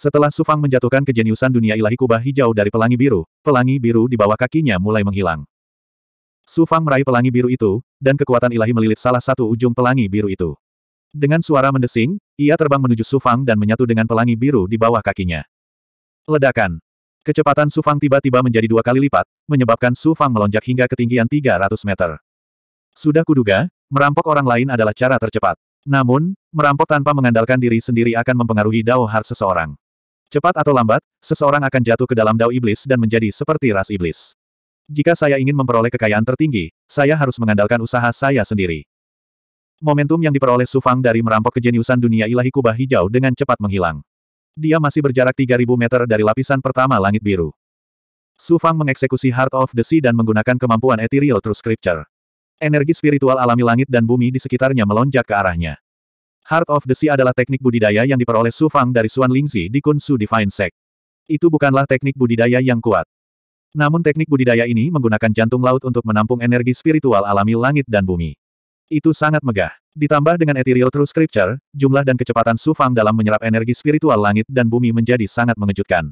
Setelah Sufang menjatuhkan kejeniusan dunia ilahi kubah hijau dari pelangi biru, pelangi biru di bawah kakinya mulai menghilang. Sufang meraih pelangi biru itu, dan kekuatan ilahi melilit salah satu ujung pelangi biru itu. Dengan suara mendesing, ia terbang menuju Sufang dan menyatu dengan pelangi biru di bawah kakinya. Ledakan. Kecepatan Sufang tiba-tiba menjadi dua kali lipat, menyebabkan Sufang melonjak hingga ketinggian 300 meter. Sudah kuduga, merampok orang lain adalah cara tercepat. Namun, merampok tanpa mengandalkan diri sendiri akan mempengaruhi Dao Har seseorang. Cepat atau lambat, seseorang akan jatuh ke dalam dao iblis dan menjadi seperti ras iblis. Jika saya ingin memperoleh kekayaan tertinggi, saya harus mengandalkan usaha saya sendiri. Momentum yang diperoleh Sufang dari merampok kejeniusan dunia ilahi kubah hijau dengan cepat menghilang. Dia masih berjarak 3000 meter dari lapisan pertama langit biru. Sufang mengeksekusi Heart of the Sea dan menggunakan kemampuan Ethereal True Scripture. Energi spiritual alami langit dan bumi di sekitarnya melonjak ke arahnya. Heart of the Sea adalah teknik budidaya yang diperoleh Su Fang dari Suan Lingzi di Kunsu Divine Sect. Itu bukanlah teknik budidaya yang kuat. Namun teknik budidaya ini menggunakan jantung laut untuk menampung energi spiritual alami langit dan bumi. Itu sangat megah. Ditambah dengan Ethereal True Scripture, jumlah dan kecepatan Su Fang dalam menyerap energi spiritual langit dan bumi menjadi sangat mengejutkan.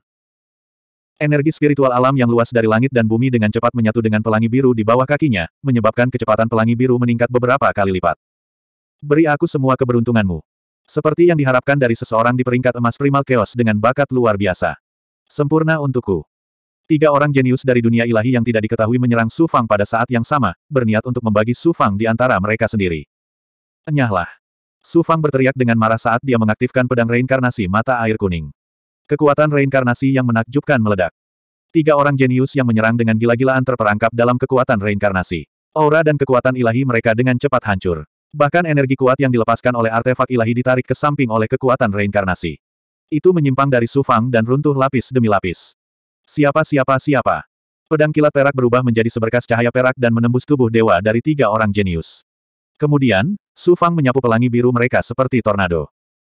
Energi spiritual alam yang luas dari langit dan bumi dengan cepat menyatu dengan pelangi biru di bawah kakinya, menyebabkan kecepatan pelangi biru meningkat beberapa kali lipat. Beri aku semua keberuntunganmu. Seperti yang diharapkan dari seseorang di peringkat emas primal chaos dengan bakat luar biasa. Sempurna untukku. Tiga orang jenius dari dunia ilahi yang tidak diketahui menyerang Su Fang pada saat yang sama, berniat untuk membagi Su Fang di antara mereka sendiri. Enyahlah. Su Fang berteriak dengan marah saat dia mengaktifkan pedang reinkarnasi mata air kuning. Kekuatan reinkarnasi yang menakjubkan meledak. Tiga orang jenius yang menyerang dengan gila-gilaan terperangkap dalam kekuatan reinkarnasi. Aura dan kekuatan ilahi mereka dengan cepat hancur. Bahkan energi kuat yang dilepaskan oleh artefak ilahi ditarik ke samping oleh kekuatan reinkarnasi. Itu menyimpang dari Sufang dan runtuh lapis demi lapis. Siapa siapa siapa. Pedang kilat perak berubah menjadi seberkas cahaya perak dan menembus tubuh dewa dari tiga orang jenius. Kemudian, Sufang menyapu pelangi biru mereka seperti tornado.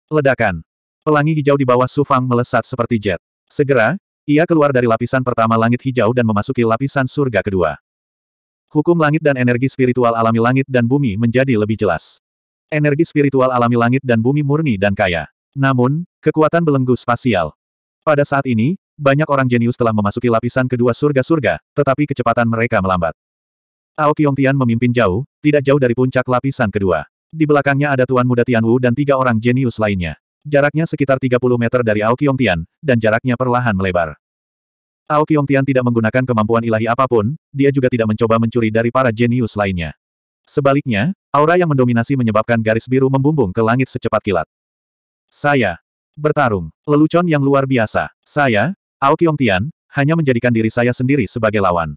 Ledakan. Pelangi hijau di bawah Sufang melesat seperti jet. Segera, ia keluar dari lapisan pertama langit hijau dan memasuki lapisan surga kedua. Hukum langit dan energi spiritual alami langit dan bumi menjadi lebih jelas. Energi spiritual alami langit dan bumi murni dan kaya. Namun, kekuatan belenggu spasial. Pada saat ini, banyak orang jenius telah memasuki lapisan kedua surga-surga, tetapi kecepatan mereka melambat. Ao Tian memimpin jauh, tidak jauh dari puncak lapisan kedua. Di belakangnya ada Tuan Muda Tianwu dan tiga orang jenius lainnya. Jaraknya sekitar 30 meter dari Ao Tian, dan jaraknya perlahan melebar. Tao Tian tidak menggunakan kemampuan ilahi apapun, dia juga tidak mencoba mencuri dari para jenius lainnya. Sebaliknya, aura yang mendominasi menyebabkan garis biru membumbung ke langit secepat kilat. Saya. Bertarung. Lelucon yang luar biasa. Saya, Ao Tian, hanya menjadikan diri saya sendiri sebagai lawan.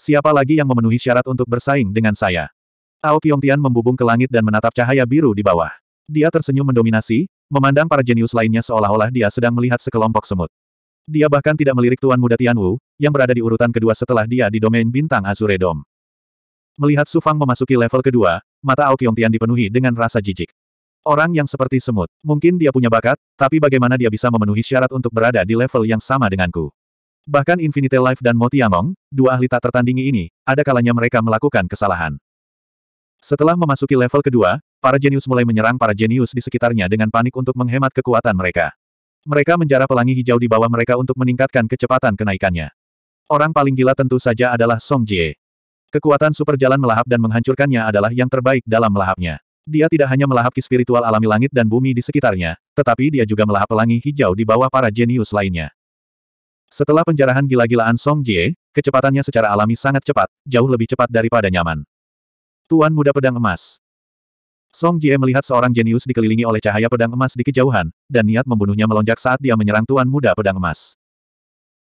Siapa lagi yang memenuhi syarat untuk bersaing dengan saya? Ao Tian membumbung ke langit dan menatap cahaya biru di bawah. Dia tersenyum mendominasi, memandang para jenius lainnya seolah-olah dia sedang melihat sekelompok semut. Dia bahkan tidak melirik Tuan Muda Tianwu, yang berada di urutan kedua setelah dia di domain bintang Azure Melihat Su Fang memasuki level kedua, mata Ao Tian dipenuhi dengan rasa jijik. Orang yang seperti semut, mungkin dia punya bakat, tapi bagaimana dia bisa memenuhi syarat untuk berada di level yang sama denganku? Bahkan Infinite Life dan Motiamong, dua ahli tak tertandingi ini, ada kalanya mereka melakukan kesalahan. Setelah memasuki level kedua, para jenius mulai menyerang para jenius di sekitarnya dengan panik untuk menghemat kekuatan mereka. Mereka menjarah pelangi hijau di bawah mereka untuk meningkatkan kecepatan kenaikannya. Orang paling gila tentu saja adalah Song Jie. Kekuatan super jalan melahap dan menghancurkannya adalah yang terbaik dalam melahapnya. Dia tidak hanya melahap ki spiritual alami langit dan bumi di sekitarnya, tetapi dia juga melahap pelangi hijau di bawah para jenius lainnya. Setelah penjarahan gila-gilaan Song Jie, kecepatannya secara alami sangat cepat, jauh lebih cepat daripada nyaman. Tuan Muda Pedang Emas Song Jie melihat seorang jenius dikelilingi oleh cahaya pedang emas di kejauhan, dan niat membunuhnya melonjak saat dia menyerang Tuan Muda Pedang Emas.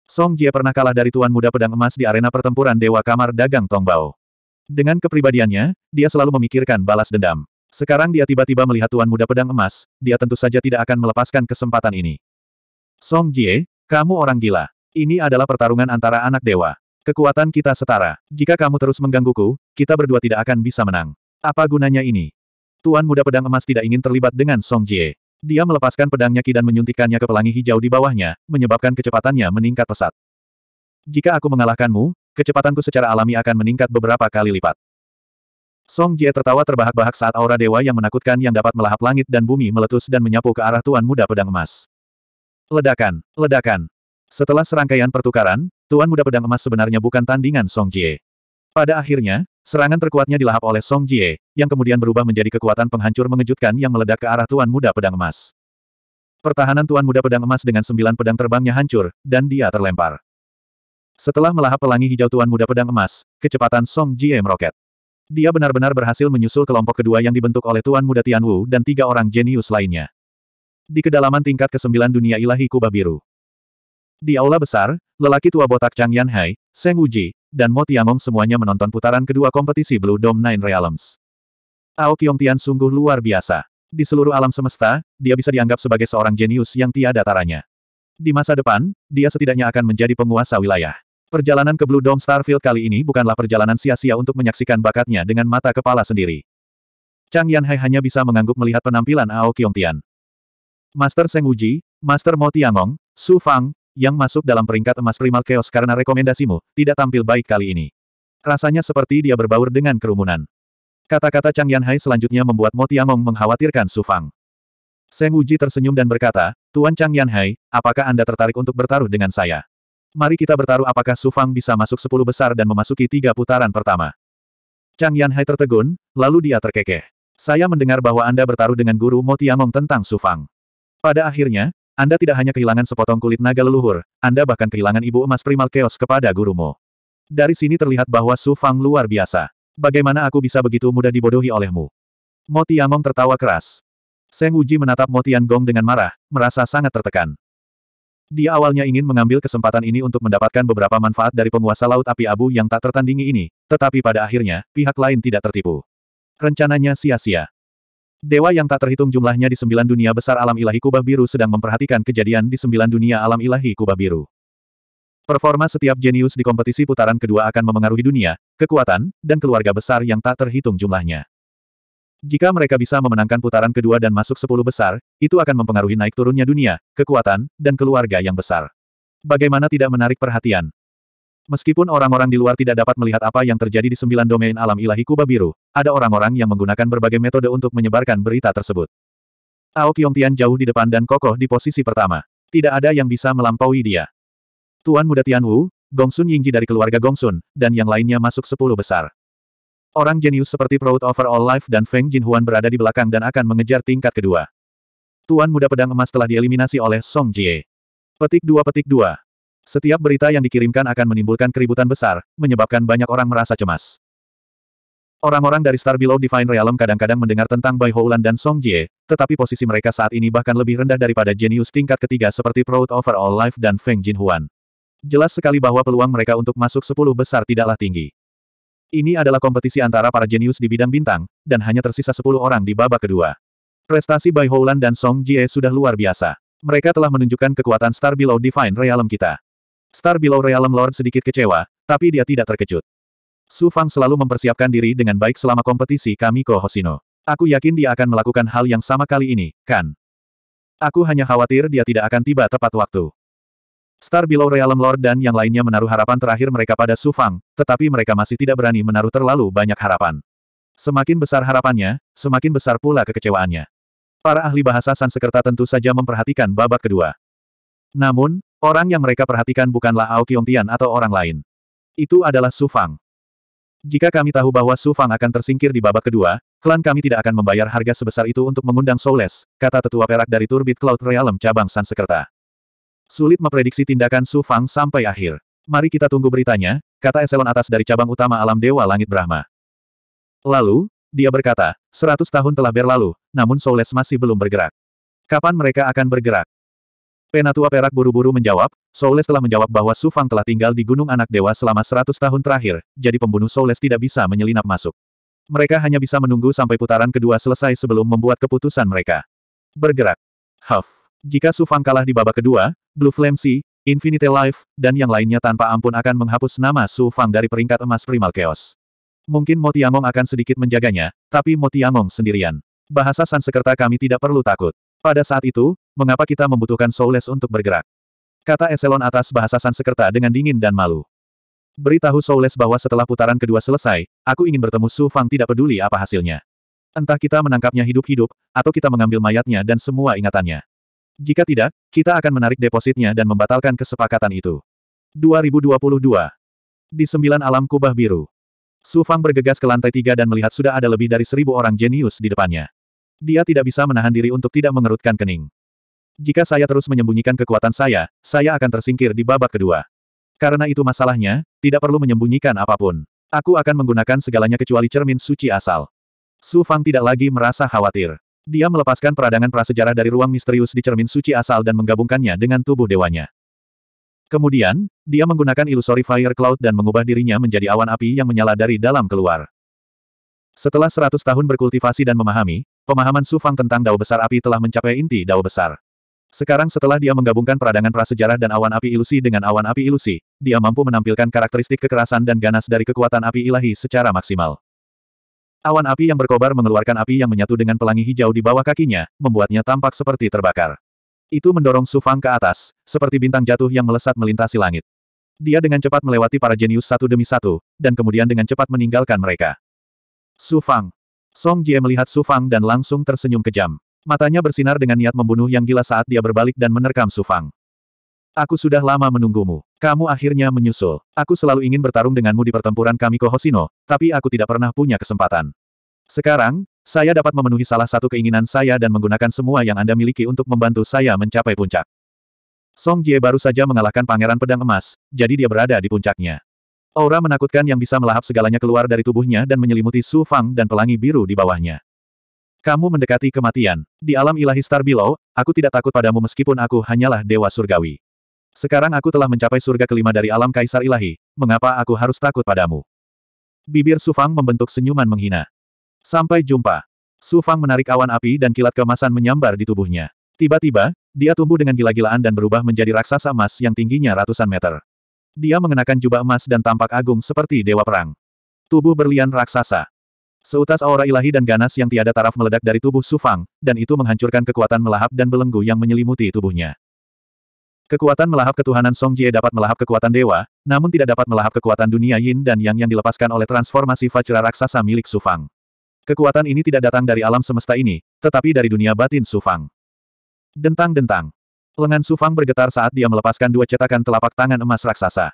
Song Jie pernah kalah dari Tuan Muda Pedang Emas di arena pertempuran Dewa Kamar Dagang Tongbao. Dengan kepribadiannya, dia selalu memikirkan balas dendam. Sekarang dia tiba-tiba melihat Tuan Muda Pedang Emas, dia tentu saja tidak akan melepaskan kesempatan ini. Song Jie, kamu orang gila. Ini adalah pertarungan antara anak dewa. Kekuatan kita setara. Jika kamu terus menggangguku, kita berdua tidak akan bisa menang. Apa gunanya ini? Tuan muda pedang emas tidak ingin terlibat dengan Song Jie. Dia melepaskan pedangnya Ki dan menyuntikkannya ke pelangi hijau di bawahnya, menyebabkan kecepatannya meningkat pesat. Jika aku mengalahkanmu, kecepatanku secara alami akan meningkat beberapa kali lipat. Song Jie tertawa terbahak-bahak saat aura dewa yang menakutkan yang dapat melahap langit dan bumi meletus dan menyapu ke arah Tuan Muda Pedang Emas. Ledakan, ledakan. Setelah serangkaian pertukaran, Tuan Muda Pedang Emas sebenarnya bukan tandingan Song Jie. Pada akhirnya, Serangan terkuatnya dilahap oleh Song Jie, yang kemudian berubah menjadi kekuatan penghancur mengejutkan yang meledak ke arah Tuan Muda Pedang Emas. Pertahanan Tuan Muda Pedang Emas dengan sembilan pedang terbangnya hancur, dan dia terlempar. Setelah melahap pelangi hijau Tuan Muda Pedang Emas, kecepatan Song Jie meroket. Dia benar-benar berhasil menyusul kelompok kedua yang dibentuk oleh Tuan Muda Tianwu dan tiga orang jenius lainnya. Di kedalaman tingkat ke-9 dunia ilahi kubah biru. Di aula besar, lelaki tua botak Chang Yanhai, Seng Uji, dan Mo Tiangong semuanya menonton putaran kedua kompetisi Blue Dome Nine Realms. Ao Tian sungguh luar biasa. Di seluruh alam semesta, dia bisa dianggap sebagai seorang jenius yang tiada taranya. Di masa depan, dia setidaknya akan menjadi penguasa wilayah. Perjalanan ke Blue Dome Starfield kali ini bukanlah perjalanan sia-sia untuk menyaksikan bakatnya dengan mata kepala sendiri. Chang Yanhai hanya bisa mengangguk melihat penampilan Ao Tian. Master Seng Uji, Master Mo Tiangong, Su Fang, yang masuk dalam peringkat emas primal chaos karena rekomendasimu, tidak tampil baik kali ini. Rasanya seperti dia berbaur dengan kerumunan. Kata-kata Chang Yanhai selanjutnya membuat Mo Tiangong mengkhawatirkan Su Fang. Seng Uji tersenyum dan berkata, Tuan Chang Yanhai, apakah Anda tertarik untuk bertaruh dengan saya? Mari kita bertaruh apakah Su Fang bisa masuk sepuluh besar dan memasuki tiga putaran pertama. Chang Yanhai tertegun, lalu dia terkekeh. Saya mendengar bahwa Anda bertaruh dengan guru Mo Tiangong tentang Su Fang. Pada akhirnya, anda tidak hanya kehilangan sepotong kulit naga leluhur, Anda bahkan kehilangan ibu emas primal chaos kepada gurumu. Dari sini terlihat bahwa Su Fang luar biasa. Bagaimana aku bisa begitu mudah dibodohi olehmu? Mo Tiangong tertawa keras. Seng Uji menatap Mo Tiangong dengan marah, merasa sangat tertekan. Dia awalnya ingin mengambil kesempatan ini untuk mendapatkan beberapa manfaat dari penguasa Laut Api Abu yang tak tertandingi ini, tetapi pada akhirnya, pihak lain tidak tertipu. Rencananya sia-sia. Dewa yang tak terhitung jumlahnya di sembilan dunia besar alam ilahi kubah biru sedang memperhatikan kejadian di sembilan dunia alam ilahi kubah biru. Performa setiap jenius di kompetisi putaran kedua akan memengaruhi dunia, kekuatan, dan keluarga besar yang tak terhitung jumlahnya. Jika mereka bisa memenangkan putaran kedua dan masuk sepuluh besar, itu akan mempengaruhi naik turunnya dunia, kekuatan, dan keluarga yang besar. Bagaimana tidak menarik perhatian? Meskipun orang-orang di luar tidak dapat melihat apa yang terjadi di sembilan domain alam ilahi Kubah Biru, ada orang-orang yang menggunakan berbagai metode untuk menyebarkan berita tersebut. Ao Tian jauh di depan dan kokoh di posisi pertama. Tidak ada yang bisa melampaui dia. Tuan Muda Tian Tianwu, Gongsun Yingji dari keluarga Gongsun, dan yang lainnya masuk sepuluh besar. Orang jenius seperti Proud All Life dan Feng Jin Huan berada di belakang dan akan mengejar tingkat kedua. Tuan Muda Pedang Emas telah dieliminasi oleh Song Jie. Petik dua petik dua. Setiap berita yang dikirimkan akan menimbulkan keributan besar, menyebabkan banyak orang merasa cemas. Orang-orang dari Star Below Divine Realm kadang-kadang mendengar tentang Bai Houlan dan Song Jie, tetapi posisi mereka saat ini bahkan lebih rendah daripada jenius tingkat ketiga seperti Proud Overall Life dan Feng Jin Huan. Jelas sekali bahwa peluang mereka untuk masuk sepuluh besar tidaklah tinggi. Ini adalah kompetisi antara para jenius di bidang bintang, dan hanya tersisa sepuluh orang di babak kedua. Prestasi Bai Houlan dan Song Jie sudah luar biasa. Mereka telah menunjukkan kekuatan Star Below Divine Realm kita. Star Below Realm Lord sedikit kecewa, tapi dia tidak terkejut. Su Fang selalu mempersiapkan diri dengan baik selama kompetisi kami Kamiko Hosino. Aku yakin dia akan melakukan hal yang sama kali ini, kan? Aku hanya khawatir dia tidak akan tiba tepat waktu. Star Below Realm Lord dan yang lainnya menaruh harapan terakhir mereka pada Su Fang, tetapi mereka masih tidak berani menaruh terlalu banyak harapan. Semakin besar harapannya, semakin besar pula kekecewaannya. Para ahli bahasa Sansekerta tentu saja memperhatikan babak kedua. Namun, Orang yang mereka perhatikan bukanlah Ao Tian atau orang lain. Itu adalah Su Fang. Jika kami tahu bahwa Su Fang akan tersingkir di babak kedua, klan kami tidak akan membayar harga sebesar itu untuk mengundang Soules, kata tetua perak dari Turbit Cloud Realm cabang Sansekerta. Sulit memprediksi tindakan Su Fang sampai akhir. Mari kita tunggu beritanya, kata eselon atas dari cabang utama alam Dewa Langit Brahma. Lalu, dia berkata, seratus tahun telah berlalu, namun Soules masih belum bergerak. Kapan mereka akan bergerak? Penatua Perak buru-buru menjawab, Soules telah menjawab bahwa Su Fang telah tinggal di Gunung Anak Dewa selama seratus tahun terakhir, jadi pembunuh Soules tidak bisa menyelinap masuk. Mereka hanya bisa menunggu sampai putaran kedua selesai sebelum membuat keputusan mereka. Bergerak. Huff. Jika Su Fang kalah di babak kedua, Blue Flame Sea, Infinite Life, dan yang lainnya tanpa ampun akan menghapus nama Su Fang dari peringkat emas Primal Chaos. Mungkin Motiamong akan sedikit menjaganya, tapi Motiamong sendirian. Bahasa Sansekerta kami tidak perlu takut. Pada saat itu, mengapa kita membutuhkan Soules untuk bergerak? Kata eselon atas bahasa Sansekerta dengan dingin dan malu. Beritahu Soules bahwa setelah putaran kedua selesai, aku ingin bertemu Su Fang tidak peduli apa hasilnya. Entah kita menangkapnya hidup-hidup, atau kita mengambil mayatnya dan semua ingatannya. Jika tidak, kita akan menarik depositnya dan membatalkan kesepakatan itu. 2022 Di sembilan alam kubah biru. Su Fang bergegas ke lantai tiga dan melihat sudah ada lebih dari seribu orang jenius di depannya. Dia tidak bisa menahan diri untuk tidak mengerutkan kening. Jika saya terus menyembunyikan kekuatan saya, saya akan tersingkir di babak kedua. Karena itu masalahnya, tidak perlu menyembunyikan apapun. Aku akan menggunakan segalanya kecuali cermin suci asal. Su Fang tidak lagi merasa khawatir. Dia melepaskan peradangan prasejarah dari ruang misterius di cermin suci asal dan menggabungkannya dengan tubuh dewanya. Kemudian, dia menggunakan ilusori fire cloud dan mengubah dirinya menjadi awan api yang menyala dari dalam keluar. Setelah seratus tahun berkultivasi dan memahami, pemahaman Su Fang tentang dao besar api telah mencapai inti dao besar. Sekarang setelah dia menggabungkan peradangan prasejarah dan awan api ilusi dengan awan api ilusi, dia mampu menampilkan karakteristik kekerasan dan ganas dari kekuatan api ilahi secara maksimal. Awan api yang berkobar mengeluarkan api yang menyatu dengan pelangi hijau di bawah kakinya, membuatnya tampak seperti terbakar. Itu mendorong Su Fang ke atas, seperti bintang jatuh yang melesat melintasi langit. Dia dengan cepat melewati para jenius satu demi satu, dan kemudian dengan cepat meninggalkan mereka. Su Fang, Song Jie melihat Su Fang dan langsung tersenyum kejam. Matanya bersinar dengan niat membunuh yang gila saat dia berbalik dan menerkam Su Fang. Aku sudah lama menunggumu. Kamu akhirnya menyusul. Aku selalu ingin bertarung denganmu di pertempuran kami Kohosino, tapi aku tidak pernah punya kesempatan. Sekarang, saya dapat memenuhi salah satu keinginan saya dan menggunakan semua yang Anda miliki untuk membantu saya mencapai puncak. Song Jie baru saja mengalahkan Pangeran Pedang Emas, jadi dia berada di puncaknya. Aura menakutkan yang bisa melahap segalanya keluar dari tubuhnya dan menyelimuti Su Fang dan pelangi biru di bawahnya. Kamu mendekati kematian. Di alam ilahi Star Below, aku tidak takut padamu meskipun aku hanyalah dewa surgawi. Sekarang aku telah mencapai surga kelima dari alam kaisar ilahi, mengapa aku harus takut padamu? Bibir Su Fang membentuk senyuman menghina. Sampai jumpa. Su Fang menarik awan api dan kilat kemasan menyambar di tubuhnya. Tiba-tiba, dia tumbuh dengan gila-gilaan dan berubah menjadi raksasa emas yang tingginya ratusan meter. Dia mengenakan jubah emas dan tampak agung seperti dewa perang. Tubuh berlian raksasa. Seutas aura ilahi dan ganas yang tiada taraf meledak dari tubuh Sufang, dan itu menghancurkan kekuatan melahap dan belenggu yang menyelimuti tubuhnya. Kekuatan melahap ketuhanan Song Jie dapat melahap kekuatan dewa, namun tidak dapat melahap kekuatan dunia Yin dan Yang yang dilepaskan oleh transformasi Fajra Raksasa milik Sufang. Kekuatan ini tidak datang dari alam semesta ini, tetapi dari dunia batin Sufang. Dentang-dentang. Lengan Sufang bergetar saat dia melepaskan dua cetakan telapak tangan emas raksasa.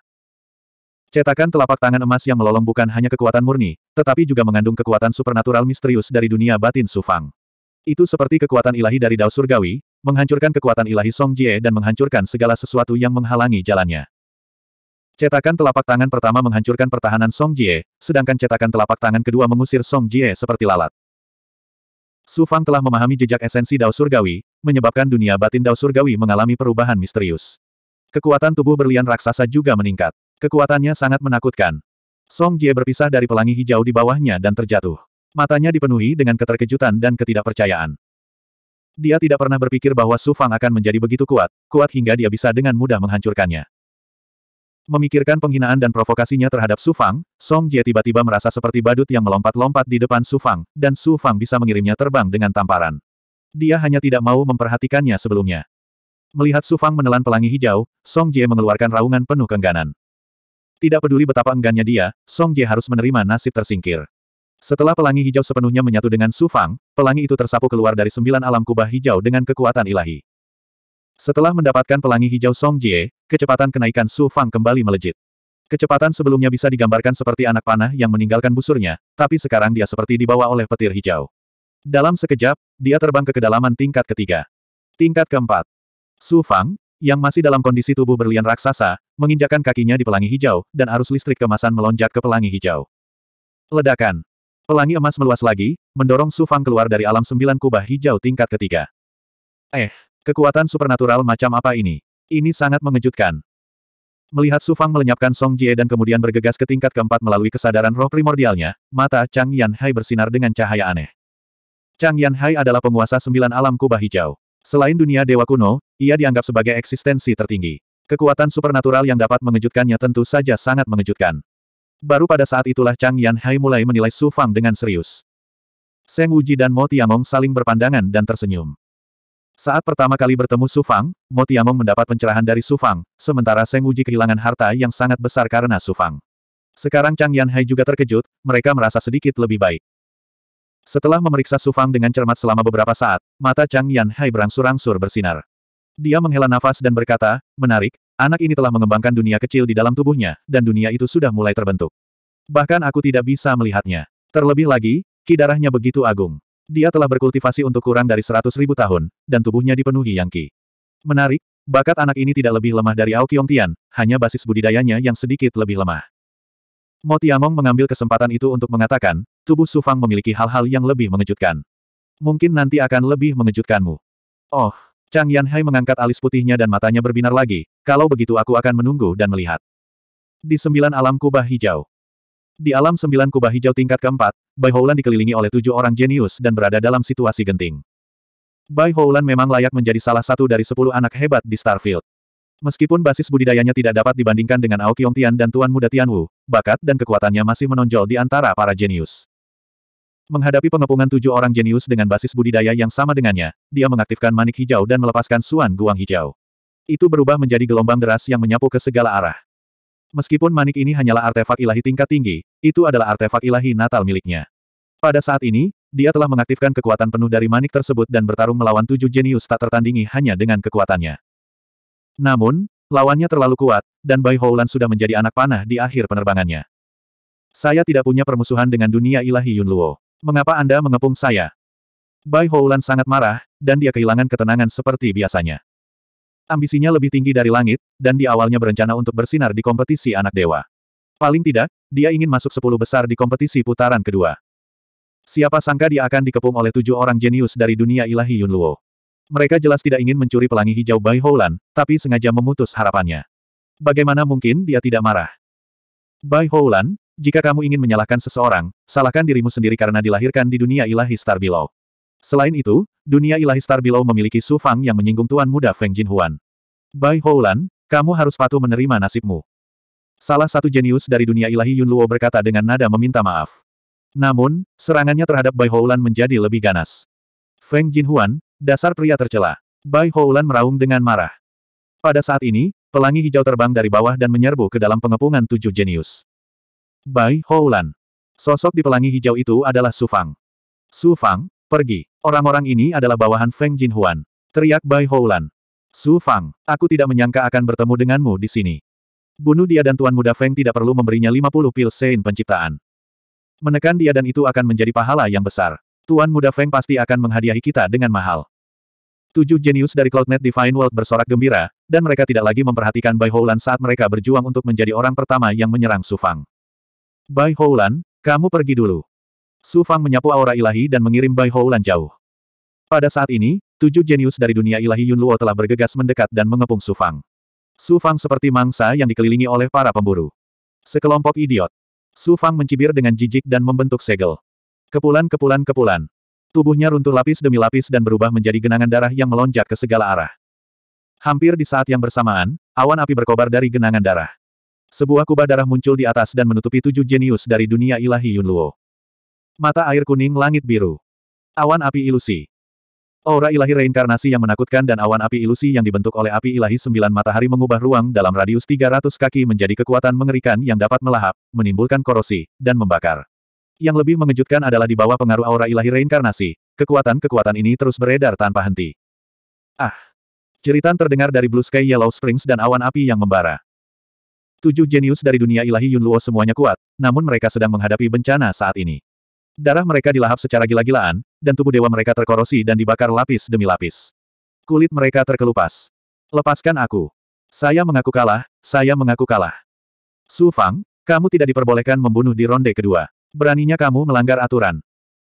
Cetakan telapak tangan emas yang melolong bukan hanya kekuatan murni, tetapi juga mengandung kekuatan supernatural misterius dari dunia batin Sufang. Itu seperti kekuatan ilahi dari Dao Surgawi, menghancurkan kekuatan ilahi Song Jie dan menghancurkan segala sesuatu yang menghalangi jalannya. Cetakan telapak tangan pertama menghancurkan pertahanan Song Jie, sedangkan cetakan telapak tangan kedua mengusir Song Jie seperti lalat. Su Fang telah memahami jejak esensi Dao Surgawi, menyebabkan dunia batin Dao Surgawi mengalami perubahan misterius. Kekuatan tubuh berlian raksasa juga meningkat. Kekuatannya sangat menakutkan. Song Jie berpisah dari pelangi hijau di bawahnya dan terjatuh. Matanya dipenuhi dengan keterkejutan dan ketidakpercayaan. Dia tidak pernah berpikir bahwa Su Fang akan menjadi begitu kuat, kuat hingga dia bisa dengan mudah menghancurkannya. Memikirkan penghinaan dan provokasinya terhadap Su Fang, Song Jie tiba-tiba merasa seperti badut yang melompat-lompat di depan Su Fang, dan Su Fang bisa mengirimnya terbang dengan tamparan. Dia hanya tidak mau memperhatikannya sebelumnya. Melihat Su Fang menelan pelangi hijau, Song Jie mengeluarkan raungan penuh kengganan. Tidak peduli betapa enggannya dia, Song Jie harus menerima nasib tersingkir. Setelah pelangi hijau sepenuhnya menyatu dengan Su Fang, pelangi itu tersapu keluar dari sembilan alam kubah hijau dengan kekuatan ilahi. Setelah mendapatkan pelangi hijau Song Jie, kecepatan kenaikan Su Fang kembali melejit. Kecepatan sebelumnya bisa digambarkan seperti anak panah yang meninggalkan busurnya, tapi sekarang dia seperti dibawa oleh petir hijau. Dalam sekejap, dia terbang ke kedalaman tingkat ketiga. Tingkat keempat. Su Fang, yang masih dalam kondisi tubuh berlian raksasa, menginjakan kakinya di pelangi hijau, dan arus listrik kemasan melonjak ke pelangi hijau. Ledakan. Pelangi emas meluas lagi, mendorong Su Fang keluar dari alam sembilan kubah hijau tingkat ketiga. Eh, Kekuatan supernatural macam apa ini? Ini sangat mengejutkan. Melihat Sufang melenyapkan Song Jie dan kemudian bergegas ke tingkat keempat melalui kesadaran roh primordialnya, mata Chang Yan Hai bersinar dengan cahaya aneh. Chang Yan Hai adalah penguasa sembilan alam kubah hijau. Selain dunia dewa kuno, ia dianggap sebagai eksistensi tertinggi. Kekuatan supernatural yang dapat mengejutkannya tentu saja sangat mengejutkan. Baru pada saat itulah Chang Yan Hai mulai menilai Su Fang dengan serius. Seng Wuji dan Mo Tiangong saling berpandangan dan tersenyum. Saat pertama kali bertemu Su Fang, Mo Tiamong mendapat pencerahan dari Su Fang, sementara Seng Uji kehilangan harta yang sangat besar karena Su Fang. Sekarang Chang Hai juga terkejut, mereka merasa sedikit lebih baik. Setelah memeriksa Su Fang dengan cermat selama beberapa saat, mata Chang Hai berangsur-angsur bersinar. Dia menghela nafas dan berkata, menarik, anak ini telah mengembangkan dunia kecil di dalam tubuhnya, dan dunia itu sudah mulai terbentuk. Bahkan aku tidak bisa melihatnya. Terlebih lagi, ki begitu agung. Dia telah berkultivasi untuk kurang dari seratus ribu tahun, dan tubuhnya dipenuhi yang ki. Menarik, bakat anak ini tidak lebih lemah dari Ao Tian, hanya basis budidayanya yang sedikit lebih lemah. Mo Tiamong mengambil kesempatan itu untuk mengatakan, tubuh Su Fang memiliki hal-hal yang lebih mengejutkan. Mungkin nanti akan lebih mengejutkanmu. Oh, Chang Yanhai mengangkat alis putihnya dan matanya berbinar lagi, kalau begitu aku akan menunggu dan melihat. Di sembilan alam kubah hijau, di alam sembilan kubah hijau tingkat keempat, Bai Houlan dikelilingi oleh tujuh orang jenius dan berada dalam situasi genting. Bai Houlan memang layak menjadi salah satu dari sepuluh anak hebat di Starfield. Meskipun basis budidayanya tidak dapat dibandingkan dengan Ao Aoki Tian dan Tuan Muda Tian Wu, bakat dan kekuatannya masih menonjol di antara para jenius. Menghadapi pengepungan tujuh orang jenius dengan basis budidaya yang sama dengannya, dia mengaktifkan manik hijau dan melepaskan suan guang hijau. Itu berubah menjadi gelombang deras yang menyapu ke segala arah. Meskipun manik ini hanyalah artefak ilahi tingkat tinggi, itu adalah artefak ilahi natal miliknya. Pada saat ini, dia telah mengaktifkan kekuatan penuh dari manik tersebut dan bertarung melawan tujuh jenius tak tertandingi hanya dengan kekuatannya. Namun, lawannya terlalu kuat, dan Bai Houlan sudah menjadi anak panah di akhir penerbangannya. Saya tidak punya permusuhan dengan dunia ilahi Yun Luo. Mengapa Anda mengepung saya? Bai Houlan sangat marah, dan dia kehilangan ketenangan seperti biasanya. Ambisinya lebih tinggi dari langit, dan di awalnya berencana untuk bersinar di kompetisi anak dewa. Paling tidak, dia ingin masuk sepuluh besar di kompetisi putaran kedua. Siapa sangka dia akan dikepung oleh tujuh orang jenius dari dunia ilahi Yunluo. Mereka jelas tidak ingin mencuri pelangi hijau Bai Houlan, tapi sengaja memutus harapannya. Bagaimana mungkin dia tidak marah? Bai Houlan, jika kamu ingin menyalahkan seseorang, salahkan dirimu sendiri karena dilahirkan di dunia ilahi Star Below. Selain itu, dunia ilahi Star Below memiliki Su Fang yang menyinggung tuan muda Feng Jinhuan. Bai Houlan, kamu harus patuh menerima nasibmu. Salah satu jenius dari dunia ilahi Yun Luo berkata dengan nada meminta maaf. Namun, serangannya terhadap Bai Houlan menjadi lebih ganas. Feng Jinhuan, dasar pria tercela. Bai Houlan meraung dengan marah. Pada saat ini, pelangi hijau terbang dari bawah dan menyerbu ke dalam pengepungan tujuh jenius. Bai Houlan. Sosok di pelangi hijau itu adalah Su Fang. Su Fang, Pergi. Orang-orang ini adalah bawahan Feng Jinhuan. Teriak Bai Houlan. Su Fang, aku tidak menyangka akan bertemu denganmu di sini. Bunuh dia dan Tuan Muda Feng tidak perlu memberinya 50 pil sein penciptaan. Menekan dia dan itu akan menjadi pahala yang besar. Tuan Muda Feng pasti akan menghadiahi kita dengan mahal. Tujuh jenius dari Cloudnet Divine World bersorak gembira, dan mereka tidak lagi memperhatikan Bai Houlan saat mereka berjuang untuk menjadi orang pertama yang menyerang Su Fang. Bai Houlan, kamu pergi dulu. Su Fang menyapu aura ilahi dan mengirim Bai Houlan jauh. Pada saat ini, tujuh jenius dari dunia ilahi Yunluo telah bergegas mendekat dan mengepung Su Fang. Su Fang seperti mangsa yang dikelilingi oleh para pemburu. Sekelompok idiot. Su Fang mencibir dengan jijik dan membentuk segel. Kepulan-kepulan kepulan. Tubuhnya runtuh lapis demi lapis dan berubah menjadi genangan darah yang melonjak ke segala arah. Hampir di saat yang bersamaan, awan api berkobar dari genangan darah. Sebuah kubah darah muncul di atas dan menutupi tujuh jenius dari dunia ilahi Yunluo. Mata air kuning langit biru. Awan api ilusi. Aura ilahi reinkarnasi yang menakutkan dan awan api ilusi yang dibentuk oleh api ilahi sembilan matahari mengubah ruang dalam radius 300 kaki menjadi kekuatan mengerikan yang dapat melahap, menimbulkan korosi, dan membakar. Yang lebih mengejutkan adalah di bawah pengaruh aura ilahi reinkarnasi, kekuatan-kekuatan ini terus beredar tanpa henti. Ah! Ceritan terdengar dari Blue Sky Yellow Springs dan awan api yang membara. Tujuh jenius dari dunia ilahi Yunluo semuanya kuat, namun mereka sedang menghadapi bencana saat ini. Darah mereka dilahap secara gila-gilaan, dan tubuh dewa mereka terkorosi dan dibakar lapis demi lapis. Kulit mereka terkelupas. Lepaskan aku. Saya mengaku kalah, saya mengaku kalah. Su Fang, kamu tidak diperbolehkan membunuh di ronde kedua. Beraninya kamu melanggar aturan.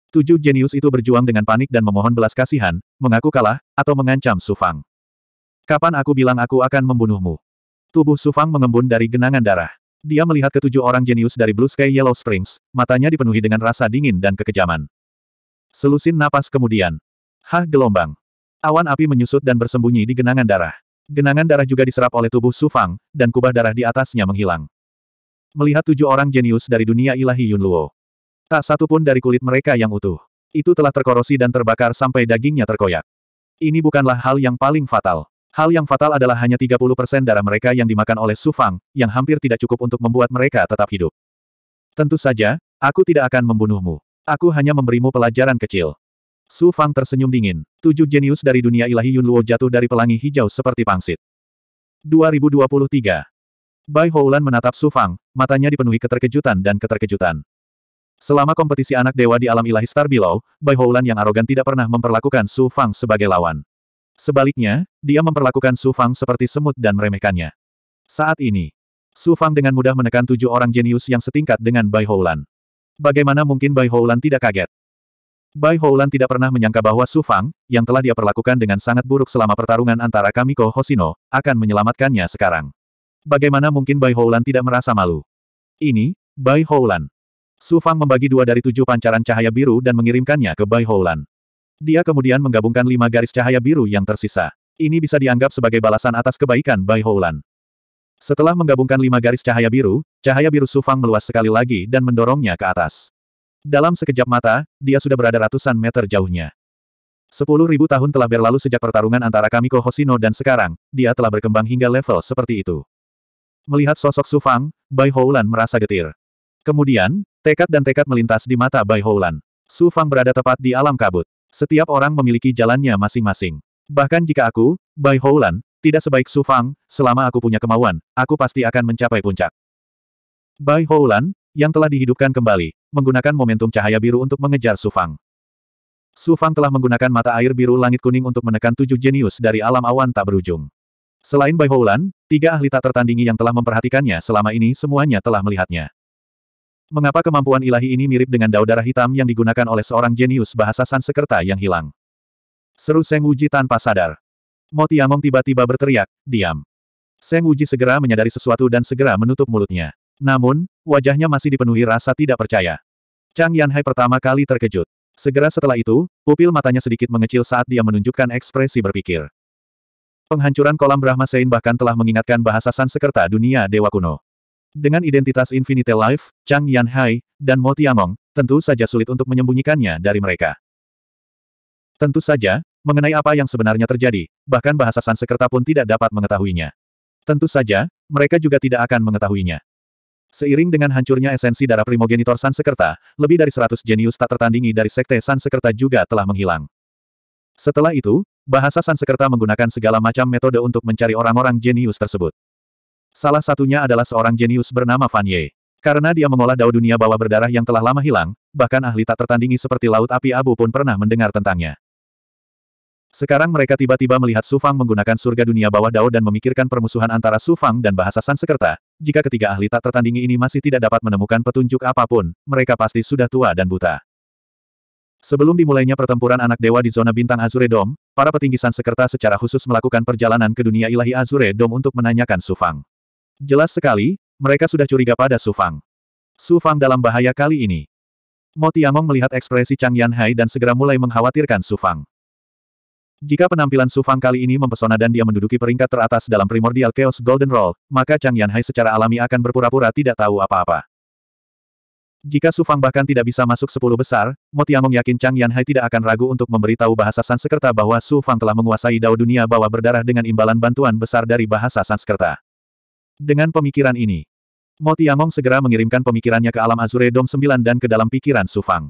Tujuh jenius itu berjuang dengan panik dan memohon belas kasihan, mengaku kalah, atau mengancam Su Fang. Kapan aku bilang aku akan membunuhmu? Tubuh Su Fang mengembun dari genangan darah. Dia melihat ketujuh orang jenius dari Blue Sky Yellow Springs, matanya dipenuhi dengan rasa dingin dan kekejaman. Selusin napas kemudian. Hah gelombang. Awan api menyusut dan bersembunyi di genangan darah. Genangan darah juga diserap oleh tubuh Su Fang, dan kubah darah di atasnya menghilang. Melihat tujuh orang jenius dari dunia ilahi Yun Luo, Tak satu pun dari kulit mereka yang utuh. Itu telah terkorosi dan terbakar sampai dagingnya terkoyak. Ini bukanlah hal yang paling fatal. Hal yang fatal adalah hanya 30% darah mereka yang dimakan oleh Su Fang, yang hampir tidak cukup untuk membuat mereka tetap hidup. Tentu saja, aku tidak akan membunuhmu. Aku hanya memberimu pelajaran kecil. Su Fang tersenyum dingin. Tujuh jenius dari dunia ilahi Yunluo jatuh dari pelangi hijau seperti pangsit. 2023 Bai Houlan menatap Su Fang, matanya dipenuhi keterkejutan dan keterkejutan. Selama kompetisi anak dewa di alam ilahi Star Below, Bai Houlan yang arogan tidak pernah memperlakukan Su Fang sebagai lawan. Sebaliknya, dia memperlakukan Su Fang seperti semut dan meremehkannya. Saat ini, Su Fang dengan mudah menekan tujuh orang jenius yang setingkat dengan Bai Houlan. Bagaimana mungkin Bai Houlan tidak kaget? Bai Houlan tidak pernah menyangka bahwa Su Fang, yang telah dia perlakukan dengan sangat buruk selama pertarungan antara Kamiko Hosino, akan menyelamatkannya sekarang. Bagaimana mungkin Bai Houlan tidak merasa malu? Ini, Bai Houlan. Su Fang membagi dua dari tujuh pancaran cahaya biru dan mengirimkannya ke Bai Houlan. Dia kemudian menggabungkan lima garis cahaya biru yang tersisa. Ini bisa dianggap sebagai balasan atas kebaikan Bai Houlan. Setelah menggabungkan lima garis cahaya biru, cahaya biru Sufang meluas sekali lagi dan mendorongnya ke atas. Dalam sekejap mata, dia sudah berada ratusan meter jauhnya. Sepuluh ribu tahun telah berlalu sejak pertarungan antara Kamiko Hoshino dan sekarang, dia telah berkembang hingga level seperti itu. Melihat sosok Sufang, Bai Houlan merasa getir. Kemudian, tekad dan tekad melintas di mata Bai Houlan. Sufang berada tepat di alam kabut. Setiap orang memiliki jalannya masing-masing. Bahkan jika aku, Bai Houlan, tidak sebaik Su Fang, selama aku punya kemauan, aku pasti akan mencapai puncak. Bai Houlan, yang telah dihidupkan kembali, menggunakan momentum cahaya biru untuk mengejar Su Fang. Su Fang telah menggunakan mata air biru langit kuning untuk menekan tujuh jenius dari alam awan tak berujung. Selain Bai Houlan, tiga ahli tak tertandingi yang telah memperhatikannya selama ini semuanya telah melihatnya. Mengapa kemampuan ilahi ini mirip dengan daur darah hitam yang digunakan oleh seorang jenius bahasa Sansekerta yang hilang? Seru Seng Wuji tanpa sadar. Mo Tiamong tiba-tiba berteriak, diam. Seng Wuji segera menyadari sesuatu dan segera menutup mulutnya. Namun, wajahnya masih dipenuhi rasa tidak percaya. Chang Yanhai pertama kali terkejut. Segera setelah itu, pupil matanya sedikit mengecil saat dia menunjukkan ekspresi berpikir. Penghancuran kolam Brahma Sein bahkan telah mengingatkan bahasa Sansekerta dunia Dewa kuno. Dengan identitas Infinite Life, Chang Yanhai, dan Mo Tiamong, tentu saja sulit untuk menyembunyikannya dari mereka. Tentu saja, mengenai apa yang sebenarnya terjadi, bahkan bahasa Sansekerta pun tidak dapat mengetahuinya. Tentu saja, mereka juga tidak akan mengetahuinya. Seiring dengan hancurnya esensi darah primogenitor Sansekerta, lebih dari 100 jenius tak tertandingi dari sekte Sansekerta juga telah menghilang. Setelah itu, bahasa Sansekerta menggunakan segala macam metode untuk mencari orang-orang jenius tersebut. Salah satunya adalah seorang jenius bernama Fan Ye. Karena dia mengolah dao dunia bawah berdarah yang telah lama hilang, bahkan ahli tak tertandingi seperti Laut Api Abu pun pernah mendengar tentangnya. Sekarang mereka tiba-tiba melihat Sufang menggunakan surga dunia bawah dao dan memikirkan permusuhan antara Sufang dan bahasa Sansekerta. Jika ketiga ahli tak tertandingi ini masih tidak dapat menemukan petunjuk apapun, mereka pasti sudah tua dan buta. Sebelum dimulainya pertempuran anak dewa di zona bintang Azure Dome, para petinggi Sansekerta secara khusus melakukan perjalanan ke dunia ilahi Azure Dome untuk menanyakan Sufang. Jelas sekali, mereka sudah curiga pada Su Fang. Su Fang dalam bahaya kali ini. Mo Tiangong melihat ekspresi Chang Yanhai dan segera mulai mengkhawatirkan Su Fang. Jika penampilan Su Fang kali ini mempesona dan dia menduduki peringkat teratas dalam primordial Chaos Golden Roll, maka Chang Yanhai secara alami akan berpura-pura tidak tahu apa-apa. Jika Su Fang bahkan tidak bisa masuk sepuluh besar, Mo Tiangong yakin Chang Yanhai tidak akan ragu untuk memberitahu bahasa Sanskerta bahwa Su Fang telah menguasai Dao Dunia bawah berdarah dengan imbalan bantuan besar dari bahasa Sanskerta. Dengan pemikiran ini, Mo Tiangong segera mengirimkan pemikirannya ke alam Azure Dome 9 dan ke dalam pikiran Su Fang.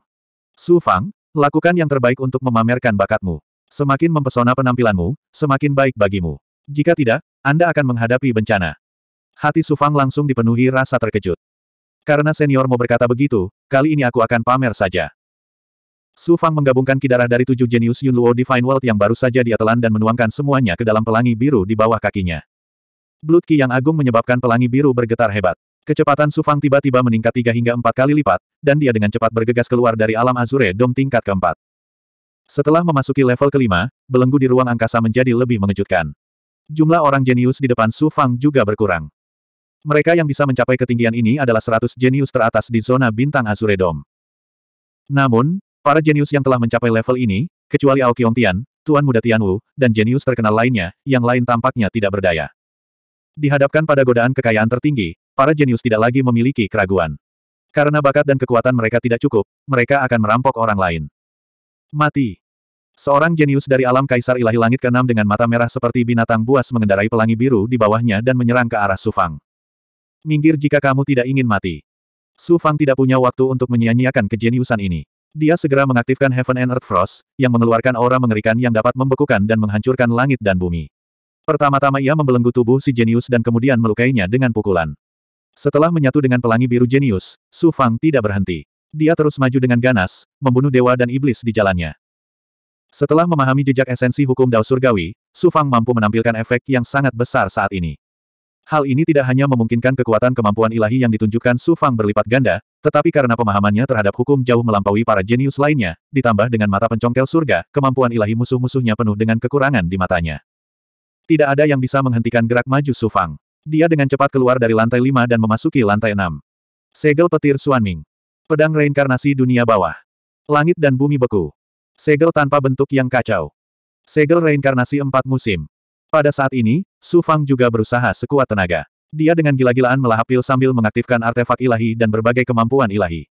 Su Fang, lakukan yang terbaik untuk memamerkan bakatmu. Semakin mempesona penampilanmu, semakin baik bagimu. Jika tidak, Anda akan menghadapi bencana. Hati Su Fang langsung dipenuhi rasa terkejut. Karena senior mau berkata begitu, kali ini aku akan pamer saja. Su Fang menggabungkan kidarah dari tujuh jenius Yunluo Divine World yang baru saja dia telan dan menuangkan semuanya ke dalam pelangi biru di bawah kakinya. Blood Ki yang agung menyebabkan pelangi biru bergetar hebat. Kecepatan Sufang tiba-tiba meningkat tiga hingga empat kali lipat, dan dia dengan cepat bergegas keluar dari alam Azure Dom tingkat keempat. Setelah memasuki level kelima, belenggu di ruang angkasa menjadi lebih mengejutkan. Jumlah orang jenius di depan Sufang juga berkurang. Mereka yang bisa mencapai ketinggian ini adalah 100 jenius teratas di zona bintang Azure Dom. Namun, para jenius yang telah mencapai level ini, kecuali Ao Tian, Tuan Muda Tianwu, dan jenius terkenal lainnya, yang lain tampaknya tidak berdaya. Dihadapkan pada godaan kekayaan tertinggi, para jenius tidak lagi memiliki keraguan. Karena bakat dan kekuatan mereka tidak cukup, mereka akan merampok orang lain. Mati. Seorang jenius dari alam Kaisar Ilahi Langit ke-6 dengan mata merah seperti binatang buas mengendarai pelangi biru di bawahnya dan menyerang ke arah Sufang. Minggir jika kamu tidak ingin mati. Sufang tidak punya waktu untuk menyia-nyiakan kejeniusan ini. Dia segera mengaktifkan Heaven and Earth Frost, yang mengeluarkan aura mengerikan yang dapat membekukan dan menghancurkan langit dan bumi. Pertama-tama ia membelenggu tubuh si jenius dan kemudian melukainya dengan pukulan. Setelah menyatu dengan pelangi biru jenius, Su Fang tidak berhenti. Dia terus maju dengan ganas, membunuh dewa dan iblis di jalannya. Setelah memahami jejak esensi hukum Dao Surgawi, Su Fang mampu menampilkan efek yang sangat besar saat ini. Hal ini tidak hanya memungkinkan kekuatan kemampuan ilahi yang ditunjukkan Su Fang berlipat ganda, tetapi karena pemahamannya terhadap hukum jauh melampaui para jenius lainnya, ditambah dengan mata pencongkel surga, kemampuan ilahi musuh-musuhnya penuh dengan kekurangan di matanya. Tidak ada yang bisa menghentikan gerak maju Sufang. Dia dengan cepat keluar dari lantai lima dan memasuki lantai enam. Segel petir Suanming. Pedang reinkarnasi dunia bawah. Langit dan bumi beku. Segel tanpa bentuk yang kacau. Segel reinkarnasi empat musim. Pada saat ini, Su Fang juga berusaha sekuat tenaga. Dia dengan gila-gilaan melahap pil sambil mengaktifkan artefak ilahi dan berbagai kemampuan ilahi.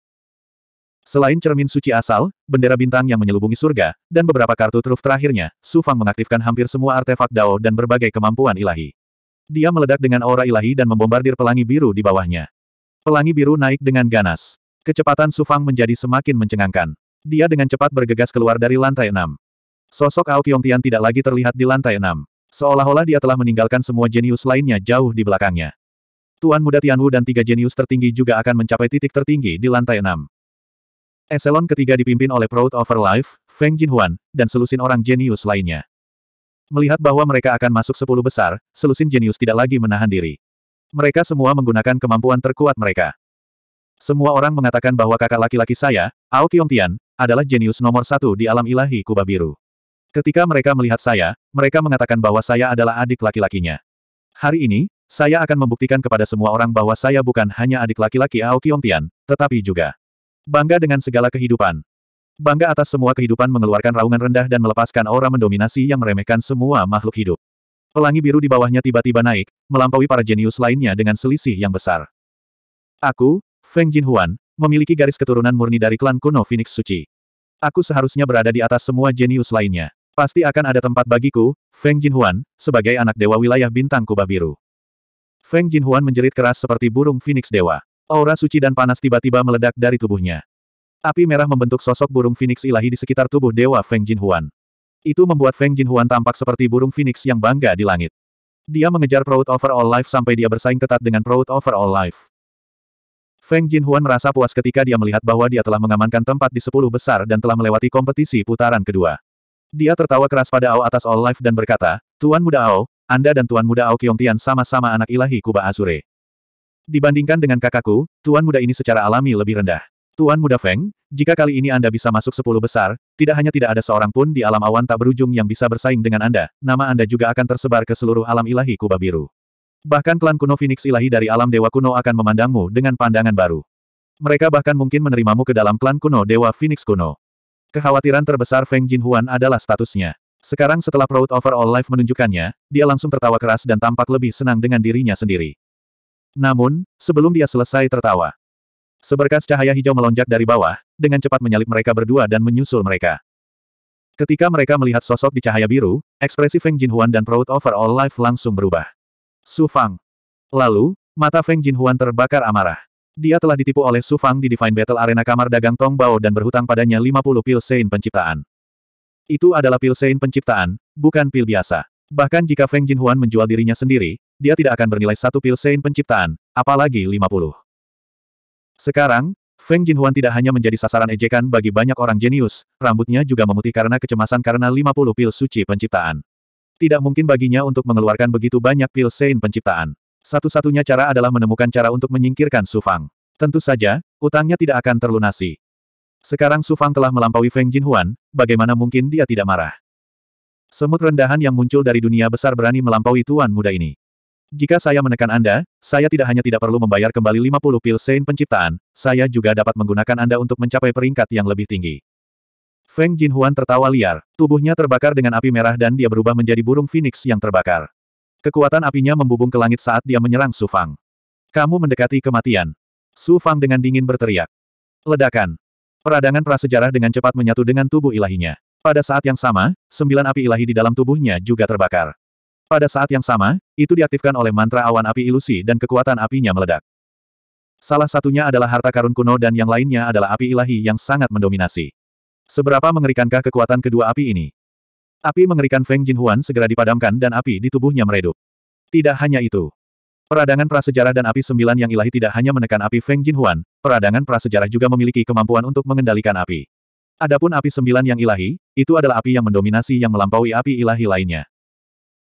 Selain cermin suci asal, bendera bintang yang menyelubungi surga, dan beberapa kartu truf terakhirnya, Su Fang mengaktifkan hampir semua artefak Dao dan berbagai kemampuan ilahi. Dia meledak dengan aura ilahi dan membombardir pelangi biru di bawahnya. Pelangi biru naik dengan ganas. Kecepatan Su Fang menjadi semakin mencengangkan. Dia dengan cepat bergegas keluar dari lantai enam. Sosok Ao Tian tidak lagi terlihat di lantai enam. Seolah-olah dia telah meninggalkan semua jenius lainnya jauh di belakangnya. Tuan Muda Tianwu dan tiga jenius tertinggi juga akan mencapai titik tertinggi di lantai enam. Eselon ketiga dipimpin oleh Proud Overlife, Feng Jinhuan, dan selusin orang jenius lainnya. Melihat bahwa mereka akan masuk sepuluh besar, selusin jenius tidak lagi menahan diri. Mereka semua menggunakan kemampuan terkuat mereka. Semua orang mengatakan bahwa kakak laki-laki saya, Ao Tian, adalah jenius nomor satu di alam ilahi Kubah Biru. Ketika mereka melihat saya, mereka mengatakan bahwa saya adalah adik laki-lakinya. Hari ini, saya akan membuktikan kepada semua orang bahwa saya bukan hanya adik laki-laki Ao Tian, tetapi juga Bangga dengan segala kehidupan. Bangga atas semua kehidupan mengeluarkan raungan rendah dan melepaskan aura mendominasi yang meremehkan semua makhluk hidup. Pelangi biru di bawahnya tiba-tiba naik, melampaui para jenius lainnya dengan selisih yang besar. Aku, Feng Jinhuan, memiliki garis keturunan murni dari klan kuno Phoenix Suci. Aku seharusnya berada di atas semua jenius lainnya. Pasti akan ada tempat bagiku, Feng Jinhuan, sebagai anak dewa wilayah bintang kubah biru. Feng Jinhuan menjerit keras seperti burung phoenix dewa. Aura suci dan panas tiba-tiba meledak dari tubuhnya. Api merah membentuk sosok burung Phoenix ilahi di sekitar tubuh Dewa Feng Jinhuan. Itu membuat Feng Jinhuan tampak seperti burung Phoenix yang bangga di langit. Dia mengejar Proud Over All Life sampai dia bersaing ketat dengan Proud Over All Life. Feng Jinhuan merasa puas ketika dia melihat bahwa dia telah mengamankan tempat di sepuluh besar dan telah melewati kompetisi putaran kedua. Dia tertawa keras pada Ao atas All Life dan berkata, Tuan Muda Ao, Anda dan Tuan Muda Ao Tian sama-sama anak ilahi Kuba Azure. Dibandingkan dengan kakakku, tuan muda ini secara alami lebih rendah. Tuan muda Feng, jika kali ini Anda bisa masuk sepuluh besar, tidak hanya tidak ada seorang pun di alam awan tak berujung yang bisa bersaing dengan Anda, nama Anda juga akan tersebar ke seluruh alam ilahi kubah biru. Bahkan klan kuno Phoenix ilahi dari alam dewa kuno akan memandangmu dengan pandangan baru. Mereka bahkan mungkin menerimamu ke dalam klan kuno dewa Phoenix kuno. Kekhawatiran terbesar Feng Jinhuan adalah statusnya. Sekarang setelah Proud Overall Life menunjukkannya, dia langsung tertawa keras dan tampak lebih senang dengan dirinya sendiri. Namun, sebelum dia selesai tertawa, seberkas cahaya hijau melonjak dari bawah, dengan cepat menyalip mereka berdua dan menyusul mereka. Ketika mereka melihat sosok di cahaya biru, ekspresi Feng Jinhuan dan Proud All Life langsung berubah. Su Fang. Lalu, mata Feng Jinhuan terbakar amarah. Dia telah ditipu oleh Su Fang di Divine Battle Arena kamar dagang Tong Bao dan berhutang padanya 50 pil sein penciptaan. Itu adalah pil sein penciptaan, bukan pil biasa. Bahkan jika Feng Jinhuan menjual dirinya sendiri, dia tidak akan bernilai satu pil sein penciptaan, apalagi 50. Sekarang, Feng Jinhuan tidak hanya menjadi sasaran ejekan bagi banyak orang jenius, rambutnya juga memutih karena kecemasan karena 50 pil suci penciptaan. Tidak mungkin baginya untuk mengeluarkan begitu banyak pil sein penciptaan. Satu-satunya cara adalah menemukan cara untuk menyingkirkan Sufang. Tentu saja, utangnya tidak akan terlunasi. Sekarang Sufang telah melampaui Feng Jinhuan, bagaimana mungkin dia tidak marah? Semut rendahan yang muncul dari dunia besar berani melampaui tuan muda ini. Jika saya menekan Anda, saya tidak hanya tidak perlu membayar kembali 50 pil sein penciptaan, saya juga dapat menggunakan Anda untuk mencapai peringkat yang lebih tinggi. Feng Jinhuan tertawa liar, tubuhnya terbakar dengan api merah dan dia berubah menjadi burung phoenix yang terbakar. Kekuatan apinya membubung ke langit saat dia menyerang Su Fang. Kamu mendekati kematian. Su Fang dengan dingin berteriak. Ledakan. Peradangan prasejarah dengan cepat menyatu dengan tubuh ilahinya. Pada saat yang sama, sembilan api ilahi di dalam tubuhnya juga terbakar. Pada saat yang sama, itu diaktifkan oleh mantra awan api ilusi dan kekuatan apinya meledak. Salah satunya adalah harta karun kuno dan yang lainnya adalah api ilahi yang sangat mendominasi. Seberapa mengerikankah kekuatan kedua api ini? Api mengerikan Feng Jinhuan segera dipadamkan dan api di tubuhnya meredup. Tidak hanya itu. Peradangan prasejarah dan api sembilan yang ilahi tidak hanya menekan api Feng Jinhuan, peradangan prasejarah juga memiliki kemampuan untuk mengendalikan api. Adapun api sembilan yang ilahi, itu adalah api yang mendominasi yang melampaui api ilahi lainnya.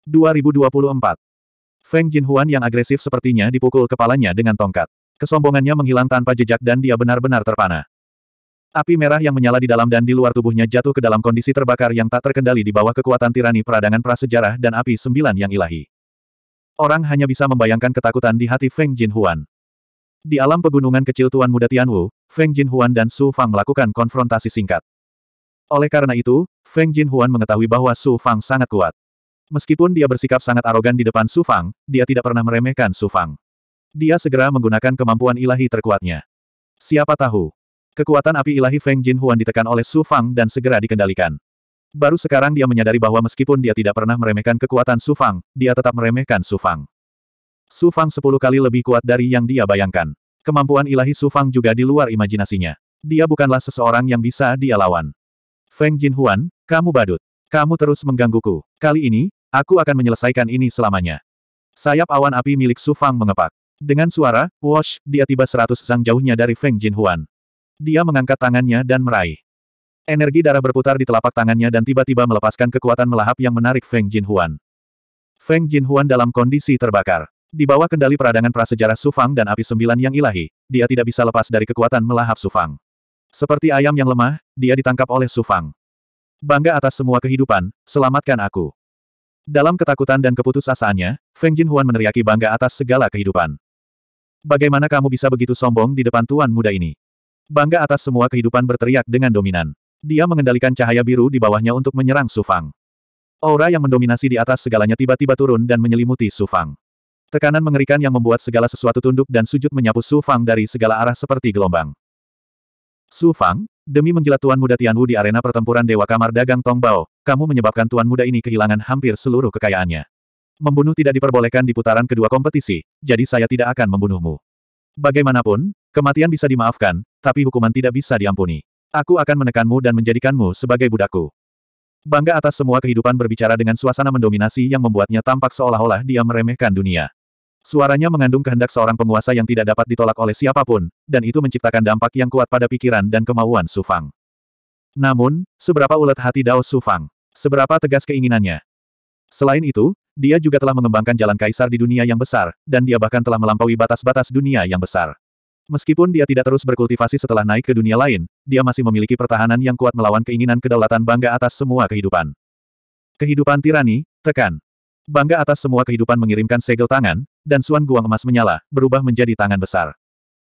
2024. Feng Jinhuan yang agresif sepertinya dipukul kepalanya dengan tongkat. Kesombongannya menghilang tanpa jejak dan dia benar-benar terpana. Api merah yang menyala di dalam dan di luar tubuhnya jatuh ke dalam kondisi terbakar yang tak terkendali di bawah kekuatan tirani peradangan prasejarah dan api sembilan yang ilahi. Orang hanya bisa membayangkan ketakutan di hati Feng Jinhuan. Di alam pegunungan kecil Tuan Muda Tianwu, Feng Jinhuan dan Su Fang melakukan konfrontasi singkat. Oleh karena itu, Feng Jinhuan mengetahui bahwa Su Fang sangat kuat. Meskipun dia bersikap sangat arogan di depan Sufang, dia tidak pernah meremehkan Sufang. Dia segera menggunakan kemampuan ilahi terkuatnya. Siapa tahu? Kekuatan api ilahi Feng Jin Huan ditekan oleh Sufang dan segera dikendalikan. Baru sekarang dia menyadari bahwa meskipun dia tidak pernah meremehkan kekuatan Sufang, dia tetap meremehkan Sufang. Sufang sepuluh kali lebih kuat dari yang dia bayangkan. Kemampuan ilahi Sufang juga di luar imajinasinya. Dia bukanlah seseorang yang bisa dia lawan. Feng Huan, kamu badut. Kamu terus menggangguku. Kali ini, aku akan menyelesaikan ini selamanya. Sayap awan api milik Su Fang mengepak. Dengan suara, wash, dia tiba seratus zang jauhnya dari Feng Jin Huan, Dia mengangkat tangannya dan meraih. Energi darah berputar di telapak tangannya dan tiba-tiba melepaskan kekuatan melahap yang menarik Feng Jin Huan. Feng Jin Huan dalam kondisi terbakar. Di bawah kendali peradangan prasejarah Su Fang dan api sembilan yang ilahi, dia tidak bisa lepas dari kekuatan melahap Su Fang. Seperti ayam yang lemah, dia ditangkap oleh Su Fang bangga atas semua kehidupan, selamatkan aku. Dalam ketakutan dan keputusasaannya, Feng Huan meneriaki bangga atas segala kehidupan. Bagaimana kamu bisa begitu sombong di depan tuan muda ini? Bangga atas semua kehidupan berteriak dengan dominan. Dia mengendalikan cahaya biru di bawahnya untuk menyerang Sufang. Aura yang mendominasi di atas segalanya tiba-tiba turun dan menyelimuti Sufang. Tekanan mengerikan yang membuat segala sesuatu tunduk dan sujud menyapu Su Fang dari segala arah seperti gelombang. Su Fang, Demi menjilat Tuan Muda Tianwu di arena pertempuran Dewa Kamar Dagang Tongbao, kamu menyebabkan Tuan Muda ini kehilangan hampir seluruh kekayaannya. Membunuh tidak diperbolehkan di putaran kedua kompetisi, jadi saya tidak akan membunuhmu. Bagaimanapun, kematian bisa dimaafkan, tapi hukuman tidak bisa diampuni. Aku akan menekanmu dan menjadikanmu sebagai budakku. Bangga atas semua kehidupan berbicara dengan suasana mendominasi yang membuatnya tampak seolah-olah dia meremehkan dunia. Suaranya mengandung kehendak seorang penguasa yang tidak dapat ditolak oleh siapapun, dan itu menciptakan dampak yang kuat pada pikiran dan kemauan Sufang. Namun, seberapa ulet hati Dao Sufang? Seberapa tegas keinginannya? Selain itu, dia juga telah mengembangkan jalan kaisar di dunia yang besar, dan dia bahkan telah melampaui batas-batas dunia yang besar. Meskipun dia tidak terus berkultivasi setelah naik ke dunia lain, dia masih memiliki pertahanan yang kuat melawan keinginan kedaulatan bangga atas semua kehidupan. Kehidupan tirani, tekan. Bangga atas semua kehidupan mengirimkan segel tangan, dan suan guang emas menyala, berubah menjadi tangan besar.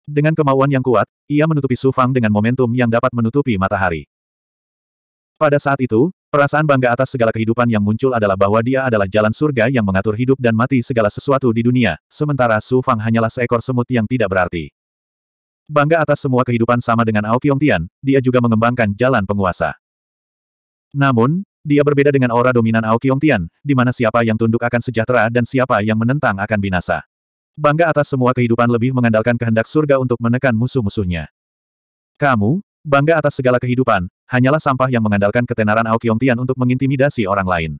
Dengan kemauan yang kuat, ia menutupi Su Fang dengan momentum yang dapat menutupi matahari. Pada saat itu, perasaan bangga atas segala kehidupan yang muncul adalah bahwa dia adalah jalan surga yang mengatur hidup dan mati segala sesuatu di dunia, sementara Su Fang hanyalah seekor semut yang tidak berarti. Bangga atas semua kehidupan sama dengan Ao Tian, dia juga mengembangkan jalan penguasa. Namun, dia berbeda dengan aura dominan Ao Tian, di mana siapa yang tunduk akan sejahtera dan siapa yang menentang akan binasa. Bangga atas semua kehidupan lebih mengandalkan kehendak surga untuk menekan musuh-musuhnya. Kamu, bangga atas segala kehidupan, hanyalah sampah yang mengandalkan ketenaran Ao Tian untuk mengintimidasi orang lain.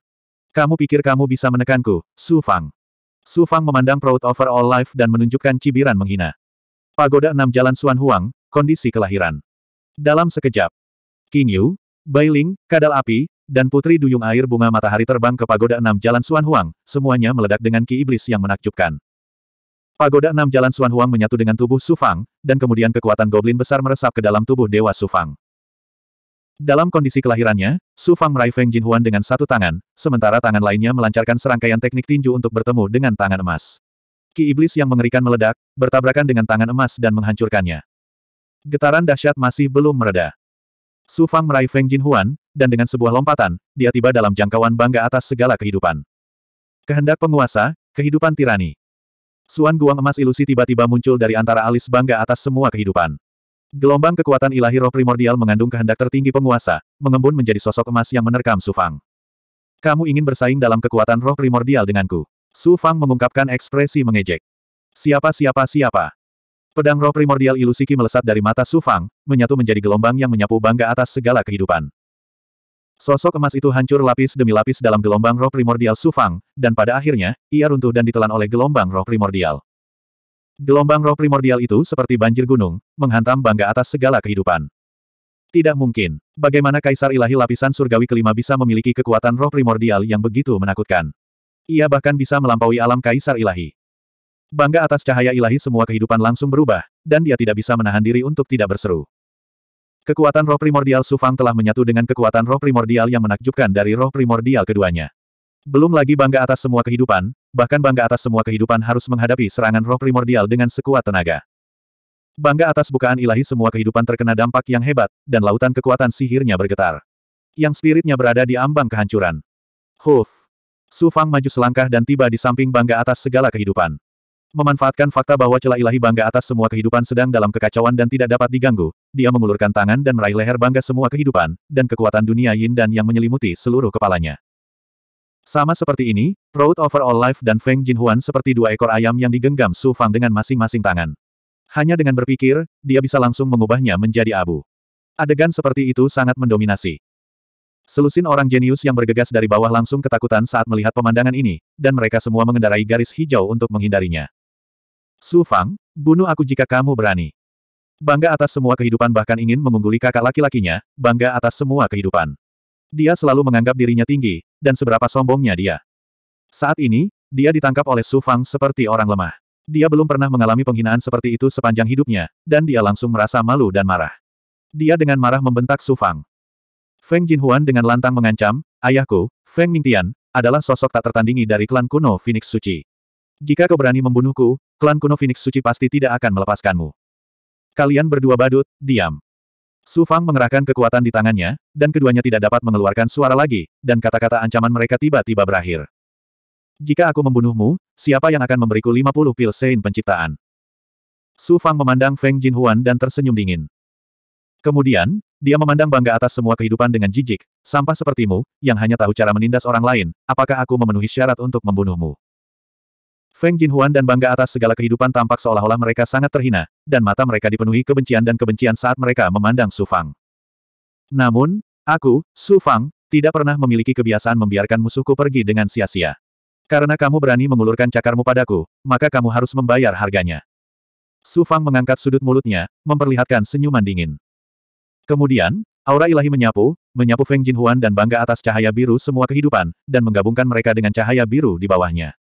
Kamu pikir kamu bisa menekanku, Su Fang. Su Fang memandang Proud Over All Life dan menunjukkan cibiran menghina. Pagoda enam Jalan Suan Huang, kondisi kelahiran. Dalam sekejap, King Yu, Bailing, Kadal Api, dan Putri Duyung Air Bunga Matahari terbang ke Pagoda enam Jalan Suan Huang, semuanya meledak dengan ki iblis yang menakjubkan. Pagoda enam Jalan Suan Huang menyatu dengan tubuh Sufang, dan kemudian kekuatan goblin besar meresap ke dalam tubuh Dewa Sufang. Dalam kondisi kelahirannya, Sufang meraih Feng Jinhuan dengan satu tangan, sementara tangan lainnya melancarkan serangkaian teknik tinju untuk bertemu dengan tangan emas. Ki iblis yang mengerikan meledak, bertabrakan dengan tangan emas dan menghancurkannya. Getaran dahsyat masih belum mereda. Sufang meraih Feng Jinhuan, dan dengan sebuah lompatan, dia tiba dalam jangkauan bangga atas segala kehidupan. Kehendak penguasa, kehidupan tirani. Suan guang emas ilusi tiba-tiba muncul dari antara alis bangga atas semua kehidupan. Gelombang kekuatan ilahi roh primordial mengandung kehendak tertinggi penguasa, mengembun menjadi sosok emas yang menerkam Su Fang. Kamu ingin bersaing dalam kekuatan roh primordial denganku. Su Fang mengungkapkan ekspresi mengejek. Siapa siapa siapa. Pedang roh primordial ilusiki melesat dari mata Su Fang, menyatu menjadi gelombang yang menyapu bangga atas segala kehidupan. Sosok emas itu hancur lapis demi lapis dalam gelombang roh primordial Sufang, dan pada akhirnya, ia runtuh dan ditelan oleh gelombang roh primordial. Gelombang roh primordial itu seperti banjir gunung, menghantam bangga atas segala kehidupan. Tidak mungkin. Bagaimana Kaisar Ilahi lapisan surgawi kelima bisa memiliki kekuatan roh primordial yang begitu menakutkan? Ia bahkan bisa melampaui alam Kaisar Ilahi. Bangga atas cahaya ilahi semua kehidupan langsung berubah, dan dia tidak bisa menahan diri untuk tidak berseru. Kekuatan roh primordial Sufang telah menyatu dengan kekuatan roh primordial yang menakjubkan dari roh primordial keduanya. Belum lagi bangga atas semua kehidupan, bahkan bangga atas semua kehidupan harus menghadapi serangan roh primordial dengan sekuat tenaga. Bangga atas bukaan ilahi semua kehidupan terkena dampak yang hebat, dan lautan kekuatan sihirnya bergetar. Yang spiritnya berada di ambang kehancuran. Huf! Sufang maju selangkah dan tiba di samping bangga atas segala kehidupan. Memanfaatkan fakta bahwa celah ilahi bangga atas semua kehidupan sedang dalam kekacauan dan tidak dapat diganggu, dia mengulurkan tangan dan meraih leher bangga semua kehidupan, dan kekuatan dunia yin dan yang menyelimuti seluruh kepalanya. Sama seperti ini, Proud Over All Life dan Feng Jinhuan seperti dua ekor ayam yang digenggam Su Fang dengan masing-masing tangan. Hanya dengan berpikir, dia bisa langsung mengubahnya menjadi abu. Adegan seperti itu sangat mendominasi. Selusin orang jenius yang bergegas dari bawah langsung ketakutan saat melihat pemandangan ini, dan mereka semua mengendarai garis hijau untuk menghindarinya. Su Fang, bunuh aku jika kamu berani. Bangga atas semua kehidupan bahkan ingin mengungguli kakak laki-lakinya, bangga atas semua kehidupan. Dia selalu menganggap dirinya tinggi, dan seberapa sombongnya dia. Saat ini, dia ditangkap oleh Su Fang seperti orang lemah. Dia belum pernah mengalami penghinaan seperti itu sepanjang hidupnya, dan dia langsung merasa malu dan marah. Dia dengan marah membentak Su Fang. Feng Jinhuan dengan lantang mengancam, ayahku, Feng Mingtian, adalah sosok tak tertandingi dari klan kuno Phoenix Suci. Jika kau berani membunuhku, klan kuno Phoenix Suci pasti tidak akan melepaskanmu. Kalian berdua badut, diam. Su Fang mengerahkan kekuatan di tangannya, dan keduanya tidak dapat mengeluarkan suara lagi, dan kata-kata ancaman mereka tiba-tiba berakhir. Jika aku membunuhmu, siapa yang akan memberiku 50 pil sein penciptaan? Su Fang memandang Feng Jinhuan dan tersenyum dingin. Kemudian, dia memandang bangga atas semua kehidupan dengan jijik, sampah sepertimu, yang hanya tahu cara menindas orang lain, apakah aku memenuhi syarat untuk membunuhmu? Feng Jinhuan dan bangga atas segala kehidupan tampak seolah-olah mereka sangat terhina, dan mata mereka dipenuhi kebencian dan kebencian saat mereka memandang Su Fang. Namun, aku, Su Fang, tidak pernah memiliki kebiasaan membiarkan musuhku pergi dengan sia-sia. Karena kamu berani mengulurkan cakarmu padaku, maka kamu harus membayar harganya. Su Fang mengangkat sudut mulutnya, memperlihatkan senyuman dingin. Kemudian, aura ilahi menyapu, menyapu Feng Jinhuan dan bangga atas cahaya biru semua kehidupan, dan menggabungkan mereka dengan cahaya biru di bawahnya.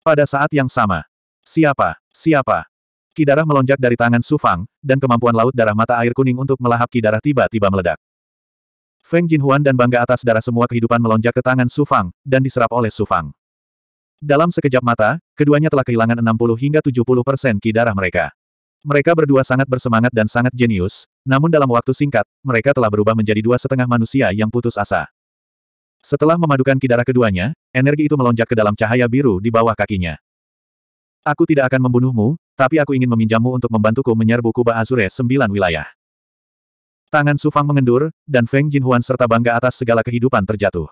Pada saat yang sama. Siapa? Siapa? Kidarah melonjak dari tangan Su Fang, dan kemampuan laut darah mata air kuning untuk melahap kidarah tiba-tiba meledak. Feng Jin Huan dan bangga atas darah semua kehidupan melonjak ke tangan Su Fang, dan diserap oleh Su Fang. Dalam sekejap mata, keduanya telah kehilangan 60 hingga 70 persen kidarah mereka. Mereka berdua sangat bersemangat dan sangat jenius, namun dalam waktu singkat, mereka telah berubah menjadi dua setengah manusia yang putus asa. Setelah memadukan kidara keduanya, energi itu melonjak ke dalam cahaya biru di bawah kakinya. Aku tidak akan membunuhmu, tapi aku ingin meminjammu untuk membantuku menyerbu kubah Azure sembilan wilayah. Tangan Su Fang mengendur, dan Feng Jinhuan serta bangga atas segala kehidupan terjatuh.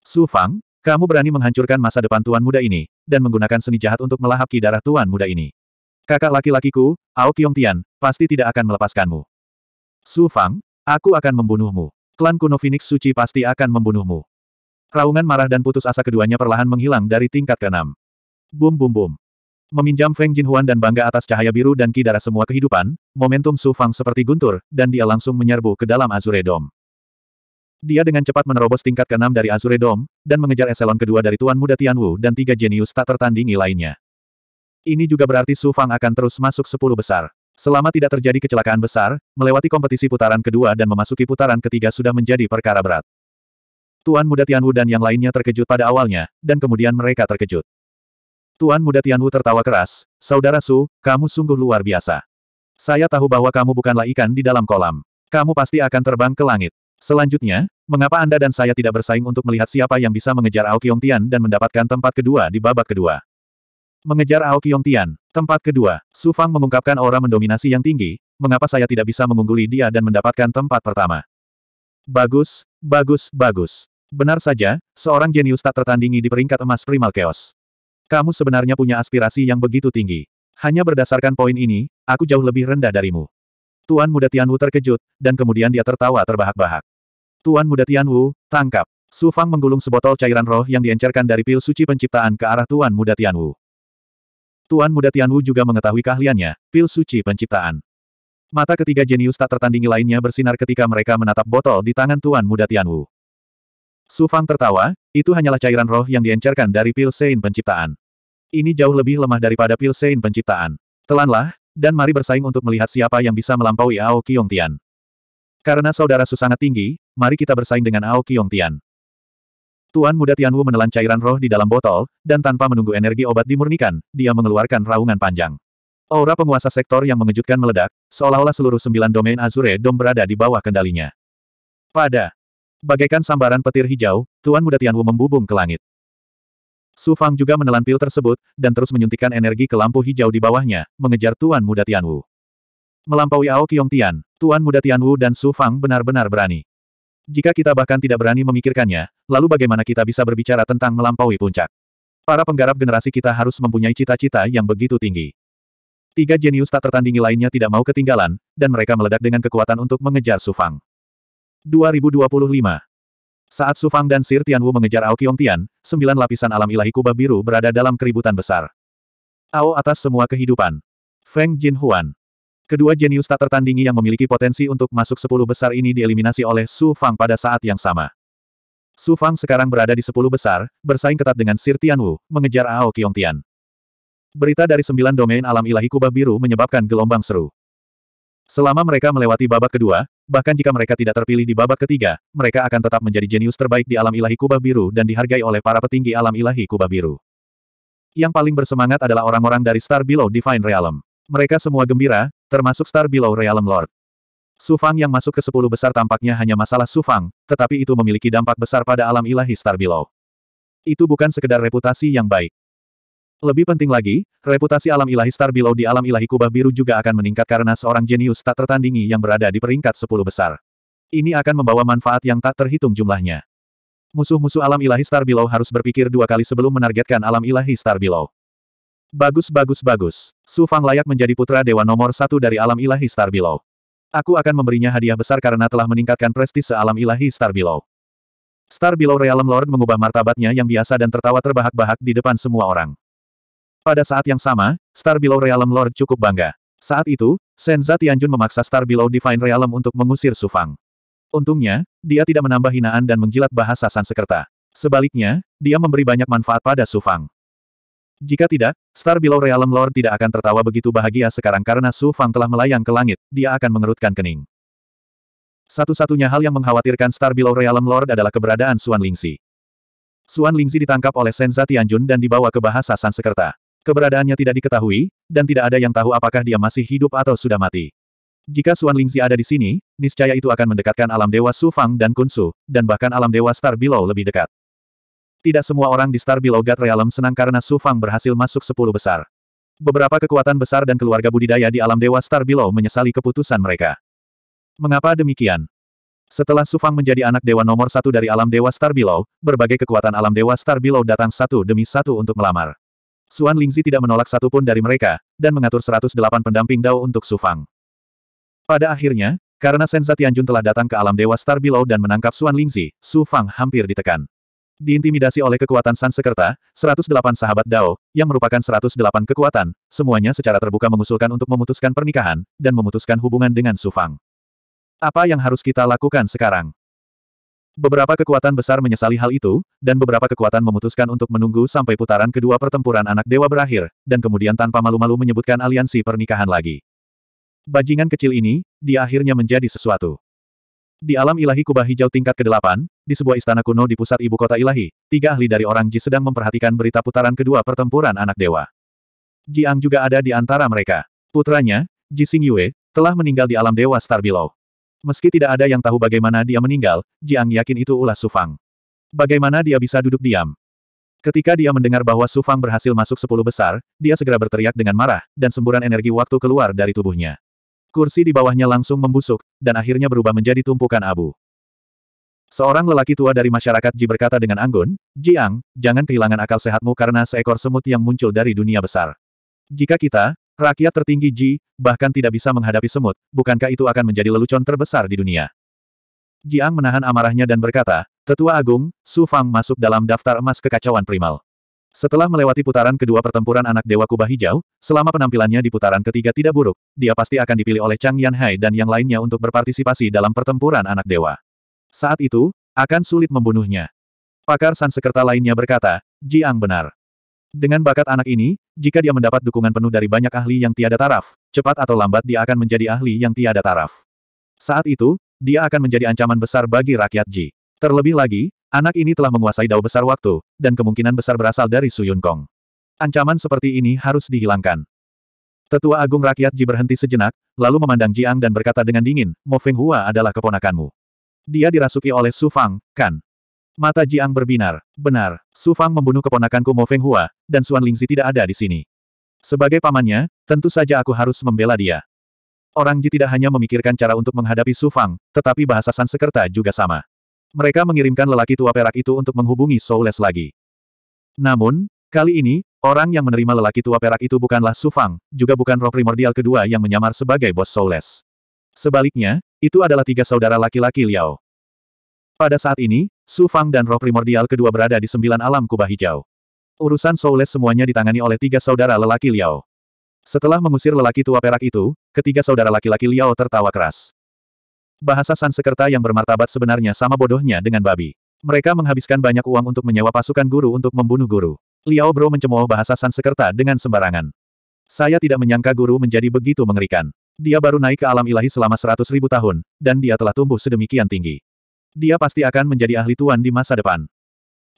Su Fang, kamu berani menghancurkan masa depan tuan muda ini, dan menggunakan seni jahat untuk melahap ki tuan muda ini. Kakak laki-lakiku, Ao Tian, pasti tidak akan melepaskanmu. Su Fang, aku akan membunuhmu. Klan kuno Phoenix Suci pasti akan membunuhmu. Raungan marah dan putus asa keduanya perlahan menghilang dari tingkat keenam. Bum bum bum. Meminjam Feng Jinhuan dan bangga atas cahaya biru dan ki darah semua kehidupan, momentum Su Fang seperti guntur, dan dia langsung menyerbu ke dalam Azure Dome. Dia dengan cepat menerobos tingkat keenam dari Azure Dome, dan mengejar eselon kedua dari Tuan Muda Tianwu dan tiga jenius tak tertandingi lainnya. Ini juga berarti Su Fang akan terus masuk sepuluh besar. Selama tidak terjadi kecelakaan besar, melewati kompetisi putaran kedua dan memasuki putaran ketiga sudah menjadi perkara berat. Tuan Muda Tianwu dan yang lainnya terkejut pada awalnya, dan kemudian mereka terkejut. Tuan Muda Tianwu tertawa keras, Saudara Su, kamu sungguh luar biasa. Saya tahu bahwa kamu bukanlah ikan di dalam kolam. Kamu pasti akan terbang ke langit. Selanjutnya, mengapa Anda dan saya tidak bersaing untuk melihat siapa yang bisa mengejar Ao Tian dan mendapatkan tempat kedua di babak kedua? Mengejar Ao Qiong Tian. Tempat kedua, Su Fang mengungkapkan aura mendominasi yang tinggi, mengapa saya tidak bisa mengungguli dia dan mendapatkan tempat pertama. Bagus, bagus, bagus. Benar saja, seorang jenius tak tertandingi di peringkat emas primal chaos. Kamu sebenarnya punya aspirasi yang begitu tinggi. Hanya berdasarkan poin ini, aku jauh lebih rendah darimu. Tuan Muda Tianwu terkejut, dan kemudian dia tertawa terbahak-bahak. Tuan Muda Tianwu, tangkap. Su Fang menggulung sebotol cairan roh yang diencerkan dari pil suci penciptaan ke arah Tuan Muda Tianwu. Tuan muda Tianwu juga mengetahui keahliannya, pil suci penciptaan. Mata ketiga jenius tak tertandingi lainnya bersinar ketika mereka menatap botol di tangan Tuan muda Tianwu. Su Fang tertawa, itu hanyalah cairan roh yang diencerkan dari pil sein penciptaan. Ini jauh lebih lemah daripada pil sein penciptaan. Telanlah, dan mari bersaing untuk melihat siapa yang bisa melampaui Ao Tian. Karena saudara Su sangat tinggi, mari kita bersaing dengan Ao Tian. Tuan muda Tianwu menelan cairan roh di dalam botol, dan tanpa menunggu energi obat dimurnikan, dia mengeluarkan raungan panjang. Aura penguasa sektor yang mengejutkan meledak, seolah-olah seluruh sembilan domain Azure dom berada di bawah kendalinya. Pada bagaikan sambaran petir hijau, Tuan muda Tianwu membubung ke langit. Su Fang juga menelan pil tersebut, dan terus menyuntikkan energi ke lampu hijau di bawahnya, mengejar Tuan muda Tianwu. Melampaui Ao Tian, Tuan muda Tianwu dan Su Fang benar-benar berani. Jika kita bahkan tidak berani memikirkannya, lalu bagaimana kita bisa berbicara tentang melampaui puncak? Para penggarap generasi kita harus mempunyai cita-cita yang begitu tinggi. Tiga jenius tak tertandingi lainnya tidak mau ketinggalan, dan mereka meledak dengan kekuatan untuk mengejar Sufang. 2025 Saat Sufang dan Sir Tian Wu mengejar Ao Aokiong Tian, sembilan lapisan alam ilahi Kubah biru berada dalam keributan besar. Ao atas semua kehidupan. Feng Jin Huan. Kedua jenius tak tertandingi yang memiliki potensi untuk masuk sepuluh besar ini dieliminasi oleh Su Fang pada saat yang sama. Su Fang sekarang berada di sepuluh besar, bersaing ketat dengan Sir Wu, mengejar Ao Tian. Berita dari sembilan domain alam ilahi kubah biru menyebabkan gelombang seru. Selama mereka melewati babak kedua, bahkan jika mereka tidak terpilih di babak ketiga, mereka akan tetap menjadi jenius terbaik di alam ilahi kubah biru dan dihargai oleh para petinggi alam ilahi kubah biru. Yang paling bersemangat adalah orang-orang dari Star Below Divine Realm. Mereka semua gembira, termasuk star below Realm Lord. Sufang yang masuk ke sepuluh besar tampaknya hanya masalah Sufang, tetapi itu memiliki dampak besar pada alam ilahi Star Below. Itu bukan sekedar reputasi yang baik. Lebih penting lagi, reputasi alam ilahi Star Below di alam ilahi kubah biru juga akan meningkat karena seorang jenius tak tertandingi yang berada di peringkat sepuluh besar. Ini akan membawa manfaat yang tak terhitung jumlahnya. Musuh-musuh alam ilahi Star Below harus berpikir dua kali sebelum menargetkan alam ilahi Star Below. Bagus bagus bagus. Su Fang layak menjadi putra dewa nomor satu dari alam ilahi Star Below. Aku akan memberinya hadiah besar karena telah meningkatkan prestise alam ilahi Star Below. Star Below Realm Lord mengubah martabatnya yang biasa dan tertawa terbahak-bahak di depan semua orang. Pada saat yang sama, Star Below Realm Lord cukup bangga. Saat itu, Senza Tianjun memaksa Star Below Divine Realm untuk mengusir Su Fang. Untungnya, dia tidak menambah hinaan dan menjilat bahasa Sansekerta. Sebaliknya, dia memberi banyak manfaat pada Su Fang. Jika tidak, Star Below Realm Lord tidak akan tertawa begitu bahagia sekarang karena Su Fang telah melayang ke langit, dia akan mengerutkan kening. Satu-satunya hal yang mengkhawatirkan Star Below Realm Lord adalah keberadaan Suan Lingzi. Suan Lingzi ditangkap oleh Senza Tianjun dan dibawa ke bahasa Sansekerta. Keberadaannya tidak diketahui, dan tidak ada yang tahu apakah dia masih hidup atau sudah mati. Jika Suan Lingzi ada di sini, niscaya itu akan mendekatkan alam dewa Su Fang dan Kun Su, dan bahkan alam dewa Star Below lebih dekat. Tidak semua orang di Star Below God Realm senang karena Su Fang berhasil masuk sepuluh besar. Beberapa kekuatan besar dan keluarga budidaya di alam dewa Star Below menyesali keputusan mereka. Mengapa demikian? Setelah Su Fang menjadi anak dewa nomor satu dari alam dewa Star Below, berbagai kekuatan alam dewa Star Below datang satu demi satu untuk melamar. Suan Lingzi tidak menolak satupun dari mereka, dan mengatur 108 pendamping Dao untuk Su Fang. Pada akhirnya, karena Senza Tianjun telah datang ke alam dewa Star Below dan menangkap Suan Lingzi, Su Fang hampir ditekan. Diintimidasi oleh kekuatan Sansekerta, 108 sahabat Dao, yang merupakan 108 kekuatan, semuanya secara terbuka mengusulkan untuk memutuskan pernikahan, dan memutuskan hubungan dengan Sufang. Apa yang harus kita lakukan sekarang? Beberapa kekuatan besar menyesali hal itu, dan beberapa kekuatan memutuskan untuk menunggu sampai putaran kedua pertempuran anak dewa berakhir, dan kemudian tanpa malu-malu menyebutkan aliansi pernikahan lagi. Bajingan kecil ini, dia akhirnya menjadi sesuatu. Di alam ilahi kubah hijau tingkat ke-8, di sebuah istana kuno di pusat ibu kota ilahi, tiga ahli dari orang Ji sedang memperhatikan berita putaran kedua pertempuran anak dewa. Jiang juga ada di antara mereka. Putranya, Ji Yue, telah meninggal di alam dewa Star Below. Meski tidak ada yang tahu bagaimana dia meninggal, Jiang yakin itu ulah Sufang. Bagaimana dia bisa duduk diam? Ketika dia mendengar bahwa Sufang berhasil masuk sepuluh besar, dia segera berteriak dengan marah, dan semburan energi waktu keluar dari tubuhnya. Kursi di bawahnya langsung membusuk, dan akhirnya berubah menjadi tumpukan abu. Seorang lelaki tua dari masyarakat Ji berkata dengan anggun, Jiang, jangan kehilangan akal sehatmu karena seekor semut yang muncul dari dunia besar. Jika kita, rakyat tertinggi Ji, bahkan tidak bisa menghadapi semut, bukankah itu akan menjadi lelucon terbesar di dunia? Jiang menahan amarahnya dan berkata, Tetua Agung, Su Fang masuk dalam daftar emas kekacauan primal. Setelah melewati putaran kedua pertempuran anak Dewa Kubah Hijau, selama penampilannya di putaran ketiga tidak buruk, dia pasti akan dipilih oleh Chang Yanhai dan yang lainnya untuk berpartisipasi dalam pertempuran anak Dewa. Saat itu, akan sulit membunuhnya. Pakar Sansekerta lainnya berkata, Jiang benar. Dengan bakat anak ini, jika dia mendapat dukungan penuh dari banyak ahli yang tiada taraf, cepat atau lambat dia akan menjadi ahli yang tiada taraf. Saat itu, dia akan menjadi ancaman besar bagi rakyat Ji. Terlebih lagi, Anak ini telah menguasai dao besar waktu, dan kemungkinan besar berasal dari Su Yun Kong. Ancaman seperti ini harus dihilangkan. Tetua Agung Rakyat Ji berhenti sejenak, lalu memandang Jiang dan berkata dengan dingin, Mo Feng Hua adalah keponakanmu. Dia dirasuki oleh Su Fang, kan? Mata Jiang berbinar. Benar, Su Fang membunuh keponakanku Mo Feng Hua, dan Suan Lingzi tidak ada di sini. Sebagai pamannya, tentu saja aku harus membela dia. Orang Ji tidak hanya memikirkan cara untuk menghadapi Su Fang, tetapi bahasa Sansekerta juga sama. Mereka mengirimkan lelaki tua perak itu untuk menghubungi Soules lagi. Namun, kali ini, orang yang menerima lelaki tua perak itu bukanlah Sufang, juga bukan roh primordial kedua yang menyamar sebagai bos Soules. Sebaliknya, itu adalah tiga saudara laki-laki Liao. Pada saat ini, Sufang dan roh primordial kedua berada di sembilan alam kubah hijau. Urusan Soules semuanya ditangani oleh tiga saudara lelaki Liao. Setelah mengusir lelaki tua perak itu, ketiga saudara laki-laki Liao tertawa keras. Bahasa Sansekerta yang bermartabat sebenarnya sama bodohnya dengan babi. Mereka menghabiskan banyak uang untuk menyewa pasukan guru untuk membunuh guru. Liao Bro mencemooh bahasa Sansekerta dengan sembarangan. Saya tidak menyangka guru menjadi begitu mengerikan. Dia baru naik ke alam ilahi selama seratus ribu tahun, dan dia telah tumbuh sedemikian tinggi. Dia pasti akan menjadi ahli tuan di masa depan.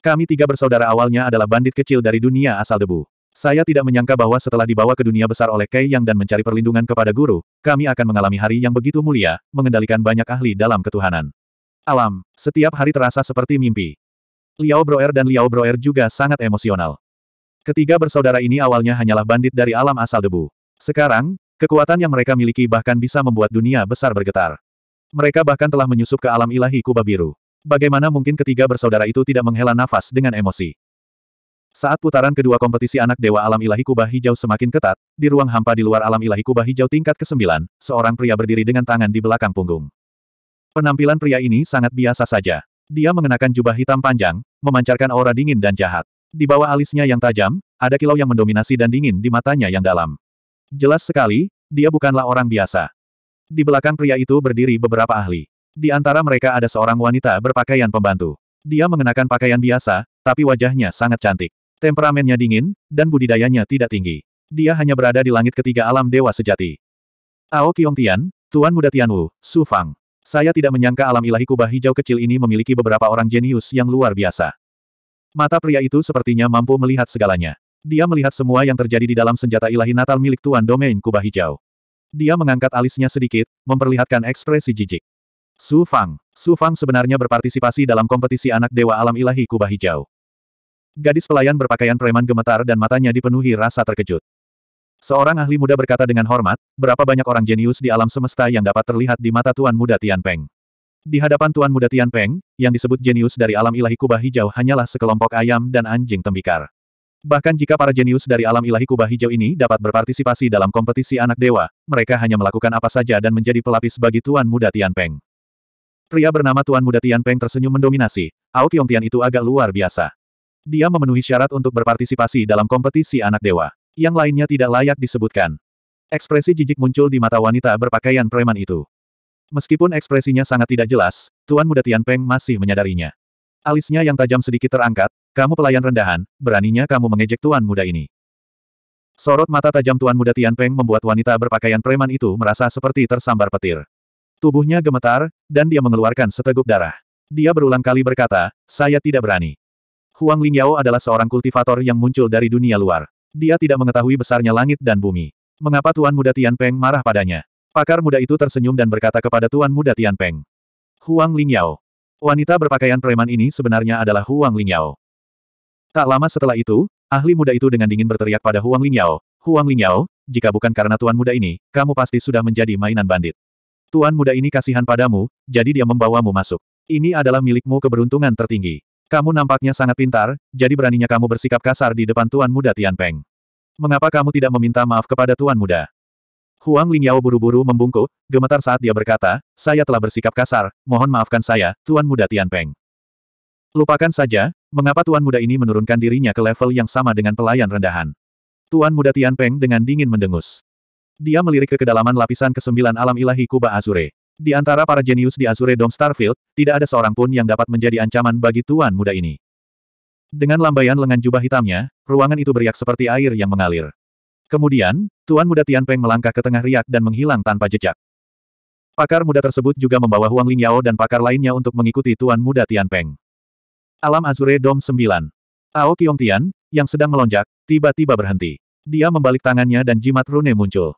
Kami tiga bersaudara awalnya adalah bandit kecil dari dunia asal debu. Saya tidak menyangka bahwa setelah dibawa ke dunia besar oleh Kei Yang dan mencari perlindungan kepada guru, kami akan mengalami hari yang begitu mulia, mengendalikan banyak ahli dalam ketuhanan. Alam, setiap hari terasa seperti mimpi. Liao Broer dan Liao Broer juga sangat emosional. Ketiga bersaudara ini awalnya hanyalah bandit dari alam asal debu. Sekarang, kekuatan yang mereka miliki bahkan bisa membuat dunia besar bergetar. Mereka bahkan telah menyusup ke alam ilahi kubah biru. Bagaimana mungkin ketiga bersaudara itu tidak menghela nafas dengan emosi? Saat putaran kedua kompetisi anak Dewa Alam Ilahi Kubah Hijau semakin ketat, di ruang hampa di luar Alam Ilahi Kubah Hijau tingkat ke-9, seorang pria berdiri dengan tangan di belakang punggung. Penampilan pria ini sangat biasa saja. Dia mengenakan jubah hitam panjang, memancarkan aura dingin dan jahat. Di bawah alisnya yang tajam, ada kilau yang mendominasi dan dingin di matanya yang dalam. Jelas sekali, dia bukanlah orang biasa. Di belakang pria itu berdiri beberapa ahli. Di antara mereka ada seorang wanita berpakaian pembantu. Dia mengenakan pakaian biasa, tapi wajahnya sangat cantik. Temperamennya dingin, dan budidayanya tidak tinggi. Dia hanya berada di langit ketiga alam dewa sejati. Ao Tian, Tuan Muda Tian Wu, Su Fang. Saya tidak menyangka alam ilahi kubah hijau kecil ini memiliki beberapa orang jenius yang luar biasa. Mata pria itu sepertinya mampu melihat segalanya. Dia melihat semua yang terjadi di dalam senjata ilahi natal milik Tuan Domain Kubah Hijau. Dia mengangkat alisnya sedikit, memperlihatkan ekspresi jijik. Su Fang. Su Fang sebenarnya berpartisipasi dalam kompetisi anak dewa alam ilahi kubah hijau. Gadis pelayan berpakaian preman gemetar dan matanya dipenuhi rasa terkejut. Seorang ahli muda berkata dengan hormat, berapa banyak orang jenius di alam semesta yang dapat terlihat di mata Tuan Muda Tian Peng? Di hadapan Tuan Muda Tian Peng, yang disebut jenius dari alam ilahi kubah hijau hanyalah sekelompok ayam dan anjing tembikar. Bahkan jika para jenius dari alam ilahi kubah hijau ini dapat berpartisipasi dalam kompetisi anak dewa, mereka hanya melakukan apa saja dan menjadi pelapis bagi Tuan Muda Tian Peng. Pria bernama Tuan Muda Tian Peng tersenyum mendominasi, Ao Tian itu agak luar biasa. Dia memenuhi syarat untuk berpartisipasi dalam kompetisi anak dewa. Yang lainnya tidak layak disebutkan. Ekspresi jijik muncul di mata wanita berpakaian preman itu. Meskipun ekspresinya sangat tidak jelas, Tuan Muda Tianpeng masih menyadarinya. Alisnya yang tajam sedikit terangkat, kamu pelayan rendahan, beraninya kamu mengejek Tuan Muda ini. Sorot mata tajam Tuan Muda Tianpeng membuat wanita berpakaian preman itu merasa seperti tersambar petir. Tubuhnya gemetar, dan dia mengeluarkan seteguk darah. Dia berulang kali berkata, saya tidak berani. Huang Lingyao adalah seorang kultivator yang muncul dari dunia luar. Dia tidak mengetahui besarnya langit dan bumi. Mengapa Tuan Muda Tianpeng marah padanya? Pakar muda itu tersenyum dan berkata kepada Tuan Muda Tianpeng. Huang Lingyao. Wanita berpakaian preman ini sebenarnya adalah Huang Lingyao. Tak lama setelah itu, ahli muda itu dengan dingin berteriak pada Huang Lingyao, Huang Lingyao, jika bukan karena Tuan Muda ini, kamu pasti sudah menjadi mainan bandit. Tuan Muda ini kasihan padamu, jadi dia membawamu masuk. Ini adalah milikmu keberuntungan tertinggi. Kamu nampaknya sangat pintar, jadi beraninya kamu bersikap kasar di depan Tuan Muda Tianpeng. Mengapa kamu tidak meminta maaf kepada Tuan Muda? Huang Lingyao buru-buru membungkuk, gemetar saat dia berkata, saya telah bersikap kasar, mohon maafkan saya, Tuan Muda Tianpeng. Lupakan saja, mengapa Tuan Muda ini menurunkan dirinya ke level yang sama dengan pelayan rendahan. Tuan Muda Tianpeng dengan dingin mendengus. Dia melirik ke kedalaman lapisan kesembilan alam ilahi Kuba Azure. Di antara para jenius di Azure Dome Starfield, tidak ada seorang pun yang dapat menjadi ancaman bagi tuan muda ini. Dengan lambaian lengan jubah hitamnya, ruangan itu beriak seperti air yang mengalir. Kemudian, tuan muda Tian Peng melangkah ke tengah riak dan menghilang tanpa jejak. Pakar muda tersebut juga membawa Huang Yao dan pakar lainnya untuk mengikuti tuan muda Tian Peng. Alam Azure Dome 9. Ao Tian, yang sedang melonjak, tiba-tiba berhenti. Dia membalik tangannya dan jimat rune muncul.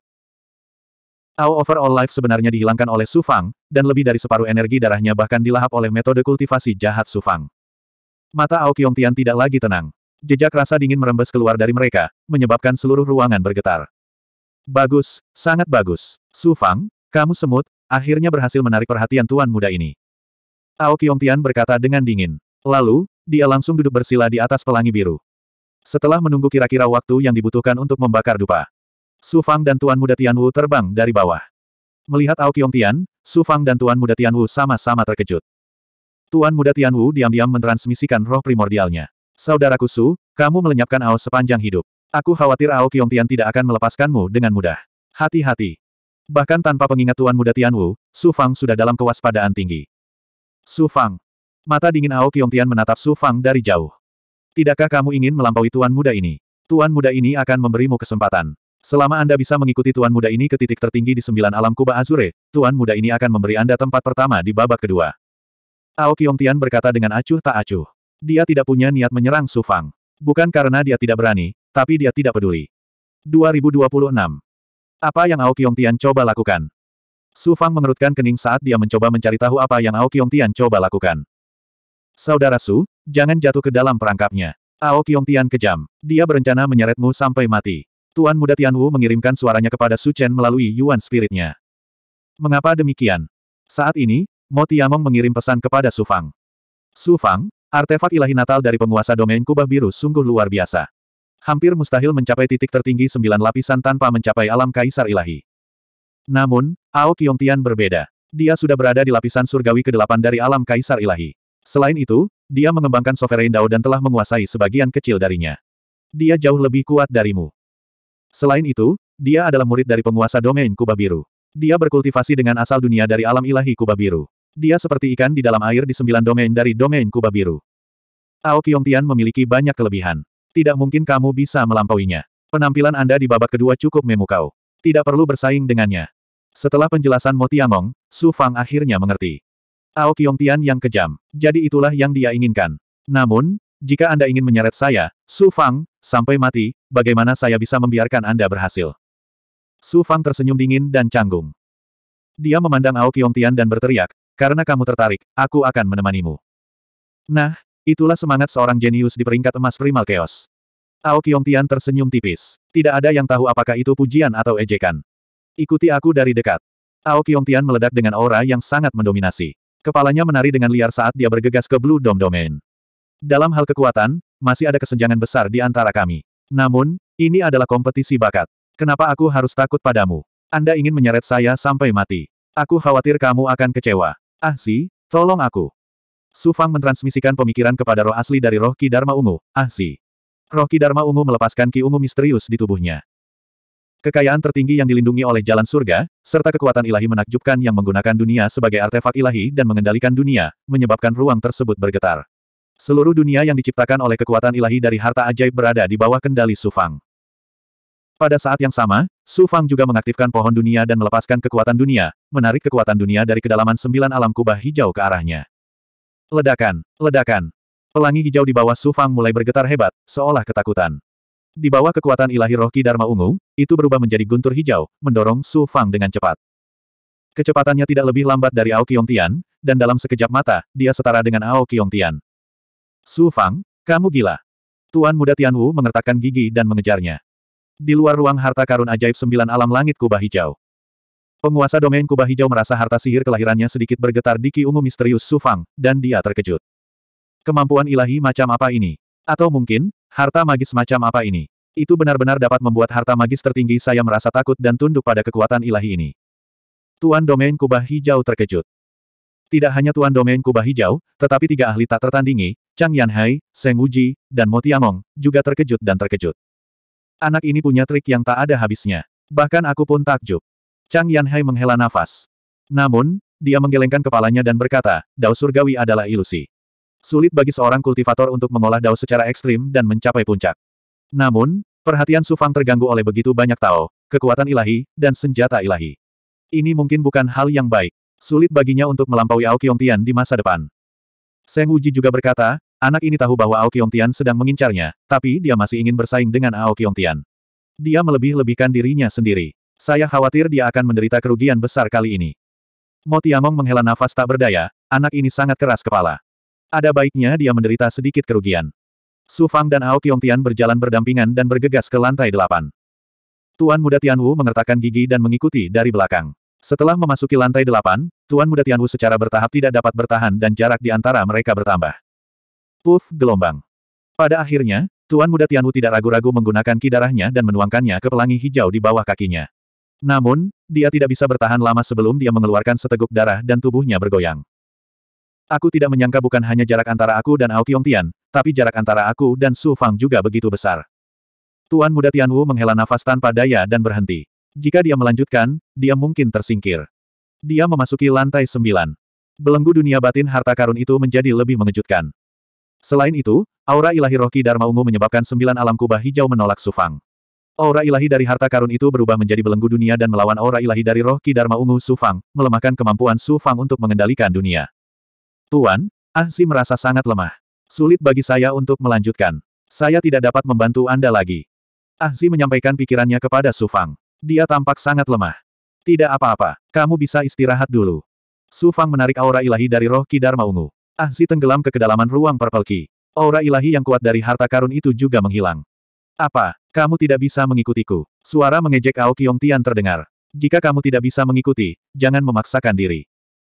Ao Overall Life sebenarnya dihilangkan oleh Su Fang, dan lebih dari separuh energi darahnya bahkan dilahap oleh metode kultivasi jahat Su Fang. Mata Ao Tian tidak lagi tenang. Jejak rasa dingin merembes keluar dari mereka, menyebabkan seluruh ruangan bergetar. Bagus, sangat bagus. Su Fang, kamu semut, akhirnya berhasil menarik perhatian tuan muda ini. Ao Tian berkata dengan dingin. Lalu, dia langsung duduk bersila di atas pelangi biru. Setelah menunggu kira-kira waktu yang dibutuhkan untuk membakar dupa, Su Fang dan Tuan Muda Tian Wu terbang dari bawah. Melihat Ao Tian, Su Fang dan Tuan Muda Tian Wu sama-sama terkejut. Tuan Muda Tian Wu diam-diam mentransmisikan roh primordialnya. Saudaraku Su, kamu melenyapkan Ao sepanjang hidup. Aku khawatir Ao Tian tidak akan melepaskanmu dengan mudah. Hati-hati. Bahkan tanpa pengingat Tuan Muda Tian Wu, Su Fang sudah dalam kewaspadaan tinggi. Su Fang. Mata dingin Ao Tian menatap Su Fang dari jauh. Tidakkah kamu ingin melampaui Tuan Muda ini? Tuan Muda ini akan memberimu kesempatan. Selama Anda bisa mengikuti Tuan Muda ini ke titik tertinggi di sembilan alam kubah Azure, Tuan Muda ini akan memberi Anda tempat pertama di babak kedua. Aoki Yongtian berkata dengan acuh tak acuh. Dia tidak punya niat menyerang Su Fang. Bukan karena dia tidak berani, tapi dia tidak peduli. 2026. Apa yang Aoki Yongtian coba lakukan? Su Fang mengerutkan kening saat dia mencoba mencari tahu apa yang Aoki Yongtian coba lakukan. Saudara Su, jangan jatuh ke dalam perangkapnya. Aoki Yongtian kejam. Dia berencana menyeretmu sampai mati. Tuan Muda Tianwu mengirimkan suaranya kepada Su Chen melalui Yuan Spiritnya. Mengapa demikian? Saat ini, Mo Tiamong mengirim pesan kepada Su Fang. Su Fang, artefak ilahi natal dari penguasa domain kubah biru sungguh luar biasa. Hampir mustahil mencapai titik tertinggi sembilan lapisan tanpa mencapai alam kaisar ilahi. Namun, Ao Tian berbeda. Dia sudah berada di lapisan surgawi ke-8 dari alam kaisar ilahi. Selain itu, dia mengembangkan Sovereign Dao dan telah menguasai sebagian kecil darinya. Dia jauh lebih kuat darimu. Selain itu, dia adalah murid dari penguasa domain Kuba Biru. Dia berkultivasi dengan asal dunia dari alam ilahi Kuba Biru. Dia seperti ikan di dalam air di sembilan domain dari domain Kuba Biru. Ao Tian memiliki banyak kelebihan. Tidak mungkin kamu bisa melampauinya. Penampilan Anda di babak kedua cukup memukau. Tidak perlu bersaing dengannya. Setelah penjelasan Mo Tiangong, Su Fang akhirnya mengerti. Ao Tian yang kejam. Jadi itulah yang dia inginkan. Namun, jika Anda ingin menyeret saya, Su Fang, sampai mati, bagaimana saya bisa membiarkan Anda berhasil? Su Fang tersenyum dingin dan canggung. Dia memandang Ao Tian dan berteriak, karena kamu tertarik, aku akan menemanimu. Nah, itulah semangat seorang jenius di peringkat emas primal chaos. Ao Tian tersenyum tipis. Tidak ada yang tahu apakah itu pujian atau ejekan. Ikuti aku dari dekat. Ao Tian meledak dengan aura yang sangat mendominasi. Kepalanya menari dengan liar saat dia bergegas ke Blue Dome Domain. Dalam hal kekuatan, masih ada kesenjangan besar di antara kami. Namun, ini adalah kompetisi bakat. Kenapa aku harus takut padamu? Anda ingin menyeret saya sampai mati. Aku khawatir kamu akan kecewa. Ah si, tolong aku. Su Fang mentransmisikan pemikiran kepada roh asli dari roh Ki Dharma Ungu, Ah si. Roh Ki Dharma Ungu melepaskan Ki Ungu misterius di tubuhnya. Kekayaan tertinggi yang dilindungi oleh jalan surga, serta kekuatan ilahi menakjubkan yang menggunakan dunia sebagai artefak ilahi dan mengendalikan dunia, menyebabkan ruang tersebut bergetar. Seluruh dunia yang diciptakan oleh kekuatan ilahi dari harta ajaib berada di bawah kendali Su Fang. Pada saat yang sama, Su Fang juga mengaktifkan pohon dunia dan melepaskan kekuatan dunia, menarik kekuatan dunia dari kedalaman sembilan alam kubah hijau ke arahnya. Ledakan, ledakan. Pelangi hijau di bawah Su Fang mulai bergetar hebat, seolah ketakutan. Di bawah kekuatan ilahi roh Dharma Ungu, itu berubah menjadi guntur hijau, mendorong Su Fang dengan cepat. Kecepatannya tidak lebih lambat dari Ao Tian, dan dalam sekejap mata, dia setara dengan Ao Tian. Su Fang, kamu gila. Tuan muda Tian Tianwu mengertakkan gigi dan mengejarnya. Di luar ruang harta karun ajaib sembilan alam langit kubah hijau. Penguasa domain kubah hijau merasa harta sihir kelahirannya sedikit bergetar di ki ungu misterius Su Fang, dan dia terkejut. Kemampuan ilahi macam apa ini? Atau mungkin, harta magis macam apa ini? Itu benar-benar dapat membuat harta magis tertinggi saya merasa takut dan tunduk pada kekuatan ilahi ini. Tuan Domain Kubah Hijau terkejut. Tidak hanya Tuan Domain Kubah Hijau, tetapi tiga ahli tak tertandingi, Chang Yanhai, Seng Wuji, dan Mo Tiangong, juga terkejut dan terkejut. Anak ini punya trik yang tak ada habisnya. Bahkan aku pun takjub. Chang Yanhai menghela nafas. Namun, dia menggelengkan kepalanya dan berkata, Dao Surgawi adalah ilusi. Sulit bagi seorang kultivator untuk mengolah Dao secara ekstrim dan mencapai puncak. Namun, perhatian Sufang terganggu oleh begitu banyak Tao, kekuatan ilahi, dan senjata ilahi. Ini mungkin bukan hal yang baik. Sulit baginya untuk melampaui Ao Tian di masa depan. Seng Uji juga berkata, anak ini tahu bahwa Ao Tian sedang mengincarnya, tapi dia masih ingin bersaing dengan Ao Tian. Dia melebih-lebihkan dirinya sendiri. Saya khawatir dia akan menderita kerugian besar kali ini. Mo Tiamong menghela nafas tak berdaya, anak ini sangat keras kepala. Ada baiknya dia menderita sedikit kerugian. Su Fang dan Ao Tian berjalan berdampingan dan bergegas ke lantai delapan. Tuan muda Tian Wu mengertakkan gigi dan mengikuti dari belakang. Setelah memasuki lantai delapan, Tuan Muda Tianwu secara bertahap tidak dapat bertahan dan jarak di antara mereka bertambah. Puff, gelombang. Pada akhirnya, Tuan Muda Tianwu tidak ragu-ragu menggunakan ki dan menuangkannya ke pelangi hijau di bawah kakinya. Namun, dia tidak bisa bertahan lama sebelum dia mengeluarkan seteguk darah dan tubuhnya bergoyang. Aku tidak menyangka bukan hanya jarak antara aku dan Ao Tian, tapi jarak antara aku dan Su Fang juga begitu besar. Tuan Muda Tianwu menghela nafas tanpa daya dan berhenti. Jika dia melanjutkan, dia mungkin tersingkir. Dia memasuki lantai sembilan. Belenggu dunia batin harta karun itu menjadi lebih mengejutkan. Selain itu, aura ilahi rohki Dharma Ungu menyebabkan sembilan alam kubah hijau menolak Sufang. Aura ilahi dari harta karun itu berubah menjadi belenggu dunia dan melawan aura ilahi dari rohki Dharma Ungu Sufang, melemahkan kemampuan Sufang untuk mengendalikan dunia. Tuan, Ahzi merasa sangat lemah. Sulit bagi saya untuk melanjutkan. Saya tidak dapat membantu Anda lagi. Ahzi menyampaikan pikirannya kepada Sufang. Dia tampak sangat lemah. Tidak apa-apa, kamu bisa istirahat dulu. Su Fang menarik aura ilahi dari roh Ki Dharma Ungu. Ahzi tenggelam ke kedalaman ruang Purple Ki. Aura ilahi yang kuat dari harta karun itu juga menghilang. Apa, kamu tidak bisa mengikutiku? Suara mengejek Ao Kiong Tian terdengar. Jika kamu tidak bisa mengikuti, jangan memaksakan diri.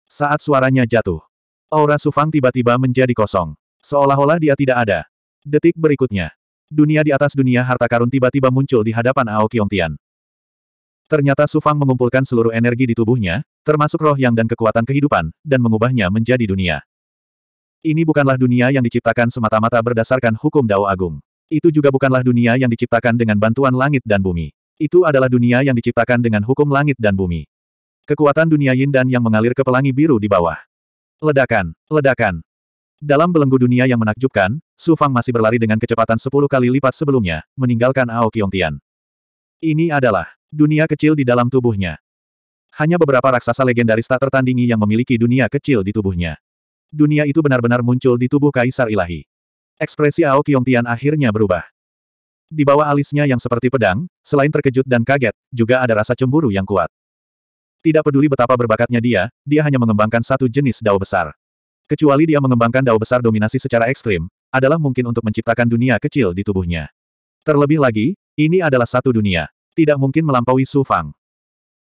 Saat suaranya jatuh, aura Su Fang tiba-tiba menjadi kosong. Seolah-olah dia tidak ada. Detik berikutnya, dunia di atas dunia harta karun tiba-tiba muncul di hadapan Ao Kiong Tian. Ternyata Su Fang mengumpulkan seluruh energi di tubuhnya, termasuk roh yang dan kekuatan kehidupan, dan mengubahnya menjadi dunia. Ini bukanlah dunia yang diciptakan semata-mata berdasarkan hukum Dao Agung. Itu juga bukanlah dunia yang diciptakan dengan bantuan langit dan bumi. Itu adalah dunia yang diciptakan dengan hukum langit dan bumi. Kekuatan dunia yin dan yang mengalir ke pelangi biru di bawah. Ledakan, ledakan. Dalam belenggu dunia yang menakjubkan, Su Fang masih berlari dengan kecepatan 10 kali lipat sebelumnya, meninggalkan Ao Tian. Ini adalah dunia kecil di dalam tubuhnya. Hanya beberapa raksasa legendaris tak tertandingi yang memiliki dunia kecil di tubuhnya. Dunia itu benar-benar muncul di tubuh Kaisar Ilahi. Ekspresi Ao Tian akhirnya berubah. Di bawah alisnya yang seperti pedang, selain terkejut dan kaget, juga ada rasa cemburu yang kuat. Tidak peduli betapa berbakatnya dia, dia hanya mengembangkan satu jenis dao besar. Kecuali dia mengembangkan dao besar dominasi secara ekstrim, adalah mungkin untuk menciptakan dunia kecil di tubuhnya. Terlebih lagi, ini adalah satu dunia. Tidak mungkin melampaui Su Fang.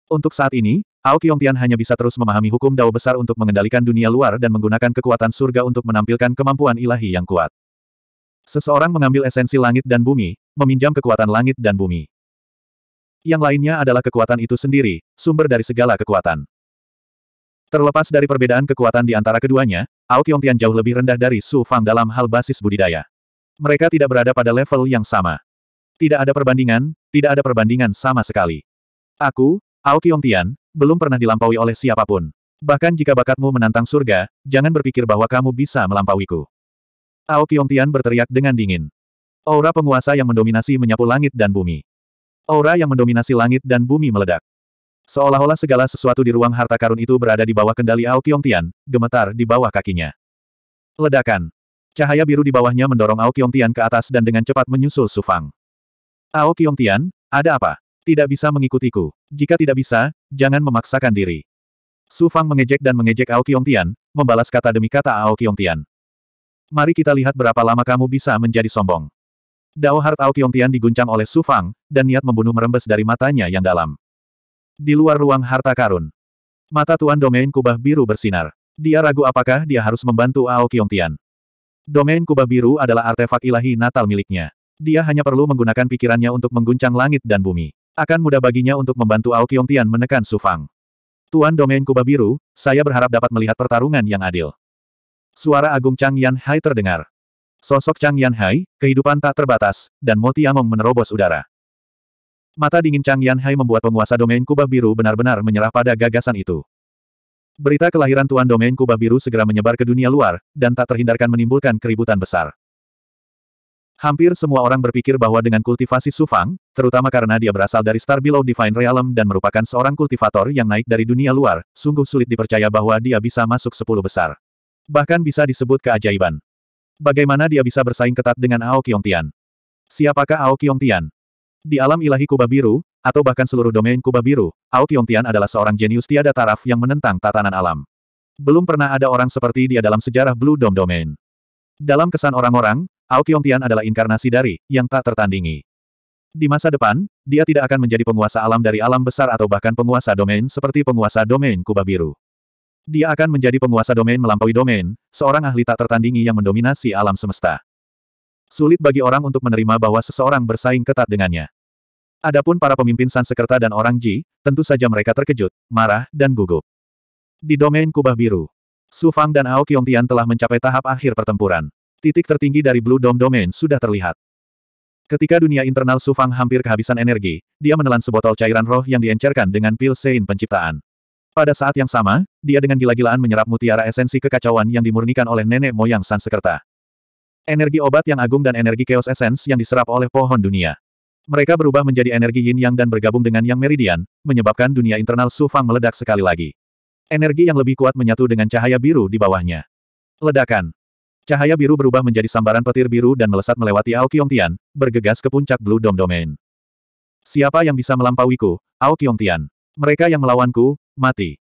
Untuk saat ini, Ao Tian hanya bisa terus memahami hukum Dao besar untuk mengendalikan dunia luar dan menggunakan kekuatan surga untuk menampilkan kemampuan ilahi yang kuat. Seseorang mengambil esensi langit dan bumi, meminjam kekuatan langit dan bumi. Yang lainnya adalah kekuatan itu sendiri, sumber dari segala kekuatan. Terlepas dari perbedaan kekuatan di antara keduanya, Ao Tian jauh lebih rendah dari Su Fang dalam hal basis budidaya. Mereka tidak berada pada level yang sama. Tidak ada perbandingan, tidak ada perbandingan sama sekali. Aku, Ao Tian, belum pernah dilampaui oleh siapapun. Bahkan jika bakatmu menantang surga, jangan berpikir bahwa kamu bisa melampauiku. Ao Tian berteriak dengan dingin. Aura penguasa yang mendominasi menyapu langit dan bumi. Aura yang mendominasi langit dan bumi meledak. Seolah-olah segala sesuatu di ruang harta karun itu berada di bawah kendali Ao Tian, gemetar di bawah kakinya. Ledakan. Cahaya biru di bawahnya mendorong Ao Tian ke atas dan dengan cepat menyusul Sufang. Ao Tian, ada apa? Tidak bisa mengikutiku. Jika tidak bisa, jangan memaksakan diri. Su Fang mengejek dan mengejek Ao Tian, membalas kata demi kata Ao Tian. Mari kita lihat berapa lama kamu bisa menjadi sombong. Dao Hart Ao Tian diguncang oleh Su Fang, dan niat membunuh merembes dari matanya yang dalam. Di luar ruang harta karun. Mata Tuan Domain Kubah Biru bersinar. Dia ragu apakah dia harus membantu Ao Tian. Domain Kubah Biru adalah artefak ilahi natal miliknya. Dia hanya perlu menggunakan pikirannya untuk mengguncang langit dan bumi. Akan mudah baginya untuk membantu Ao Tian menekan Su Fang. Tuan Domain Kuba Biru, saya berharap dapat melihat pertarungan yang adil. Suara agung Chang Yan Hai terdengar. Sosok Chang Yan Hai, kehidupan tak terbatas, dan Moti Among menerobos udara. Mata dingin Chang Yan Hai membuat penguasa domain kubah biru benar-benar menyerah pada gagasan itu. Berita kelahiran Tuan Domain Kubah Biru segera menyebar ke dunia luar, dan tak terhindarkan menimbulkan keributan besar. Hampir semua orang berpikir bahwa dengan kultivasi Sufang, terutama karena dia berasal dari Star Below Divine Realm dan merupakan seorang kultivator yang naik dari dunia luar, sungguh sulit dipercaya bahwa dia bisa masuk sepuluh besar. Bahkan bisa disebut keajaiban. Bagaimana dia bisa bersaing ketat dengan Ao Tian? Siapakah Ao Tian? Di alam ilahi Kuba Biru, atau bahkan seluruh domain Kuba Biru, Ao Tian adalah seorang jenius tiada taraf yang menentang tatanan alam. Belum pernah ada orang seperti dia dalam sejarah Blue Dome Domain. Dalam kesan orang-orang, Ao Qiongtian adalah inkarnasi dari yang tak tertandingi. Di masa depan, dia tidak akan menjadi penguasa alam dari alam besar atau bahkan penguasa domain seperti penguasa domain Kubah Biru. Dia akan menjadi penguasa domain melampaui domain, seorang ahli tak tertandingi yang mendominasi alam semesta. Sulit bagi orang untuk menerima bahwa seseorang bersaing ketat dengannya. Adapun para pemimpin Sansekerta dan orang Ji, tentu saja mereka terkejut, marah, dan gugup. Di domain Kubah Biru, Su Fang dan Ao Qiongtian telah mencapai tahap akhir pertempuran titik tertinggi dari Blue Dome Domain sudah terlihat. Ketika dunia internal Sufang hampir kehabisan energi, dia menelan sebotol cairan roh yang diencerkan dengan pil Sein penciptaan. Pada saat yang sama, dia dengan gila-gilaan menyerap mutiara esensi kekacauan yang dimurnikan oleh nenek moyang Sansekerta. Energi obat yang agung dan energi chaos essence yang diserap oleh pohon dunia. Mereka berubah menjadi energi yin yang dan bergabung dengan yang meridian, menyebabkan dunia internal Sufang meledak sekali lagi. Energi yang lebih kuat menyatu dengan cahaya biru di bawahnya. Ledakan. Cahaya biru berubah menjadi sambaran petir biru dan melesat melewati Ao Tian, bergegas ke puncak Blue Dome Domain. Siapa yang bisa melampauiku? Ao Tian. Mereka yang melawanku, mati.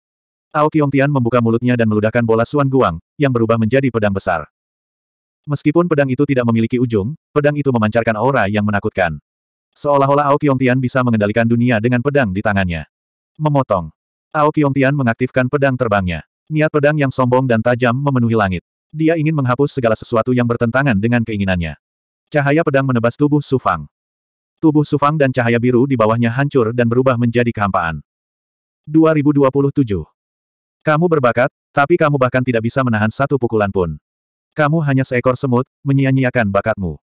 Ao Tian membuka mulutnya dan meludahkan bola Suan Guang, yang berubah menjadi pedang besar. Meskipun pedang itu tidak memiliki ujung, pedang itu memancarkan aura yang menakutkan. Seolah-olah Ao Tian bisa mengendalikan dunia dengan pedang di tangannya. Memotong. Ao Tian mengaktifkan pedang terbangnya. Niat pedang yang sombong dan tajam memenuhi langit. Dia ingin menghapus segala sesuatu yang bertentangan dengan keinginannya. Cahaya pedang menebas tubuh Sufang. Tubuh Sufang dan cahaya biru di bawahnya hancur dan berubah menjadi kehampaan. 2027. Kamu berbakat, tapi kamu bahkan tidak bisa menahan satu pukulan pun. Kamu hanya seekor semut, menyia-nyiakan bakatmu.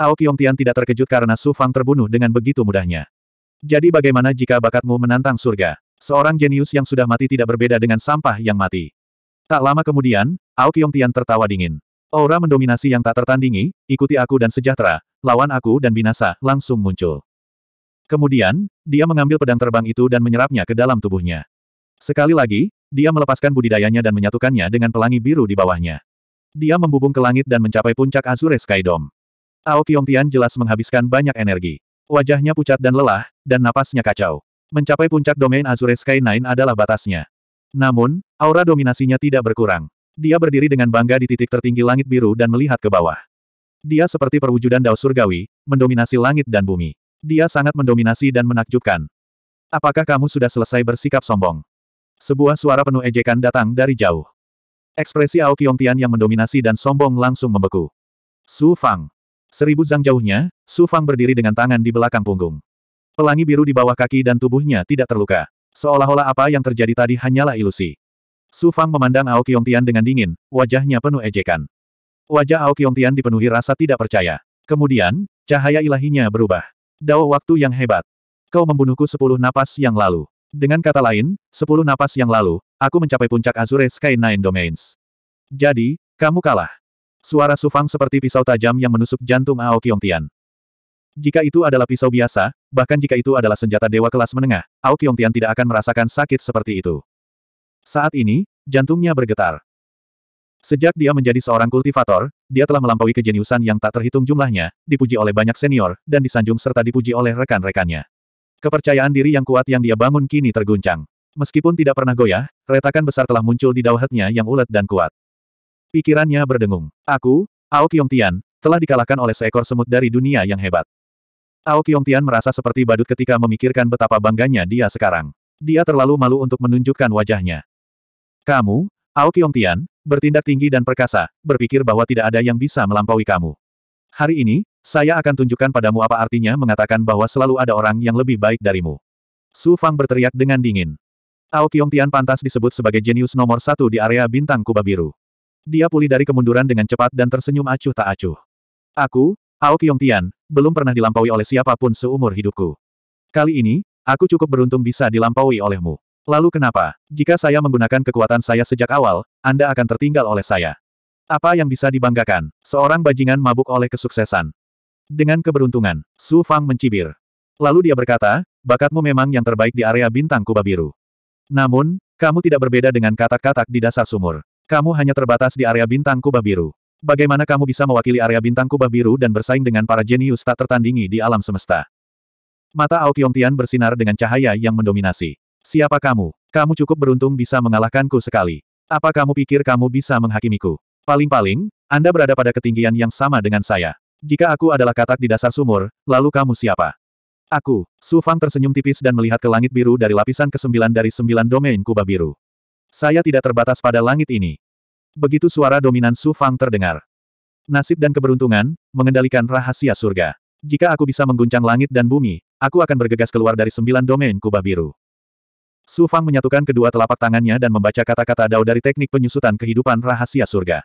Ao Tian tidak terkejut karena Su Fang terbunuh dengan begitu mudahnya. Jadi bagaimana jika bakatmu menantang surga? Seorang jenius yang sudah mati tidak berbeda dengan sampah yang mati. Tak lama kemudian, Ao Tian tertawa dingin. Aura mendominasi yang tak tertandingi, ikuti aku dan sejahtera, lawan aku dan binasa, langsung muncul. Kemudian, dia mengambil pedang terbang itu dan menyerapnya ke dalam tubuhnya. Sekali lagi, dia melepaskan budidayanya dan menyatukannya dengan pelangi biru di bawahnya. Dia membubung ke langit dan mencapai puncak Azure Sky Dome. Ao Tian jelas menghabiskan banyak energi. Wajahnya pucat dan lelah, dan napasnya kacau. Mencapai puncak domain Azure Sky Nine adalah batasnya. Namun, aura dominasinya tidak berkurang. Dia berdiri dengan bangga di titik tertinggi langit biru dan melihat ke bawah. Dia seperti perwujudan dao surgawi, mendominasi langit dan bumi. Dia sangat mendominasi dan menakjubkan. Apakah kamu sudah selesai bersikap sombong? Sebuah suara penuh ejekan datang dari jauh. Ekspresi Ao Tian yang mendominasi dan sombong langsung membeku. Su Fang. Seribu zang jauhnya, Su Fang berdiri dengan tangan di belakang punggung. Pelangi biru di bawah kaki dan tubuhnya tidak terluka. Seolah-olah apa yang terjadi tadi hanyalah ilusi. Su Fang memandang Ao Tian dengan dingin, wajahnya penuh ejekan. Wajah Ao Tian dipenuhi rasa tidak percaya. Kemudian, cahaya ilahinya berubah. Dao waktu yang hebat. Kau membunuhku sepuluh napas yang lalu. Dengan kata lain, sepuluh napas yang lalu, aku mencapai puncak Azure Sky Nine Domains. Jadi, kamu kalah. Suara Su Fang seperti pisau tajam yang menusuk jantung Ao Tian. Jika itu adalah pisau biasa, bahkan jika itu adalah senjata dewa kelas menengah, Ao Tian tidak akan merasakan sakit seperti itu. Saat ini, jantungnya bergetar. Sejak dia menjadi seorang kultivator, dia telah melampaui kejeniusan yang tak terhitung jumlahnya, dipuji oleh banyak senior, dan disanjung serta dipuji oleh rekan-rekannya. Kepercayaan diri yang kuat yang dia bangun kini terguncang. Meskipun tidak pernah goyah, retakan besar telah muncul di dauhatnya yang ulet dan kuat. Pikirannya berdengung. Aku, Ao Tian, telah dikalahkan oleh seekor semut dari dunia yang hebat. Ao Tian merasa seperti badut ketika memikirkan betapa bangganya dia sekarang. Dia terlalu malu untuk menunjukkan wajahnya. Kamu, Ao Tian, bertindak tinggi dan perkasa, berpikir bahwa tidak ada yang bisa melampaui kamu. Hari ini, saya akan tunjukkan padamu apa artinya mengatakan bahwa selalu ada orang yang lebih baik darimu. Su Fang berteriak dengan dingin. Ao Tian pantas disebut sebagai jenius nomor satu di area bintang kubah biru. Dia pulih dari kemunduran dengan cepat dan tersenyum acuh tak acuh. Aku, Ao Tian, belum pernah dilampaui oleh siapapun seumur hidupku. Kali ini, aku cukup beruntung bisa dilampaui olehmu. Lalu kenapa? Jika saya menggunakan kekuatan saya sejak awal, Anda akan tertinggal oleh saya. Apa yang bisa dibanggakan? Seorang bajingan mabuk oleh kesuksesan. Dengan keberuntungan, Su Fang mencibir. Lalu dia berkata, bakatmu memang yang terbaik di area bintang Kubah biru. Namun, kamu tidak berbeda dengan katak-katak di dasar sumur. Kamu hanya terbatas di area bintang Kubah biru. Bagaimana kamu bisa mewakili area bintang Kubah biru dan bersaing dengan para jenius tak tertandingi di alam semesta? Mata Ao Tian bersinar dengan cahaya yang mendominasi. Siapa kamu? Kamu cukup beruntung bisa mengalahkanku sekali. Apa kamu pikir kamu bisa menghakimiku? Paling-paling, Anda berada pada ketinggian yang sama dengan saya. Jika aku adalah katak di dasar sumur, lalu kamu siapa? Aku, Su Fang tersenyum tipis dan melihat ke langit biru dari lapisan ke-9 dari sembilan domain kubah biru. Saya tidak terbatas pada langit ini. Begitu suara dominan Su Fang terdengar. Nasib dan keberuntungan, mengendalikan rahasia surga. Jika aku bisa mengguncang langit dan bumi, aku akan bergegas keluar dari sembilan domain kubah biru. Su Fang menyatukan kedua telapak tangannya dan membaca kata-kata Dao dari teknik penyusutan kehidupan rahasia surga.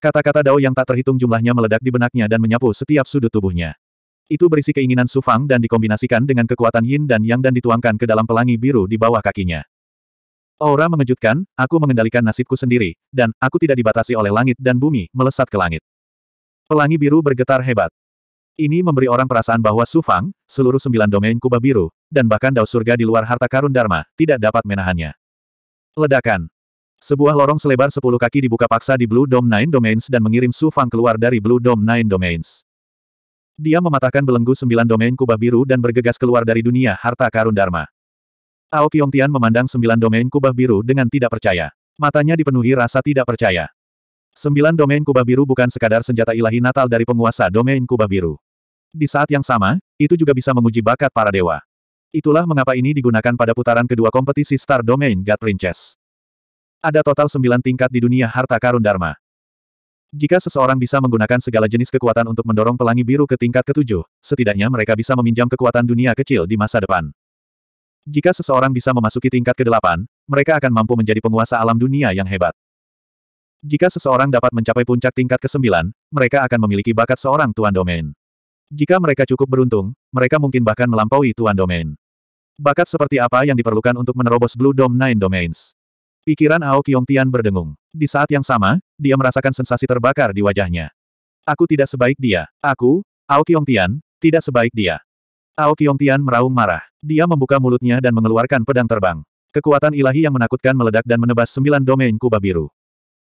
Kata-kata Dao yang tak terhitung jumlahnya meledak di benaknya dan menyapu setiap sudut tubuhnya. Itu berisi keinginan Su Fang dan dikombinasikan dengan kekuatan Yin dan Yang dan dituangkan ke dalam pelangi biru di bawah kakinya. Aura mengejutkan, aku mengendalikan nasibku sendiri, dan aku tidak dibatasi oleh langit dan bumi, melesat ke langit. Pelangi biru bergetar hebat. Ini memberi orang perasaan bahwa Su Fang, seluruh sembilan domain kubah biru, dan bahkan dao surga di luar harta karun Dharma, tidak dapat menahannya. Ledakan. Sebuah lorong selebar sepuluh kaki dibuka paksa di Blue Dome Nine Domains dan mengirim Su Fang keluar dari Blue Dome Nine Domains. Dia mematahkan belenggu sembilan domain kubah biru dan bergegas keluar dari dunia harta karun Dharma. Ao Tian memandang sembilan domain kubah biru dengan tidak percaya. Matanya dipenuhi rasa tidak percaya. Sembilan domain kubah biru bukan sekadar senjata ilahi natal dari penguasa domain kubah biru. Di saat yang sama, itu juga bisa menguji bakat para dewa. Itulah mengapa ini digunakan pada putaran kedua kompetisi Star Domain God Princess. Ada total sembilan tingkat di dunia harta karun Dharma. Jika seseorang bisa menggunakan segala jenis kekuatan untuk mendorong pelangi biru ke tingkat ketujuh, setidaknya mereka bisa meminjam kekuatan dunia kecil di masa depan. Jika seseorang bisa memasuki tingkat kedelapan, mereka akan mampu menjadi penguasa alam dunia yang hebat. Jika seseorang dapat mencapai puncak tingkat ke-9, mereka akan memiliki bakat seorang tuan domain. Jika mereka cukup beruntung, mereka mungkin bahkan melampaui tuan domain. Bakat seperti apa yang diperlukan untuk menerobos Blue Dome Nine Domains? Pikiran Ao Tian berdengung. Di saat yang sama, dia merasakan sensasi terbakar di wajahnya. Aku tidak sebaik dia. Aku, Ao Tian, tidak sebaik dia. Ao Tian meraung marah. Dia membuka mulutnya dan mengeluarkan pedang terbang. Kekuatan ilahi yang menakutkan meledak dan menebas sembilan domain kubah biru.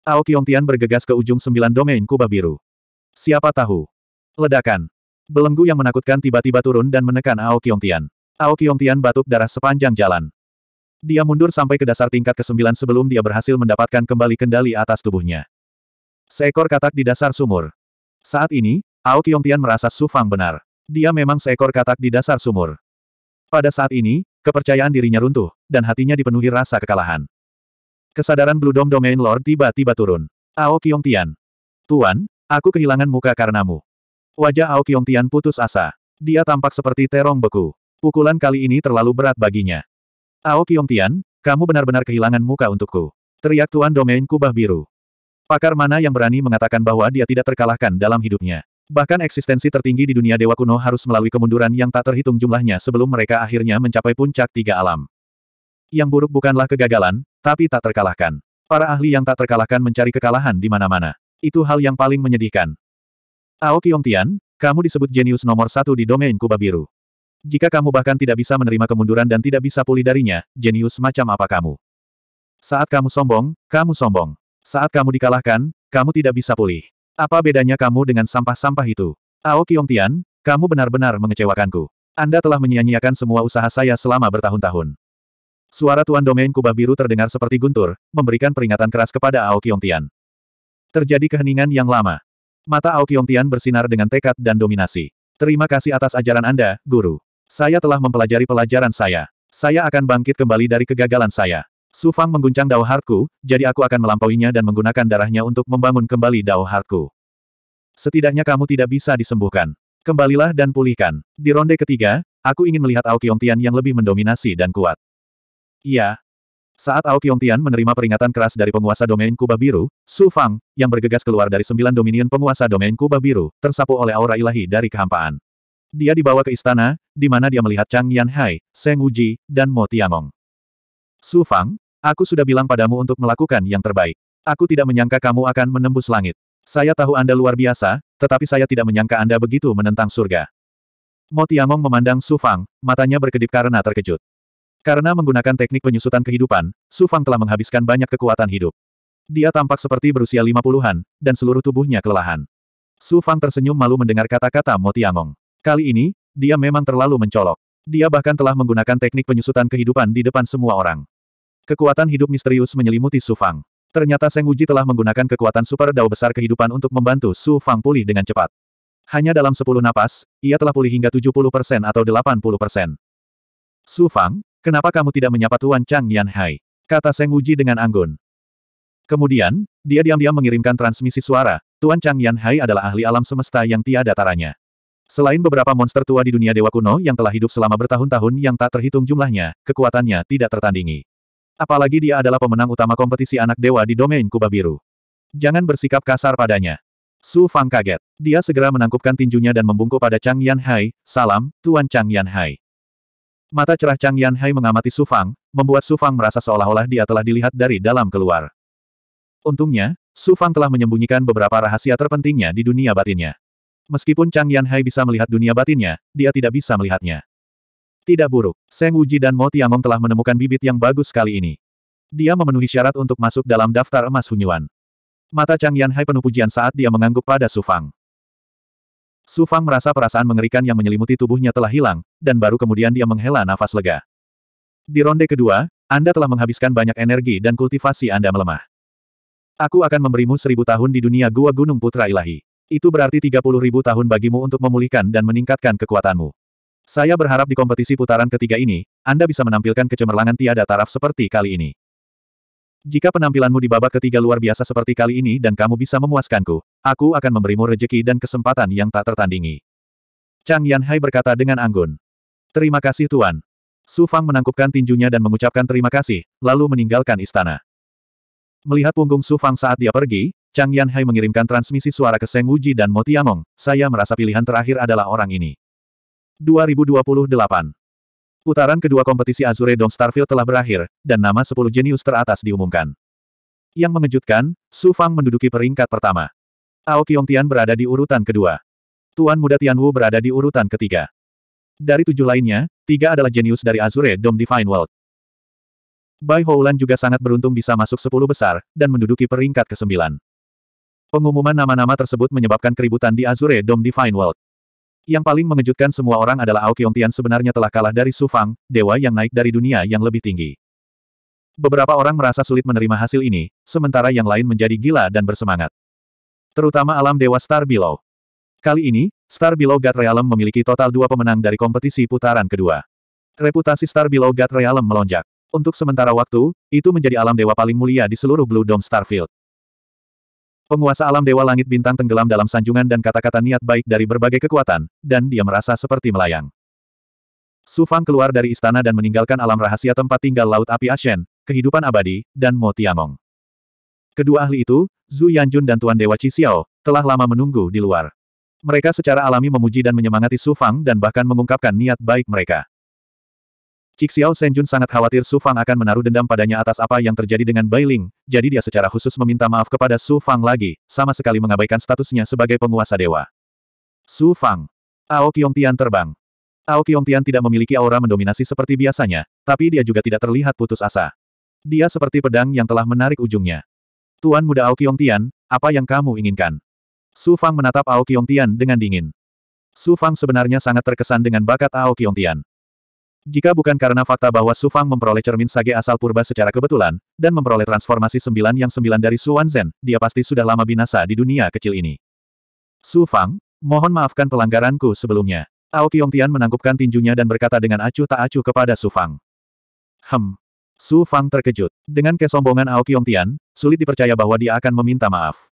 Ao Tian bergegas ke ujung sembilan domain kubah biru. Siapa tahu? Ledakan. Belenggu yang menakutkan tiba-tiba turun dan menekan Ao Tian. Ao Tian batuk darah sepanjang jalan. Dia mundur sampai ke dasar tingkat ke-9 sebelum dia berhasil mendapatkan kembali kendali atas tubuhnya. Seekor katak di dasar sumur. Saat ini, Ao Tian merasa sufang benar. Dia memang seekor katak di dasar sumur. Pada saat ini, kepercayaan dirinya runtuh, dan hatinya dipenuhi rasa kekalahan. Kesadaran Blue Dome Domain Lord tiba-tiba turun. Ao Tian. Tuan, aku kehilangan muka karenamu. Wajah Ao Tian putus asa. Dia tampak seperti terong beku. Pukulan kali ini terlalu berat baginya. Ao Tian, kamu benar-benar kehilangan muka untukku. Teriak Tuan Domain Kubah Biru. Pakar mana yang berani mengatakan bahwa dia tidak terkalahkan dalam hidupnya. Bahkan eksistensi tertinggi di dunia dewa kuno harus melalui kemunduran yang tak terhitung jumlahnya sebelum mereka akhirnya mencapai puncak tiga alam. Yang buruk bukanlah kegagalan, tapi tak terkalahkan. Para ahli yang tak terkalahkan mencari kekalahan di mana-mana. Itu hal yang paling menyedihkan. Ao Tian, kamu disebut jenius nomor satu di domain Kuba Biru. Jika kamu bahkan tidak bisa menerima kemunduran dan tidak bisa pulih darinya, jenius macam apa kamu? Saat kamu sombong, kamu sombong. Saat kamu dikalahkan, kamu tidak bisa pulih. Apa bedanya kamu dengan sampah-sampah itu? Ao Tian, kamu benar-benar mengecewakanku. Anda telah menyia-nyiakan semua usaha saya selama bertahun-tahun. Suara Tuan Domain Kubah Biru terdengar seperti guntur, memberikan peringatan keras kepada Ao Tian. Terjadi keheningan yang lama. Mata Ao Tian bersinar dengan tekad dan dominasi. Terima kasih atas ajaran Anda, Guru. Saya telah mempelajari pelajaran saya. Saya akan bangkit kembali dari kegagalan saya. Su Fang mengguncang Dao Harku, jadi aku akan melampauinya dan menggunakan darahnya untuk membangun kembali Dao Harku. Setidaknya kamu tidak bisa disembuhkan. Kembalilah dan pulihkan. Di ronde ketiga, aku ingin melihat Ao Tian yang lebih mendominasi dan kuat. Iya. Saat Ao Tian menerima peringatan keras dari penguasa domain Kubah Biru, Su Fang, yang bergegas keluar dari sembilan dominion penguasa domain Kubah Biru, tersapu oleh aura ilahi dari kehampaan. Dia dibawa ke istana, di mana dia melihat Chang Yanhai, Seng Wuji, dan Mo Tiangong. Su Fang, aku sudah bilang padamu untuk melakukan yang terbaik. Aku tidak menyangka kamu akan menembus langit. Saya tahu Anda luar biasa, tetapi saya tidak menyangka Anda begitu menentang surga. Mo Tiangong memandang Su Fang, matanya berkedip karena terkejut. Karena menggunakan teknik penyusutan kehidupan, Su Fang telah menghabiskan banyak kekuatan hidup. Dia tampak seperti berusia lima puluhan, dan seluruh tubuhnya kelelahan. Su Fang tersenyum malu mendengar kata-kata Mo Tiangong. Kali ini, dia memang terlalu mencolok. Dia bahkan telah menggunakan teknik penyusutan kehidupan di depan semua orang. Kekuatan hidup misterius menyelimuti Su Fang. Ternyata Seng Wuji telah menggunakan kekuatan super dao besar kehidupan untuk membantu Su Fang pulih dengan cepat. Hanya dalam 10 napas, ia telah pulih hingga 70% atau 80%. Su Fang, kenapa kamu tidak menyapa Tuan Chang Yan Hai? Kata Seng Wuji dengan anggun. Kemudian, dia diam-diam mengirimkan transmisi suara, Tuan Chang Yan Hai adalah ahli alam semesta yang tiada taranya. Selain beberapa monster tua di dunia dewa kuno yang telah hidup selama bertahun-tahun yang tak terhitung jumlahnya, kekuatannya tidak tertandingi. Apalagi dia adalah pemenang utama kompetisi anak dewa di domain kubah biru. Jangan bersikap kasar padanya. Su Fang kaget. Dia segera menangkupkan tinjunya dan membungkuk pada Chang Yan Hai, salam, Tuan Chang Yan Hai. Mata cerah Chang Yan Hai mengamati Su Fang, membuat Su Fang merasa seolah-olah dia telah dilihat dari dalam keluar. Untungnya, Su Fang telah menyembunyikan beberapa rahasia terpentingnya di dunia batinnya. Meskipun Chang Yanhai bisa melihat dunia batinnya, dia tidak bisa melihatnya. Tidak buruk, Seng Wuji dan Mo Tiangong telah menemukan bibit yang bagus kali ini. Dia memenuhi syarat untuk masuk dalam daftar emas Hunyuan. Mata Chang Yanhai penuh pujian saat dia mengangguk pada Su Fang. Su Fang merasa perasaan mengerikan yang menyelimuti tubuhnya telah hilang, dan baru kemudian dia menghela nafas lega. Di ronde kedua, Anda telah menghabiskan banyak energi dan kultivasi Anda melemah. Aku akan memberimu seribu tahun di dunia gua gunung putra ilahi. Itu berarti 30 ribu tahun bagimu untuk memulihkan dan meningkatkan kekuatanmu. Saya berharap di kompetisi putaran ketiga ini, Anda bisa menampilkan kecemerlangan tiada taraf seperti kali ini. Jika penampilanmu di babak ketiga luar biasa seperti kali ini dan kamu bisa memuaskanku, aku akan memberimu rejeki dan kesempatan yang tak tertandingi. Chang Yanhai berkata dengan anggun. Terima kasih Tuan. Su Fang menangkupkan tinjunya dan mengucapkan terima kasih, lalu meninggalkan istana. Melihat punggung Su Fang saat dia pergi, Chang Yanhai mengirimkan transmisi suara ke Seng Wuji dan Mo Tiangong, saya merasa pilihan terakhir adalah orang ini. 2028 Putaran kedua kompetisi Azure Dome Starfield telah berakhir, dan nama 10 jenius teratas diumumkan. Yang mengejutkan, Su Fang menduduki peringkat pertama. Ao Tian berada di urutan kedua. Tuan Muda Tian Wu berada di urutan ketiga. Dari tujuh lainnya, tiga adalah jenius dari Azure Dome Divine World. Bai Houlan juga sangat beruntung bisa masuk sepuluh besar, dan menduduki peringkat ke-9. Pengumuman nama-nama tersebut menyebabkan keributan di Azure Dome Divine World. Yang paling mengejutkan semua orang adalah Ao Tian sebenarnya telah kalah dari Su Fang, dewa yang naik dari dunia yang lebih tinggi. Beberapa orang merasa sulit menerima hasil ini, sementara yang lain menjadi gila dan bersemangat. Terutama alam dewa Star Below. Kali ini, Star Below God Realm memiliki total dua pemenang dari kompetisi putaran kedua. Reputasi Star Below God Realm melonjak. Untuk sementara waktu, itu menjadi alam dewa paling mulia di seluruh Blue Dome Starfield. Penguasa alam Dewa Langit Bintang tenggelam dalam sanjungan dan kata-kata niat baik dari berbagai kekuatan, dan dia merasa seperti melayang. Su Fang keluar dari istana dan meninggalkan alam rahasia tempat tinggal Laut Api Ashen, kehidupan abadi, dan Mo Tiangong. Kedua ahli itu, Zhu Yanjun dan Tuan Dewa Qi Xiao, telah lama menunggu di luar. Mereka secara alami memuji dan menyemangati Su Fang dan bahkan mengungkapkan niat baik mereka. Xiao Senjun sangat khawatir Su Fang akan menaruh dendam padanya atas apa yang terjadi dengan Bai Ling, jadi dia secara khusus meminta maaf kepada Su Fang lagi, sama sekali mengabaikan statusnya sebagai penguasa dewa. Su Fang. Ao Tian terbang. Ao Tian tidak memiliki aura mendominasi seperti biasanya, tapi dia juga tidak terlihat putus asa. Dia seperti pedang yang telah menarik ujungnya. Tuan muda Ao Tian, apa yang kamu inginkan? Su Fang menatap Ao Tian dengan dingin. Su Fang sebenarnya sangat terkesan dengan bakat Ao Tian. Jika bukan karena fakta bahwa Su Fang memperoleh cermin sage asal purba secara kebetulan, dan memperoleh transformasi sembilan yang sembilan dari Su Zen, dia pasti sudah lama binasa di dunia kecil ini. Su Fang, mohon maafkan pelanggaranku sebelumnya. Ao Tian menangkupkan tinjunya dan berkata dengan acuh tak acuh kepada Su Fang. Hem. Su Fang terkejut. Dengan kesombongan Ao Tian, sulit dipercaya bahwa dia akan meminta maaf.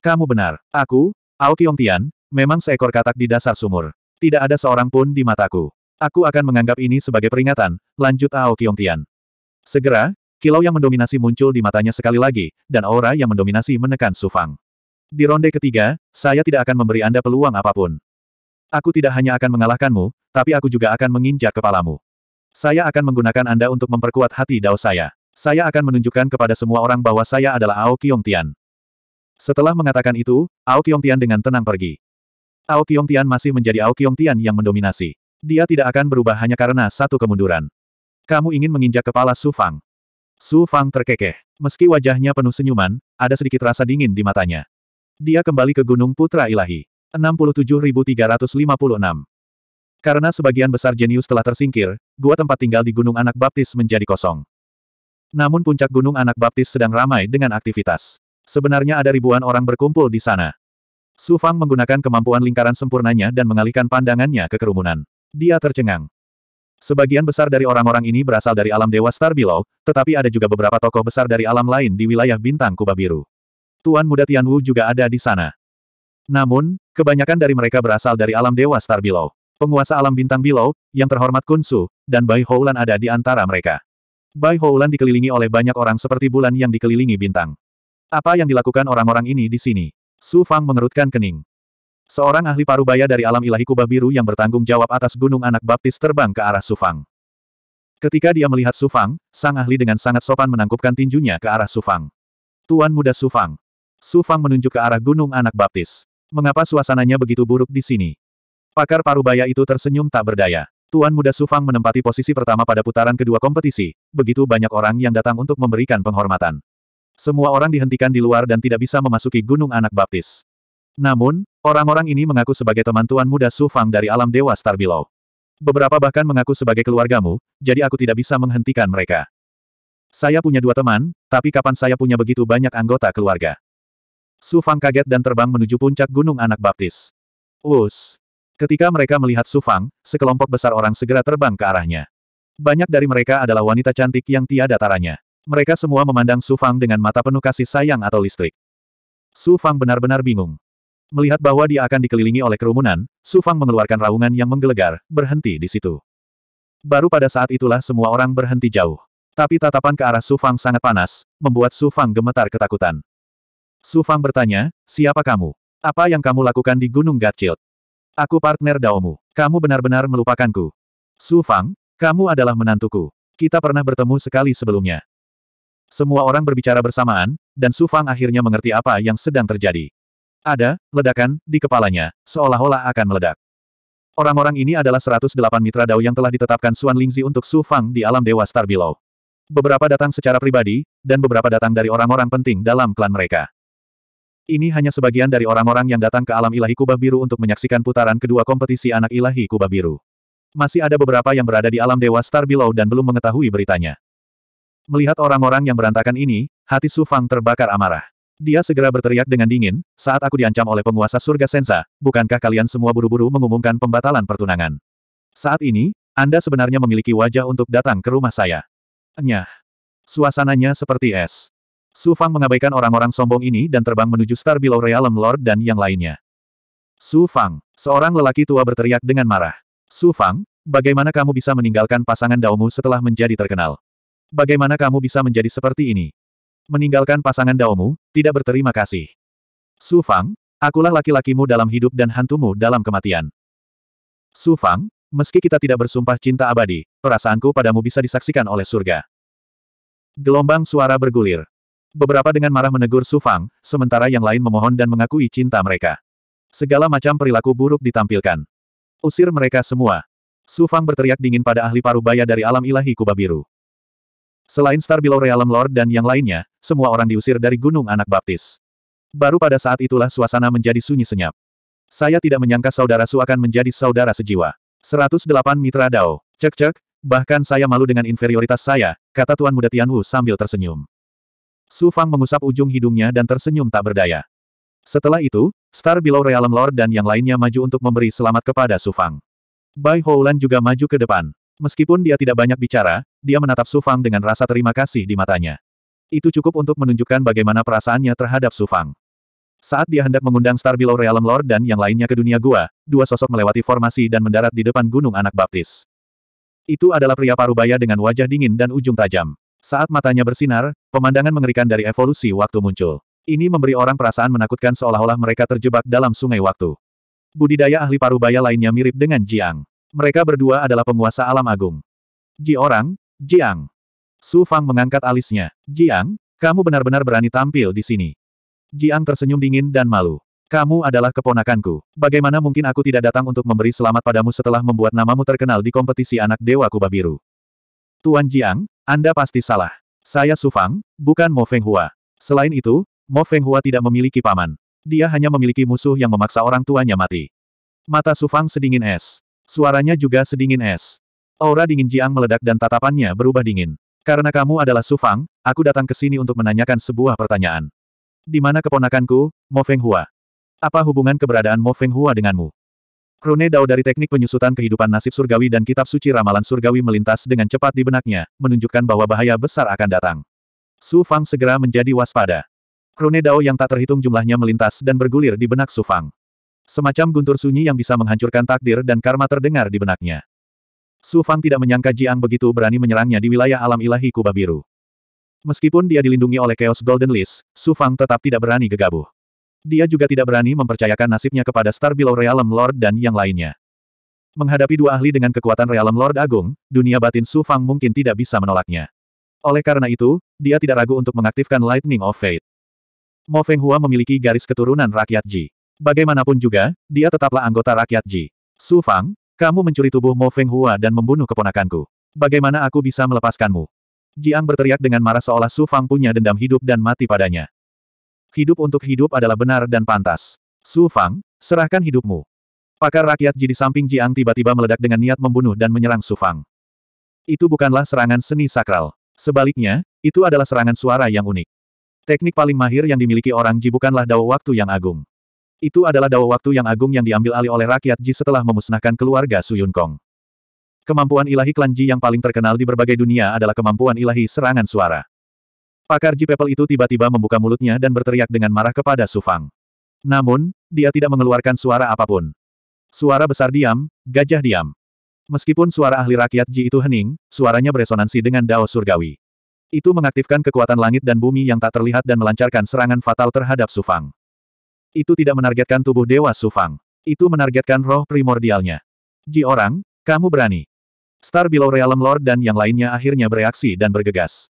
Kamu benar, aku, Ao Tian, memang seekor katak di dasar sumur. Tidak ada seorang pun di mataku. Aku akan menganggap ini sebagai peringatan, lanjut Ao Tian. Segera, kilau yang mendominasi muncul di matanya sekali lagi, dan aura yang mendominasi menekan Su Fang. Di ronde ketiga, saya tidak akan memberi Anda peluang apapun. Aku tidak hanya akan mengalahkanmu, tapi aku juga akan menginjak kepalamu. Saya akan menggunakan Anda untuk memperkuat hati dao saya. Saya akan menunjukkan kepada semua orang bahwa saya adalah Ao Tian. Setelah mengatakan itu, Ao Tian dengan tenang pergi. Ao Tian masih menjadi Ao Tian yang mendominasi. Dia tidak akan berubah hanya karena satu kemunduran. Kamu ingin menginjak kepala Su Fang. Su Fang terkekeh. Meski wajahnya penuh senyuman, ada sedikit rasa dingin di matanya. Dia kembali ke Gunung Putra Ilahi. 67356 Karena sebagian besar jenius telah tersingkir, gua tempat tinggal di Gunung Anak Baptis menjadi kosong. Namun puncak Gunung Anak Baptis sedang ramai dengan aktivitas. Sebenarnya ada ribuan orang berkumpul di sana. Su Fang menggunakan kemampuan lingkaran sempurnanya dan mengalihkan pandangannya ke kerumunan. Dia tercengang. Sebagian besar dari orang-orang ini berasal dari alam Dewa Star Below, tetapi ada juga beberapa tokoh besar dari alam lain di wilayah bintang kubah Biru. Tuan Muda Tianwu juga ada di sana. Namun, kebanyakan dari mereka berasal dari alam Dewa Star Below. Penguasa alam bintang Below, yang terhormat Kun Su dan Bai Houlan ada di antara mereka. Bai Houlan dikelilingi oleh banyak orang seperti bulan yang dikelilingi bintang. Apa yang dilakukan orang-orang ini di sini? Su Fang mengerutkan kening. Seorang ahli parubaya dari alam ilahi kubah biru yang bertanggung jawab atas gunung anak baptis terbang ke arah Sufang. Ketika dia melihat Sufang, sang ahli dengan sangat sopan menangkupkan tinjunya ke arah Sufang. Tuan muda Sufang. Sufang menunjuk ke arah gunung anak baptis. Mengapa suasananya begitu buruk di sini? Pakar parubaya itu tersenyum tak berdaya. Tuan muda Sufang menempati posisi pertama pada putaran kedua kompetisi, begitu banyak orang yang datang untuk memberikan penghormatan. Semua orang dihentikan di luar dan tidak bisa memasuki Gunung Anak Baptis. Namun, orang-orang ini mengaku sebagai teman tuan muda Su Fang dari alam Dewa Star Below. Beberapa bahkan mengaku sebagai keluargamu, jadi aku tidak bisa menghentikan mereka. Saya punya dua teman, tapi kapan saya punya begitu banyak anggota keluarga? Su Fang kaget dan terbang menuju puncak Gunung Anak Baptis. Us. Ketika mereka melihat Su Fang, sekelompok besar orang segera terbang ke arahnya. Banyak dari mereka adalah wanita cantik yang tiada taranya. Mereka semua memandang Su Fang dengan mata penuh kasih sayang atau listrik. Su Fang benar-benar bingung. Melihat bahwa dia akan dikelilingi oleh kerumunan, Su Fang mengeluarkan raungan yang menggelegar, berhenti di situ. Baru pada saat itulah semua orang berhenti jauh. Tapi tatapan ke arah Su Fang sangat panas, membuat Su Fang gemetar ketakutan. Su Fang bertanya, siapa kamu? Apa yang kamu lakukan di Gunung Gatchild? Aku partner Daomu. Kamu benar-benar melupakanku. Su Fang, kamu adalah menantuku. Kita pernah bertemu sekali sebelumnya. Semua orang berbicara bersamaan, dan Su Fang akhirnya mengerti apa yang sedang terjadi. Ada, ledakan, di kepalanya, seolah-olah akan meledak. Orang-orang ini adalah 108 mitra Dao yang telah ditetapkan Suan Lingzi untuk Su Fang di alam Dewa Star Below. Beberapa datang secara pribadi, dan beberapa datang dari orang-orang penting dalam klan mereka. Ini hanya sebagian dari orang-orang yang datang ke alam ilahi kubah biru untuk menyaksikan putaran kedua kompetisi anak ilahi kubah biru. Masih ada beberapa yang berada di alam Dewa Star Below dan belum mengetahui beritanya. Melihat orang-orang yang berantakan ini, hati Su Fang terbakar amarah. Dia segera berteriak dengan dingin, saat aku diancam oleh penguasa surga Sensa, bukankah kalian semua buru-buru mengumumkan pembatalan pertunangan? Saat ini, Anda sebenarnya memiliki wajah untuk datang ke rumah saya. Nyah. Suasananya seperti es. Su Fang mengabaikan orang-orang sombong ini dan terbang menuju Star Below Realm Lord dan yang lainnya. Su Fang, seorang lelaki tua berteriak dengan marah. Su Fang, bagaimana kamu bisa meninggalkan pasangan daumu setelah menjadi terkenal? Bagaimana kamu bisa menjadi seperti ini? meninggalkan pasangan Daomu, tidak berterima kasih. Su Fang, akulah laki-lakimu dalam hidup dan hantumu dalam kematian. Su Fang, meski kita tidak bersumpah cinta abadi, perasaanku padamu bisa disaksikan oleh surga. Gelombang suara bergulir. Beberapa dengan marah menegur Su Fang, sementara yang lain memohon dan mengakui cinta mereka. Segala macam perilaku buruk ditampilkan. Usir mereka semua. Su Fang berteriak dingin pada ahli parubaya dari alam ilahi Kubah Biru. Selain Star Below Realm Lord dan yang lainnya, semua orang diusir dari Gunung Anak Baptis. Baru pada saat itulah suasana menjadi sunyi senyap. Saya tidak menyangka saudara Su akan menjadi saudara sejiwa. 108 Mitra Dao. Cek-cek, bahkan saya malu dengan inferioritas saya, kata Tuan Muda Tianwu sambil tersenyum. Su Fang mengusap ujung hidungnya dan tersenyum tak berdaya. Setelah itu, Star Below Realm Lord dan yang lainnya maju untuk memberi selamat kepada Su Fang. Bai Houlan juga maju ke depan. Meskipun dia tidak banyak bicara, dia menatap Su Fang dengan rasa terima kasih di matanya. Itu cukup untuk menunjukkan bagaimana perasaannya terhadap Su Fang. Saat dia hendak mengundang Star Below Realm Lord dan yang lainnya ke dunia gua, dua sosok melewati formasi dan mendarat di depan Gunung Anak Baptis. Itu adalah pria parubaya dengan wajah dingin dan ujung tajam. Saat matanya bersinar, pemandangan mengerikan dari evolusi waktu muncul. Ini memberi orang perasaan menakutkan seolah-olah mereka terjebak dalam sungai waktu. Budidaya ahli parubaya lainnya mirip dengan Jiang. Mereka berdua adalah penguasa alam agung. Ji orang, Jiang. Su Fang mengangkat alisnya. Jiang, kamu benar-benar berani tampil di sini. Jiang tersenyum dingin dan malu. Kamu adalah keponakanku. Bagaimana mungkin aku tidak datang untuk memberi selamat padamu setelah membuat namamu terkenal di kompetisi anak Dewa Kuba Biru? Tuan Jiang, Anda pasti salah. Saya Su Fang, bukan Mo Feng Hua. Selain itu, Mo Feng Hua tidak memiliki paman. Dia hanya memiliki musuh yang memaksa orang tuanya mati. Mata Su Fang sedingin es. Suaranya juga sedingin es. Aura dingin Jiang meledak dan tatapannya berubah dingin. Karena kamu adalah Su Fang, aku datang ke sini untuk menanyakan sebuah pertanyaan. Di mana keponakanku, Mo Feng Hua? Apa hubungan keberadaan Mo Feng Hua denganmu? Rune Dao dari teknik penyusutan kehidupan nasib surgawi dan kitab suci ramalan surgawi melintas dengan cepat di benaknya, menunjukkan bahwa bahaya besar akan datang. Su Fang segera menjadi waspada. Rune Dao yang tak terhitung jumlahnya melintas dan bergulir di benak Su Fang. Semacam guntur sunyi yang bisa menghancurkan takdir dan karma terdengar di benaknya. Su Fang tidak menyangka Jiang begitu berani menyerangnya di wilayah alam ilahi Kuba Biru. Meskipun dia dilindungi oleh Chaos Golden List, Su Fang tetap tidak berani gegabah. Dia juga tidak berani mempercayakan nasibnya kepada Star Below Realm Lord dan yang lainnya. Menghadapi dua ahli dengan kekuatan Realm Lord Agung, dunia batin Su Fang mungkin tidak bisa menolaknya. Oleh karena itu, dia tidak ragu untuk mengaktifkan Lightning of Fate. Mo Feng Hua memiliki garis keturunan rakyat Ji. Bagaimanapun juga, dia tetaplah anggota rakyat Ji. Su Fang, kamu mencuri tubuh Mo Feng Hua dan membunuh keponakanku. Bagaimana aku bisa melepaskanmu? Jiang berteriak dengan marah seolah Su Fang punya dendam hidup dan mati padanya. Hidup untuk hidup adalah benar dan pantas. Su Fang, serahkan hidupmu. Pakar rakyat Ji di samping Jiang tiba-tiba meledak dengan niat membunuh dan menyerang Su Fang. Itu bukanlah serangan seni sakral. Sebaliknya, itu adalah serangan suara yang unik. Teknik paling mahir yang dimiliki orang Ji bukanlah dao waktu yang agung. Itu adalah Dao waktu yang agung yang diambil alih oleh rakyat Ji setelah memusnahkan keluarga Su Yun Kong. Kemampuan ilahi klan Ji yang paling terkenal di berbagai dunia adalah kemampuan ilahi serangan suara. Pakar Ji People itu tiba-tiba membuka mulutnya dan berteriak dengan marah kepada Su Fang. Namun, dia tidak mengeluarkan suara apapun. Suara besar diam, gajah diam. Meskipun suara ahli rakyat Ji itu hening, suaranya beresonansi dengan Dao Surgawi. Itu mengaktifkan kekuatan langit dan bumi yang tak terlihat dan melancarkan serangan fatal terhadap Sufang. Itu tidak menargetkan tubuh Dewa Sufang. Itu menargetkan roh primordialnya. Ji orang, kamu berani. Star Below Realm Lord dan yang lainnya akhirnya bereaksi dan bergegas.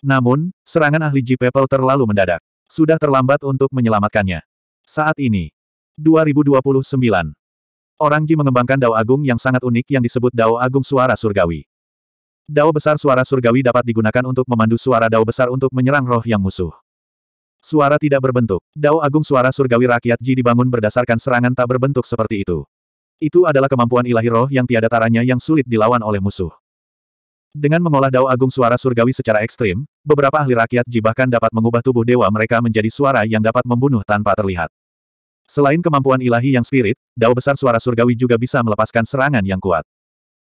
Namun, serangan ahli Ji People terlalu mendadak. Sudah terlambat untuk menyelamatkannya. Saat ini. 2029. Orang Ji mengembangkan Dao Agung yang sangat unik yang disebut Dao Agung Suara Surgawi. Dao besar suara surgawi dapat digunakan untuk memandu suara dao besar untuk menyerang roh yang musuh. Suara tidak berbentuk. Dao Agung Suara Surgawi Rakyat Ji dibangun berdasarkan serangan tak berbentuk seperti itu. Itu adalah kemampuan ilahi roh yang tiada taranya yang sulit dilawan oleh musuh. Dengan mengolah Dao Agung Suara Surgawi secara ekstrim, beberapa ahli rakyat Ji bahkan dapat mengubah tubuh dewa mereka menjadi suara yang dapat membunuh tanpa terlihat. Selain kemampuan ilahi yang spirit, Dao Besar Suara Surgawi juga bisa melepaskan serangan yang kuat.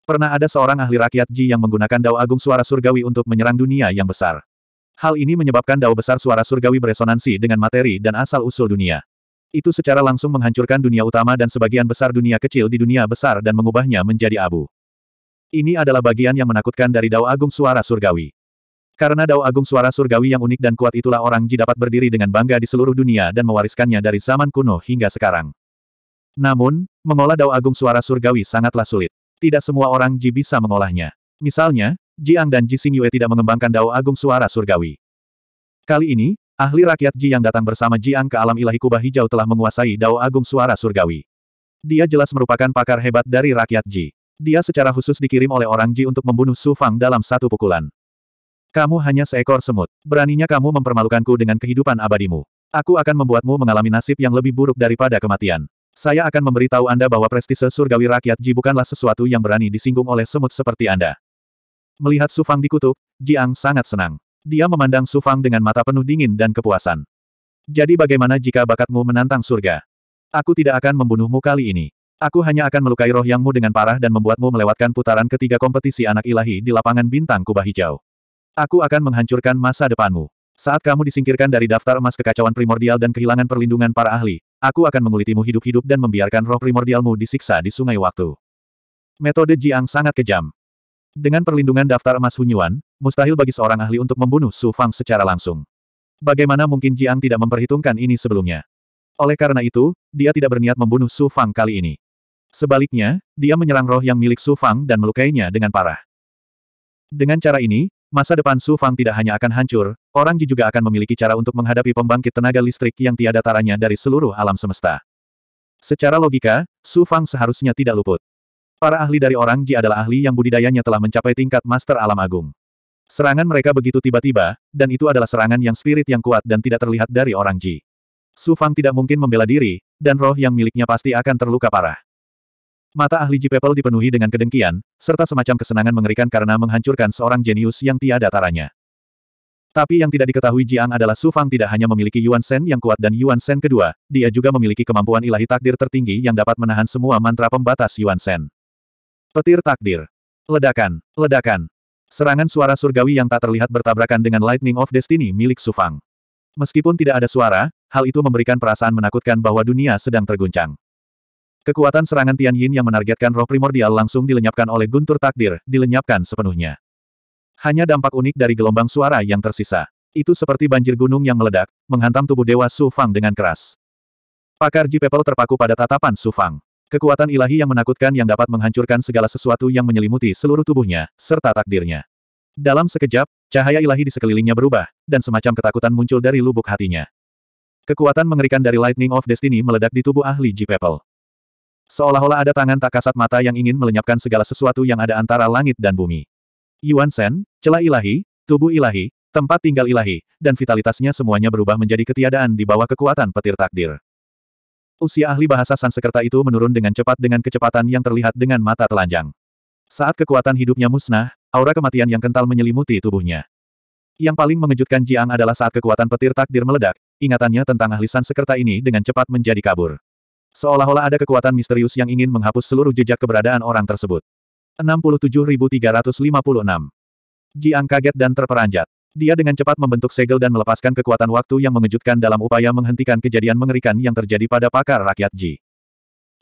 Pernah ada seorang ahli rakyat Ji yang menggunakan Dao Agung Suara Surgawi untuk menyerang dunia yang besar. Hal ini menyebabkan dao besar suara surgawi beresonansi dengan materi dan asal-usul dunia. Itu secara langsung menghancurkan dunia utama dan sebagian besar dunia kecil di dunia besar dan mengubahnya menjadi abu. Ini adalah bagian yang menakutkan dari dao agung suara surgawi. Karena dao agung suara surgawi yang unik dan kuat itulah orang Ji dapat berdiri dengan bangga di seluruh dunia dan mewariskannya dari zaman kuno hingga sekarang. Namun, mengolah dao agung suara surgawi sangatlah sulit. Tidak semua orang Ji bisa mengolahnya. Misalnya, Jiang dan Ji Xingyue Yue tidak mengembangkan dao agung suara surgawi. Kali ini, ahli rakyat Ji yang datang bersama Jiang ke alam ilahi kubah hijau telah menguasai dao agung suara surgawi. Dia jelas merupakan pakar hebat dari rakyat Ji. Dia secara khusus dikirim oleh orang Ji untuk membunuh Su Fang dalam satu pukulan. Kamu hanya seekor semut. Beraninya kamu mempermalukanku dengan kehidupan abadimu. Aku akan membuatmu mengalami nasib yang lebih buruk daripada kematian. Saya akan memberitahu Anda bahwa prestise surgawi rakyat Ji bukanlah sesuatu yang berani disinggung oleh semut seperti Anda. Melihat Su Fang dikutuk, Jiang sangat senang. Dia memandang Su Fang dengan mata penuh dingin dan kepuasan. Jadi bagaimana jika bakatmu menantang surga? Aku tidak akan membunuhmu kali ini. Aku hanya akan melukai roh yangmu dengan parah dan membuatmu melewatkan putaran ketiga kompetisi anak ilahi di lapangan bintang kubah hijau. Aku akan menghancurkan masa depanmu. Saat kamu disingkirkan dari daftar emas kekacauan primordial dan kehilangan perlindungan para ahli, aku akan mengulitimu hidup-hidup dan membiarkan roh primordialmu disiksa di sungai waktu. Metode Jiang sangat kejam. Dengan perlindungan daftar emas Hunyuan, mustahil bagi seorang ahli untuk membunuh Su Fang secara langsung. Bagaimana mungkin Jiang tidak memperhitungkan ini sebelumnya? Oleh karena itu, dia tidak berniat membunuh Su Fang kali ini. Sebaliknya, dia menyerang roh yang milik Su Fang dan melukainya dengan parah. Dengan cara ini, masa depan Su Fang tidak hanya akan hancur, orang Ji juga akan memiliki cara untuk menghadapi pembangkit tenaga listrik yang tiada taranya dari seluruh alam semesta. Secara logika, Su Fang seharusnya tidak luput. Para ahli dari orang Ji adalah ahli yang budidayanya telah mencapai tingkat master alam agung. Serangan mereka begitu tiba-tiba, dan itu adalah serangan yang spirit yang kuat dan tidak terlihat dari orang Ji. Su Fang tidak mungkin membela diri, dan roh yang miliknya pasti akan terluka parah. Mata ahli Ji People dipenuhi dengan kedengkian, serta semacam kesenangan mengerikan karena menghancurkan seorang jenius yang tiada taranya. Tapi yang tidak diketahui Jiang adalah Su Fang tidak hanya memiliki Yuan Shen yang kuat dan Yuan Shen kedua, dia juga memiliki kemampuan ilahi takdir tertinggi yang dapat menahan semua mantra pembatas Yuan Shen. Petir takdir. Ledakan, ledakan. Serangan suara surgawi yang tak terlihat bertabrakan dengan Lightning of Destiny milik Sufang. Meskipun tidak ada suara, hal itu memberikan perasaan menakutkan bahwa dunia sedang terguncang. Kekuatan serangan Tian Yin yang menargetkan roh primordial langsung dilenyapkan oleh guntur takdir, dilenyapkan sepenuhnya. Hanya dampak unik dari gelombang suara yang tersisa. Itu seperti banjir gunung yang meledak, menghantam tubuh Dewa Su Fang dengan keras. Pakar Ji People terpaku pada tatapan Su Fang. Kekuatan ilahi yang menakutkan yang dapat menghancurkan segala sesuatu yang menyelimuti seluruh tubuhnya, serta takdirnya. Dalam sekejap, cahaya ilahi di sekelilingnya berubah, dan semacam ketakutan muncul dari lubuk hatinya. Kekuatan mengerikan dari Lightning of Destiny meledak di tubuh ahli Ji people Seolah-olah ada tangan tak kasat mata yang ingin melenyapkan segala sesuatu yang ada antara langit dan bumi. Yuan Shen, celah ilahi, tubuh ilahi, tempat tinggal ilahi, dan vitalitasnya semuanya berubah menjadi ketiadaan di bawah kekuatan petir takdir. Usia ahli bahasa Sansekerta itu menurun dengan cepat dengan kecepatan yang terlihat dengan mata telanjang. Saat kekuatan hidupnya musnah, aura kematian yang kental menyelimuti tubuhnya. Yang paling mengejutkan Jiang adalah saat kekuatan petir takdir meledak, ingatannya tentang ahli Sansekerta ini dengan cepat menjadi kabur. Seolah-olah ada kekuatan misterius yang ingin menghapus seluruh jejak keberadaan orang tersebut. 67356. Jiang kaget dan terperanjat. Dia dengan cepat membentuk segel dan melepaskan kekuatan waktu yang mengejutkan dalam upaya menghentikan kejadian mengerikan yang terjadi pada pakar rakyat Ji.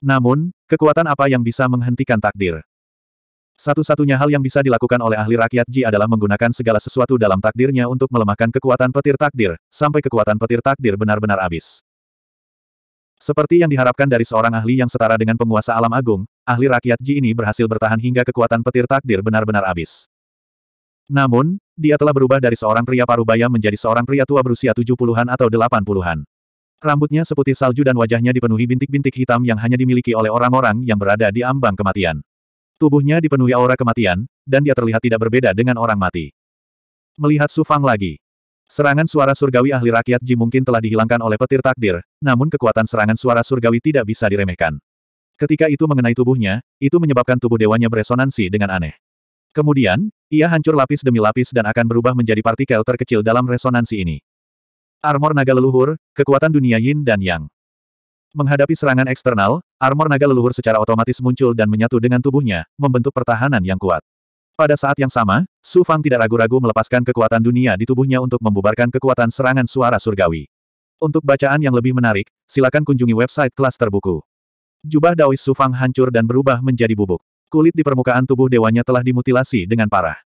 Namun, kekuatan apa yang bisa menghentikan takdir? Satu-satunya hal yang bisa dilakukan oleh ahli rakyat Ji adalah menggunakan segala sesuatu dalam takdirnya untuk melemahkan kekuatan petir takdir, sampai kekuatan petir takdir benar-benar habis. Seperti yang diharapkan dari seorang ahli yang setara dengan penguasa alam agung, ahli rakyat Ji ini berhasil bertahan hingga kekuatan petir takdir benar-benar habis. Namun, dia telah berubah dari seorang pria parubaya menjadi seorang pria tua berusia tujuh puluhan atau delapan puluhan. Rambutnya seputih salju dan wajahnya dipenuhi bintik-bintik hitam yang hanya dimiliki oleh orang-orang yang berada di ambang kematian. Tubuhnya dipenuhi aura kematian, dan dia terlihat tidak berbeda dengan orang mati. Melihat Su Fang lagi. Serangan suara surgawi ahli rakyat Ji mungkin telah dihilangkan oleh petir takdir, namun kekuatan serangan suara surgawi tidak bisa diremehkan. Ketika itu mengenai tubuhnya, itu menyebabkan tubuh dewanya beresonansi dengan aneh. Kemudian, ia hancur lapis demi lapis dan akan berubah menjadi partikel terkecil dalam resonansi ini. Armor naga leluhur, kekuatan dunia yin dan yang. Menghadapi serangan eksternal, armor naga leluhur secara otomatis muncul dan menyatu dengan tubuhnya, membentuk pertahanan yang kuat. Pada saat yang sama, Su Fang tidak ragu-ragu melepaskan kekuatan dunia di tubuhnya untuk membubarkan kekuatan serangan suara surgawi. Untuk bacaan yang lebih menarik, silakan kunjungi website kelas terbuku. Jubah Daois Su Fang hancur dan berubah menjadi bubuk. Kulit di permukaan tubuh dewanya telah dimutilasi dengan parah.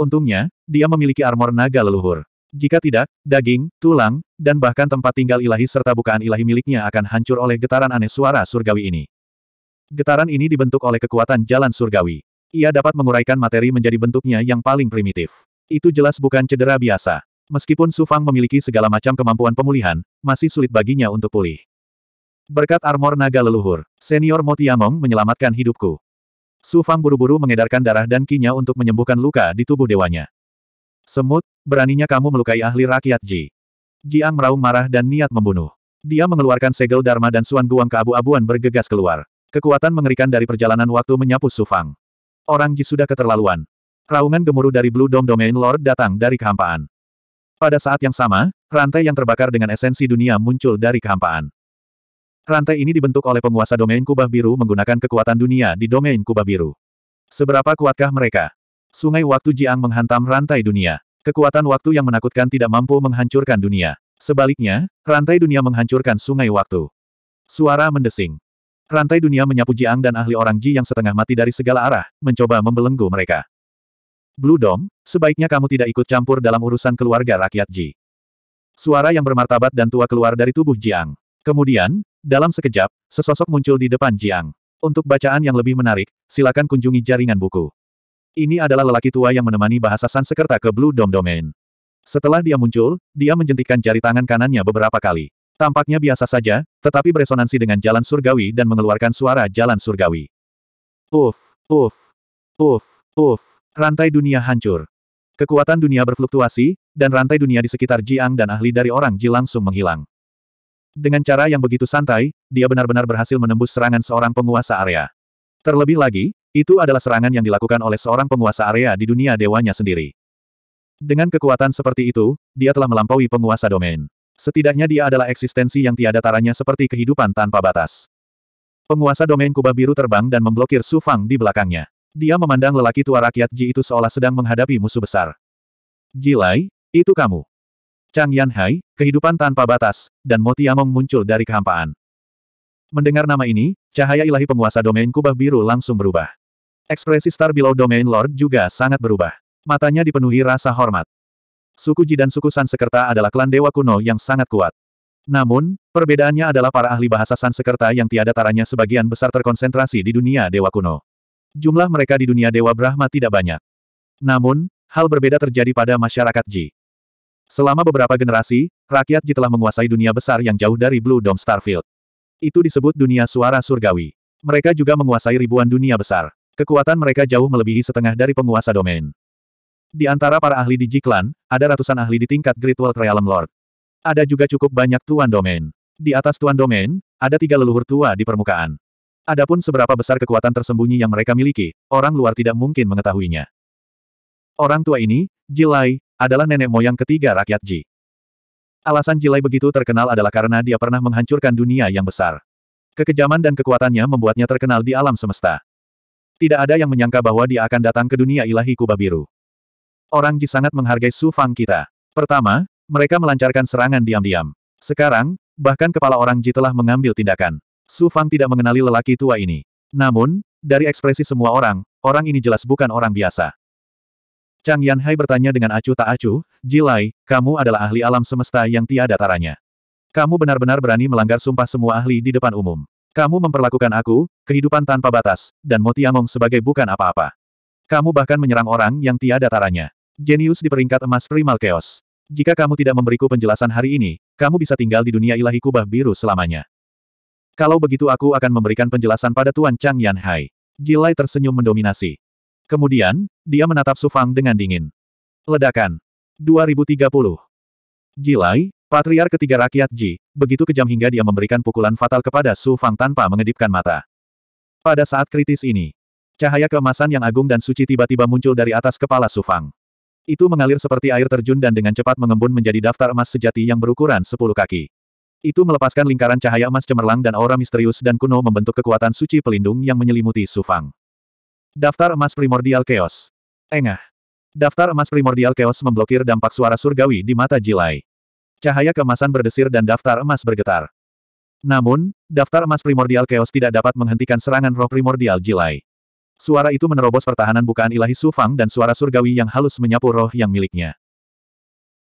Untungnya, dia memiliki armor naga leluhur. Jika tidak, daging, tulang, dan bahkan tempat tinggal ilahi serta bukaan ilahi miliknya akan hancur oleh getaran aneh suara surgawi ini. Getaran ini dibentuk oleh kekuatan jalan surgawi. Ia dapat menguraikan materi menjadi bentuknya yang paling primitif. Itu jelas bukan cedera biasa. Meskipun Sufang memiliki segala macam kemampuan pemulihan, masih sulit baginya untuk pulih. Berkat armor naga leluhur, senior Motiamong menyelamatkan hidupku. Su Fang buru-buru mengedarkan darah dan kinya untuk menyembuhkan luka di tubuh dewanya. Semut, beraninya kamu melukai ahli rakyat Ji. Jiang meraung marah dan niat membunuh. Dia mengeluarkan segel Dharma dan Suan Guang ke abu abuan bergegas keluar. Kekuatan mengerikan dari perjalanan waktu menyapu Su Fang. Orang Ji sudah keterlaluan. Raungan gemuruh dari Blue Dome Domain Lord datang dari kehampaan. Pada saat yang sama, rantai yang terbakar dengan esensi dunia muncul dari kehampaan. Rantai ini dibentuk oleh penguasa domain kubah biru menggunakan kekuatan dunia di domain kubah biru. Seberapa kuatkah mereka? Sungai waktu Jiang menghantam rantai dunia. Kekuatan waktu yang menakutkan tidak mampu menghancurkan dunia. Sebaliknya, rantai dunia menghancurkan sungai waktu. Suara mendesing. Rantai dunia menyapu Jiang dan ahli orang Ji yang setengah mati dari segala arah, mencoba membelenggu mereka. Blue Dome, sebaiknya kamu tidak ikut campur dalam urusan keluarga rakyat Ji. Suara yang bermartabat dan tua keluar dari tubuh Jiang. Kemudian, dalam sekejap, sesosok muncul di depan Jiang. Untuk bacaan yang lebih menarik, silakan kunjungi jaringan buku. Ini adalah lelaki tua yang menemani bahasa Sansekerta ke Blue Dome Domain. Setelah dia muncul, dia menjentikkan jari tangan kanannya beberapa kali. Tampaknya biasa saja, tetapi beresonansi dengan jalan surgawi dan mengeluarkan suara jalan surgawi. Uf, uf, uf, uf, rantai dunia hancur. Kekuatan dunia berfluktuasi, dan rantai dunia di sekitar Jiang dan ahli dari orang Ji langsung menghilang. Dengan cara yang begitu santai, dia benar-benar berhasil menembus serangan seorang penguasa area. Terlebih lagi, itu adalah serangan yang dilakukan oleh seorang penguasa area di dunia dewanya sendiri. Dengan kekuatan seperti itu, dia telah melampaui penguasa domain. Setidaknya dia adalah eksistensi yang tiada taranya seperti kehidupan tanpa batas. Penguasa domain kubah biru terbang dan memblokir Su Fang di belakangnya. Dia memandang lelaki tua rakyat Ji itu seolah sedang menghadapi musuh besar. Jilai, itu kamu. Chang Yanhai, kehidupan tanpa batas, dan Moti Among muncul dari kehampaan. Mendengar nama ini, cahaya ilahi penguasa domain kubah biru langsung berubah. Ekspresi Star Below Domain Lord juga sangat berubah. Matanya dipenuhi rasa hormat. Suku Ji dan suku Sansekerta adalah klan dewa kuno yang sangat kuat. Namun, perbedaannya adalah para ahli bahasa Sansekerta yang tiada taranya sebagian besar terkonsentrasi di dunia Dewa Kuno. Jumlah mereka di dunia Dewa Brahma tidak banyak. Namun, hal berbeda terjadi pada masyarakat Ji. Selama beberapa generasi, rakyat Ji telah menguasai dunia besar yang jauh dari Blue Dome Starfield. Itu disebut dunia suara surgawi. Mereka juga menguasai ribuan dunia besar. Kekuatan mereka jauh melebihi setengah dari penguasa domain. Di antara para ahli di Jiklan, ada ratusan ahli di tingkat Great World Realm Lord. Ada juga cukup banyak tuan domain. Di atas tuan domain, ada tiga leluhur tua di permukaan. Adapun seberapa besar kekuatan tersembunyi yang mereka miliki, orang luar tidak mungkin mengetahuinya. Orang tua ini, Jilai, adalah nenek moyang ketiga rakyat Ji. Alasan Jilai begitu terkenal adalah karena dia pernah menghancurkan dunia yang besar. Kekejaman dan kekuatannya membuatnya terkenal di alam semesta. Tidak ada yang menyangka bahwa dia akan datang ke dunia ilahi kubah biru. Orang Ji sangat menghargai Su Fang kita. Pertama, mereka melancarkan serangan diam-diam. Sekarang, bahkan kepala orang Ji telah mengambil tindakan. Su Fang tidak mengenali lelaki tua ini. Namun, dari ekspresi semua orang, orang ini jelas bukan orang biasa. Chang Yanhai bertanya dengan acuh tak acuh, Jilai, kamu adalah ahli alam semesta yang tiada taranya. Kamu benar-benar berani melanggar sumpah semua ahli di depan umum. Kamu memperlakukan aku, kehidupan tanpa batas, dan Motiamong sebagai bukan apa-apa. Kamu bahkan menyerang orang yang tiada taranya. Jenius di peringkat emas primal chaos. Jika kamu tidak memberiku penjelasan hari ini, kamu bisa tinggal di dunia ilahi kubah biru selamanya. Kalau begitu aku akan memberikan penjelasan pada Tuan Chang Yanhai. Jilai tersenyum mendominasi. Kemudian, dia menatap Sufang dengan dingin. Ledakan. 2030. Jilai, patriar ketiga rakyat Ji, begitu kejam hingga dia memberikan pukulan fatal kepada Su Fang tanpa mengedipkan mata. Pada saat kritis ini, cahaya keemasan yang agung dan suci tiba-tiba muncul dari atas kepala Su Fang. Itu mengalir seperti air terjun dan dengan cepat mengembun menjadi daftar emas sejati yang berukuran 10 kaki. Itu melepaskan lingkaran cahaya emas cemerlang dan aura misterius dan kuno membentuk kekuatan suci pelindung yang menyelimuti Su Fang. Daftar emas primordial Chaos. Engah. Daftar emas primordial Chaos memblokir dampak suara surgawi di mata Jilai. Cahaya kemasan berdesir dan daftar emas bergetar. Namun, daftar emas primordial Chaos tidak dapat menghentikan serangan roh primordial Jilai. Suara itu menerobos pertahanan bukaan ilahi Sufang dan suara surgawi yang halus menyapu roh yang miliknya.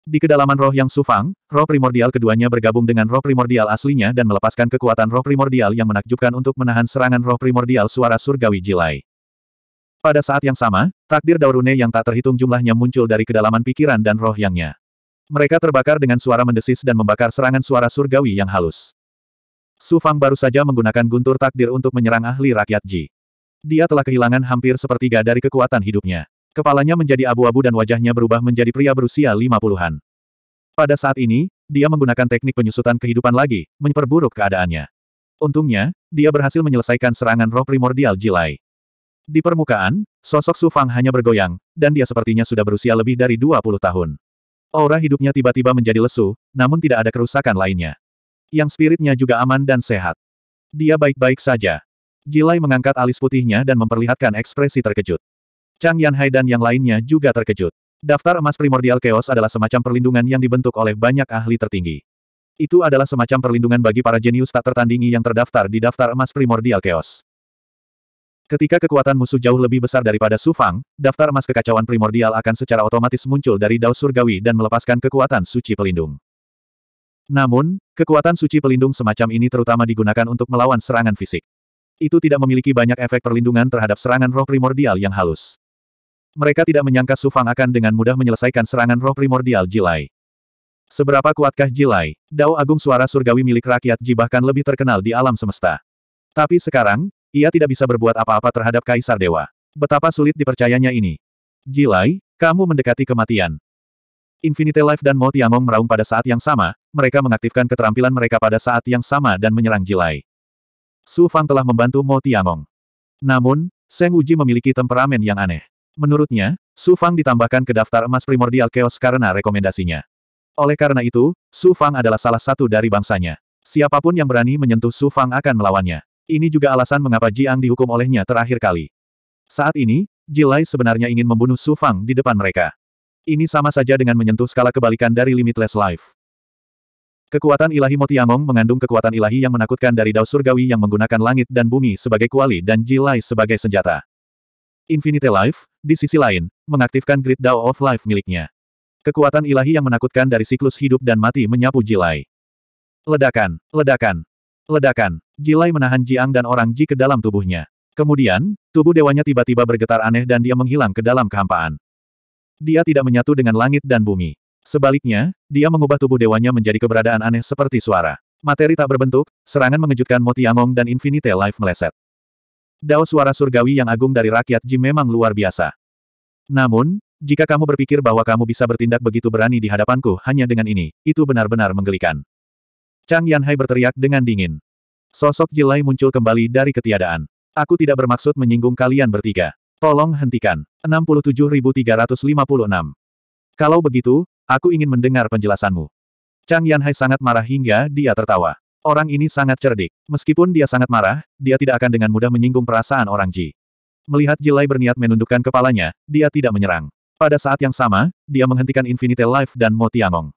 Di kedalaman roh yang Sufang, roh primordial keduanya bergabung dengan roh primordial aslinya dan melepaskan kekuatan roh primordial yang menakjubkan untuk menahan serangan roh primordial suara surgawi Jilai. Pada saat yang sama, takdir Daurune yang tak terhitung jumlahnya muncul dari kedalaman pikiran dan roh yangnya. Mereka terbakar dengan suara mendesis dan membakar serangan suara surgawi yang halus. Su Fang baru saja menggunakan guntur takdir untuk menyerang ahli rakyat Ji. Dia telah kehilangan hampir sepertiga dari kekuatan hidupnya. Kepalanya menjadi abu-abu dan wajahnya berubah menjadi pria berusia lima puluhan. Pada saat ini, dia menggunakan teknik penyusutan kehidupan lagi, memperburuk keadaannya. Untungnya, dia berhasil menyelesaikan serangan roh primordial Jilai. Di permukaan, sosok Su Fang hanya bergoyang, dan dia sepertinya sudah berusia lebih dari 20 tahun. Aura hidupnya tiba-tiba menjadi lesu, namun tidak ada kerusakan lainnya. Yang spiritnya juga aman dan sehat. Dia baik-baik saja. Jilai mengangkat alis putihnya dan memperlihatkan ekspresi terkejut. Chang Yanhai dan yang lainnya juga terkejut. Daftar emas primordial chaos adalah semacam perlindungan yang dibentuk oleh banyak ahli tertinggi. Itu adalah semacam perlindungan bagi para jenius tak tertandingi yang terdaftar di daftar emas primordial chaos. Ketika kekuatan musuh jauh lebih besar daripada Su Fang, daftar emas kekacauan primordial akan secara otomatis muncul dari Dao Surgawi dan melepaskan kekuatan suci pelindung. Namun, kekuatan suci pelindung semacam ini terutama digunakan untuk melawan serangan fisik. Itu tidak memiliki banyak efek perlindungan terhadap serangan roh primordial yang halus. Mereka tidak menyangka Su Fang akan dengan mudah menyelesaikan serangan roh primordial Jilai. Seberapa kuatkah Jilai? Dao Agung Suara Surgawi milik rakyat Ji bahkan lebih terkenal di alam semesta. Tapi sekarang, ia tidak bisa berbuat apa-apa terhadap Kaisar Dewa. Betapa sulit dipercayanya ini. Jilai, kamu mendekati kematian. Infinite Life dan Mo Tiangong meraung pada saat yang sama, mereka mengaktifkan keterampilan mereka pada saat yang sama dan menyerang Jilai. Su Fang telah membantu Mo Tiangong. Namun, Seng Uji memiliki temperamen yang aneh. Menurutnya, Su Fang ditambahkan ke daftar emas primordial Chaos karena rekomendasinya. Oleh karena itu, Su Fang adalah salah satu dari bangsanya. Siapapun yang berani menyentuh Su Fang akan melawannya. Ini juga alasan mengapa Jiang dihukum olehnya terakhir kali. Saat ini, Jilai sebenarnya ingin membunuh Su Fang di depan mereka. Ini sama saja dengan menyentuh skala kebalikan dari Limitless Life. Kekuatan ilahi Motiamong mengandung kekuatan ilahi yang menakutkan dari Dao Surgawi yang menggunakan langit dan bumi sebagai kuali dan Jilai sebagai senjata. Infinite Life, di sisi lain, mengaktifkan Grid Dao of Life miliknya. Kekuatan ilahi yang menakutkan dari siklus hidup dan mati menyapu Jilai. Ledakan, ledakan, Ledakan. Jilai menahan Jiang dan orang Ji ke dalam tubuhnya. Kemudian, tubuh dewanya tiba-tiba bergetar aneh dan dia menghilang ke dalam kehampaan. Dia tidak menyatu dengan langit dan bumi. Sebaliknya, dia mengubah tubuh dewanya menjadi keberadaan aneh seperti suara. Materi tak berbentuk, serangan mengejutkan Motiangong dan Infinite Life meleset. Dao suara surgawi yang agung dari rakyat Ji memang luar biasa. Namun, jika kamu berpikir bahwa kamu bisa bertindak begitu berani di hadapanku hanya dengan ini, itu benar-benar menggelikan. Chang Yanhai berteriak dengan dingin. Sosok Jilai muncul kembali dari ketiadaan. Aku tidak bermaksud menyinggung kalian bertiga. Tolong hentikan. 67356. Kalau begitu, aku ingin mendengar penjelasanmu. Chang Yanhai sangat marah hingga dia tertawa. Orang ini sangat cerdik. Meskipun dia sangat marah, dia tidak akan dengan mudah menyinggung perasaan orang Ji. Melihat Jilai berniat menundukkan kepalanya, dia tidak menyerang. Pada saat yang sama, dia menghentikan Infinite Life dan Mo Tiangong.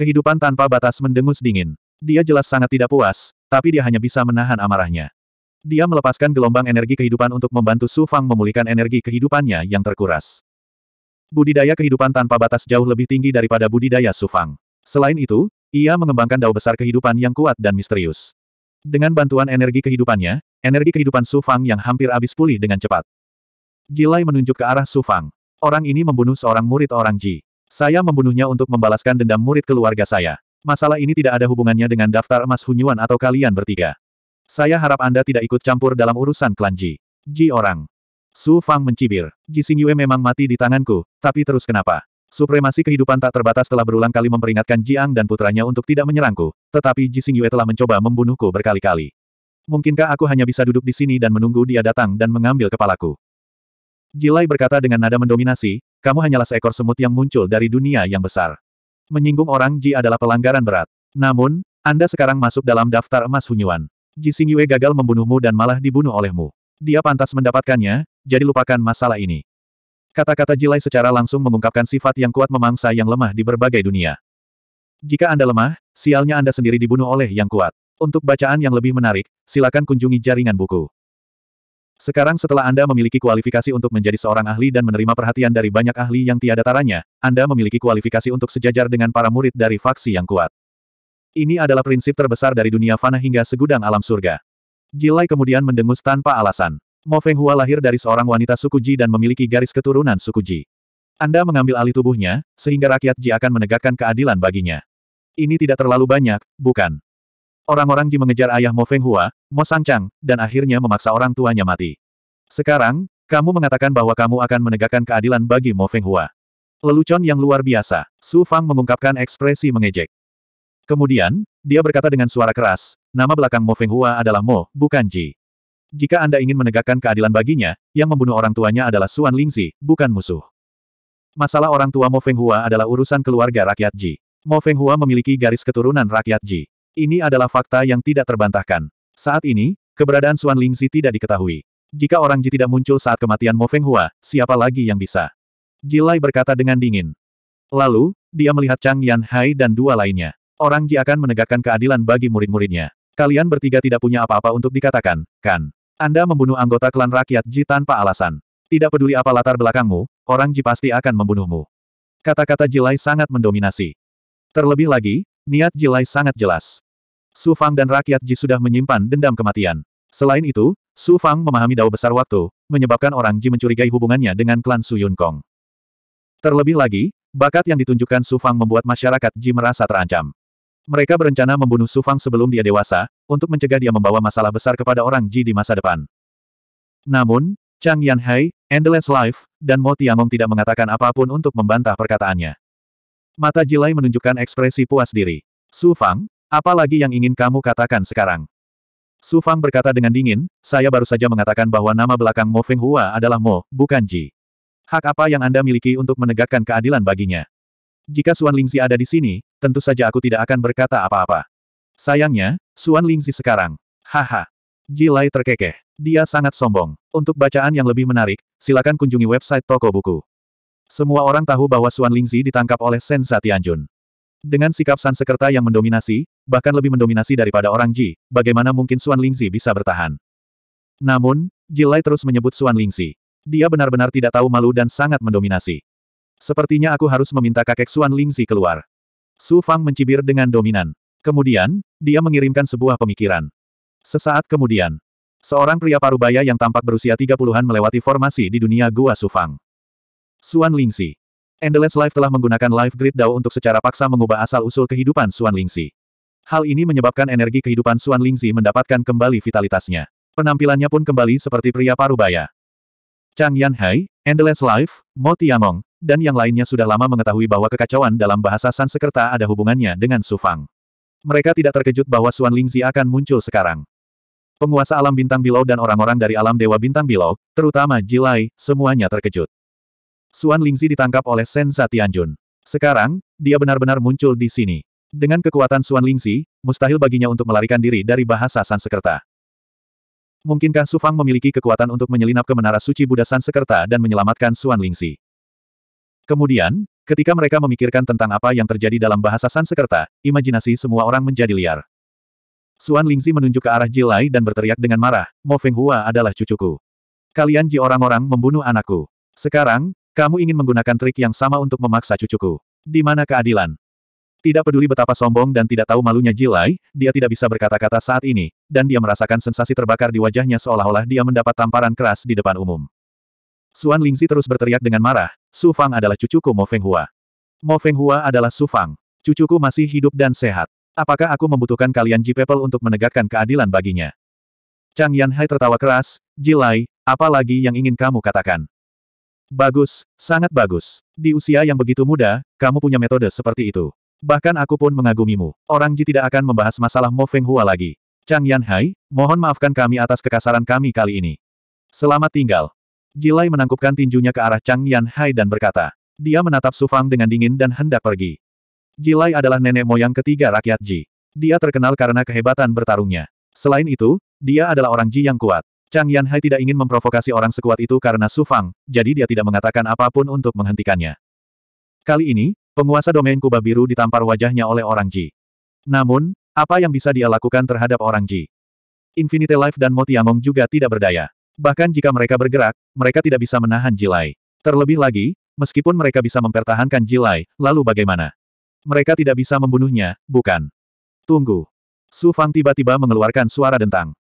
Kehidupan tanpa batas mendengus dingin. Dia jelas sangat tidak puas, tapi dia hanya bisa menahan amarahnya. Dia melepaskan gelombang energi kehidupan untuk membantu Su Fang memulihkan energi kehidupannya yang terkuras. Budidaya kehidupan tanpa batas jauh lebih tinggi daripada budidaya Su Fang. Selain itu, ia mengembangkan dao besar kehidupan yang kuat dan misterius. Dengan bantuan energi kehidupannya, energi kehidupan Su Fang yang hampir habis pulih dengan cepat. Jilai menunjuk ke arah Su Fang. Orang ini membunuh seorang murid orang Ji. Saya membunuhnya untuk membalaskan dendam murid keluarga saya. Masalah ini tidak ada hubungannya dengan daftar emas Hunyuan atau kalian bertiga. Saya harap Anda tidak ikut campur dalam urusan klan Ji. Ji orang. Su Fang mencibir. Ji Yue memang mati di tanganku, tapi terus kenapa? Supremasi kehidupan tak terbatas telah berulang kali memperingatkan Jiang dan putranya untuk tidak menyerangku, tetapi Ji Yue telah mencoba membunuhku berkali-kali. Mungkinkah aku hanya bisa duduk di sini dan menunggu dia datang dan mengambil kepalaku? Jilai berkata dengan nada mendominasi, kamu hanyalah seekor semut yang muncul dari dunia yang besar. Menyinggung orang Ji adalah pelanggaran berat. Namun, Anda sekarang masuk dalam daftar emas Hunyuan. Ji Xingyue gagal membunuhmu dan malah dibunuh olehmu. Dia pantas mendapatkannya, jadi lupakan masalah ini. Kata-kata Jilai secara langsung mengungkapkan sifat yang kuat memangsa yang lemah di berbagai dunia. Jika Anda lemah, sialnya Anda sendiri dibunuh oleh yang kuat. Untuk bacaan yang lebih menarik, silakan kunjungi jaringan buku. Sekarang setelah Anda memiliki kualifikasi untuk menjadi seorang ahli dan menerima perhatian dari banyak ahli yang tiada taranya, Anda memiliki kualifikasi untuk sejajar dengan para murid dari faksi yang kuat. Ini adalah prinsip terbesar dari dunia fana hingga segudang alam surga. Jilai kemudian mendengus tanpa alasan. Mo Feng Hua lahir dari seorang wanita suku Ji dan memiliki garis keturunan suku Ji. Anda mengambil alih tubuhnya, sehingga rakyat Ji akan menegakkan keadilan baginya. Ini tidak terlalu banyak, bukan? Orang-orang Ji mengejar ayah Mo Feng Hua, Mo Sang Sangchang, dan akhirnya memaksa orang tuanya mati. Sekarang, kamu mengatakan bahwa kamu akan menegakkan keadilan bagi Mo Feng Hua. Lelucon yang luar biasa, Su Fang mengungkapkan ekspresi mengejek. Kemudian, dia berkata dengan suara keras, nama belakang Mo Feng Hua adalah Mo, bukan Ji. Jika Anda ingin menegakkan keadilan baginya, yang membunuh orang tuanya adalah Suan Lingzi, bukan musuh. Masalah orang tua Mo Feng Hua adalah urusan keluarga rakyat Ji. Mo Feng Hua memiliki garis keturunan rakyat Ji. Ini adalah fakta yang tidak terbantahkan. Saat ini, keberadaan Xuan Lingzi tidak diketahui. Jika orang Ji tidak muncul saat kematian Mo Feng Hua, siapa lagi yang bisa? Jilai berkata dengan dingin. Lalu, dia melihat Chang Yan Hai dan dua lainnya. Orang Ji akan menegakkan keadilan bagi murid-muridnya. Kalian bertiga tidak punya apa-apa untuk dikatakan, kan? Anda membunuh anggota klan rakyat Ji tanpa alasan. Tidak peduli apa latar belakangmu, orang Ji pasti akan membunuhmu. Kata-kata Jilai sangat mendominasi. Terlebih lagi, Niat Jilai sangat jelas. Su Fang dan rakyat Ji sudah menyimpan dendam kematian. Selain itu, Su Fang memahami dao besar waktu, menyebabkan orang Ji mencurigai hubungannya dengan klan Su Yun Kong. Terlebih lagi, bakat yang ditunjukkan Su Fang membuat masyarakat Ji merasa terancam. Mereka berencana membunuh Su Fang sebelum dia dewasa, untuk mencegah dia membawa masalah besar kepada orang Ji di masa depan. Namun, Chang Yanhai, Endless Life, dan Mo Tiangong tidak mengatakan apapun untuk membantah perkataannya. Mata Jilai menunjukkan ekspresi puas diri. Su Fang, apa lagi yang ingin kamu katakan sekarang? Su Fang berkata dengan dingin, saya baru saja mengatakan bahwa nama belakang Mo Feng Hua adalah Mo, bukan Ji. Hak apa yang Anda miliki untuk menegakkan keadilan baginya? Jika Suan Lingzi ada di sini, tentu saja aku tidak akan berkata apa-apa. Sayangnya, Suan Lingzi sekarang. Haha. Jilai terkekeh. Dia sangat sombong. Untuk bacaan yang lebih menarik, silakan kunjungi website toko buku. Semua orang tahu bahwa Suan Lingzi ditangkap oleh Sen Zatianjun. Dengan sikap San Sekerta yang mendominasi, bahkan lebih mendominasi daripada orang Ji, bagaimana mungkin Suan Lingzi bisa bertahan? Namun, Jilai terus menyebut Suan Lingzi. Dia benar-benar tidak tahu malu dan sangat mendominasi. Sepertinya aku harus meminta kakek Suan Lingzi keluar. Su Fang mencibir dengan dominan. Kemudian, dia mengirimkan sebuah pemikiran. Sesaat kemudian, seorang pria parubaya yang tampak berusia 30-an melewati formasi di dunia Gua Su Fang. Suan Lingxi. Endless Life telah menggunakan Life Grid Dao untuk secara paksa mengubah asal-usul kehidupan Suan Lingxi. Hal ini menyebabkan energi kehidupan Suan Lingxi mendapatkan kembali vitalitasnya. Penampilannya pun kembali seperti pria parubaya. Chang Yanhai, Endless Life, Mo Tiangong, dan yang lainnya sudah lama mengetahui bahwa kekacauan dalam bahasa Sansekerta ada hubungannya dengan Su Fang. Mereka tidak terkejut bahwa Suan Lingzi akan muncul sekarang. Penguasa alam bintang bilau dan orang-orang dari alam dewa bintang bilau, terutama Jilai, semuanya terkejut. Suan Lingzi ditangkap oleh Shen Satianjun. Sekarang, dia benar-benar muncul di sini. Dengan kekuatan Suan Lingzi, mustahil baginya untuk melarikan diri dari bahasa Sansekerta. Mungkinkah Su Fang memiliki kekuatan untuk menyelinap ke Menara Suci Buddha Sansekerta dan menyelamatkan Suan Lingzi? Kemudian, ketika mereka memikirkan tentang apa yang terjadi dalam bahasa Sansekerta, imajinasi semua orang menjadi liar. Suan Lingzi menunjuk ke arah Jilai dan berteriak dengan marah, Mo Feng Hua adalah cucuku. Kalian Ji orang-orang membunuh anakku. Sekarang, kamu ingin menggunakan trik yang sama untuk memaksa cucuku. Di mana keadilan? Tidak peduli betapa sombong dan tidak tahu malunya Jilai, dia tidak bisa berkata-kata saat ini, dan dia merasakan sensasi terbakar di wajahnya seolah-olah dia mendapat tamparan keras di depan umum. Suan Lingzi terus berteriak dengan marah, Su Fang adalah cucuku Mo Feng Hua. Mo Feng Hua adalah Su Fang. Cucuku masih hidup dan sehat. Apakah aku membutuhkan kalian Ji People untuk menegakkan keadilan baginya? Chang Yan Hai tertawa keras, Jilai, apa lagi yang ingin kamu katakan? Bagus, sangat bagus. Di usia yang begitu muda, kamu punya metode seperti itu. Bahkan aku pun mengagumimu. Orang Ji tidak akan membahas masalah Mo Feng Hua lagi. Chang Yan Hai, mohon maafkan kami atas kekasaran kami kali ini. Selamat tinggal. Jilai menangkupkan tinjunya ke arah Chang Yan Hai dan berkata. Dia menatap Su Fang dengan dingin dan hendak pergi. Jilai adalah nenek moyang ketiga rakyat Ji. Dia terkenal karena kehebatan bertarungnya. Selain itu, dia adalah orang Ji yang kuat. Chang Yanhai tidak ingin memprovokasi orang sekuat itu karena Su Fang, jadi dia tidak mengatakan apapun untuk menghentikannya. Kali ini, penguasa domain Kubah biru ditampar wajahnya oleh orang Ji. Namun, apa yang bisa dia lakukan terhadap orang Ji? Infinite Life dan Motiangong juga tidak berdaya. Bahkan jika mereka bergerak, mereka tidak bisa menahan Jilai. Terlebih lagi, meskipun mereka bisa mempertahankan Jilai, lalu bagaimana? Mereka tidak bisa membunuhnya, bukan? Tunggu. Su Fang tiba-tiba mengeluarkan suara dentang.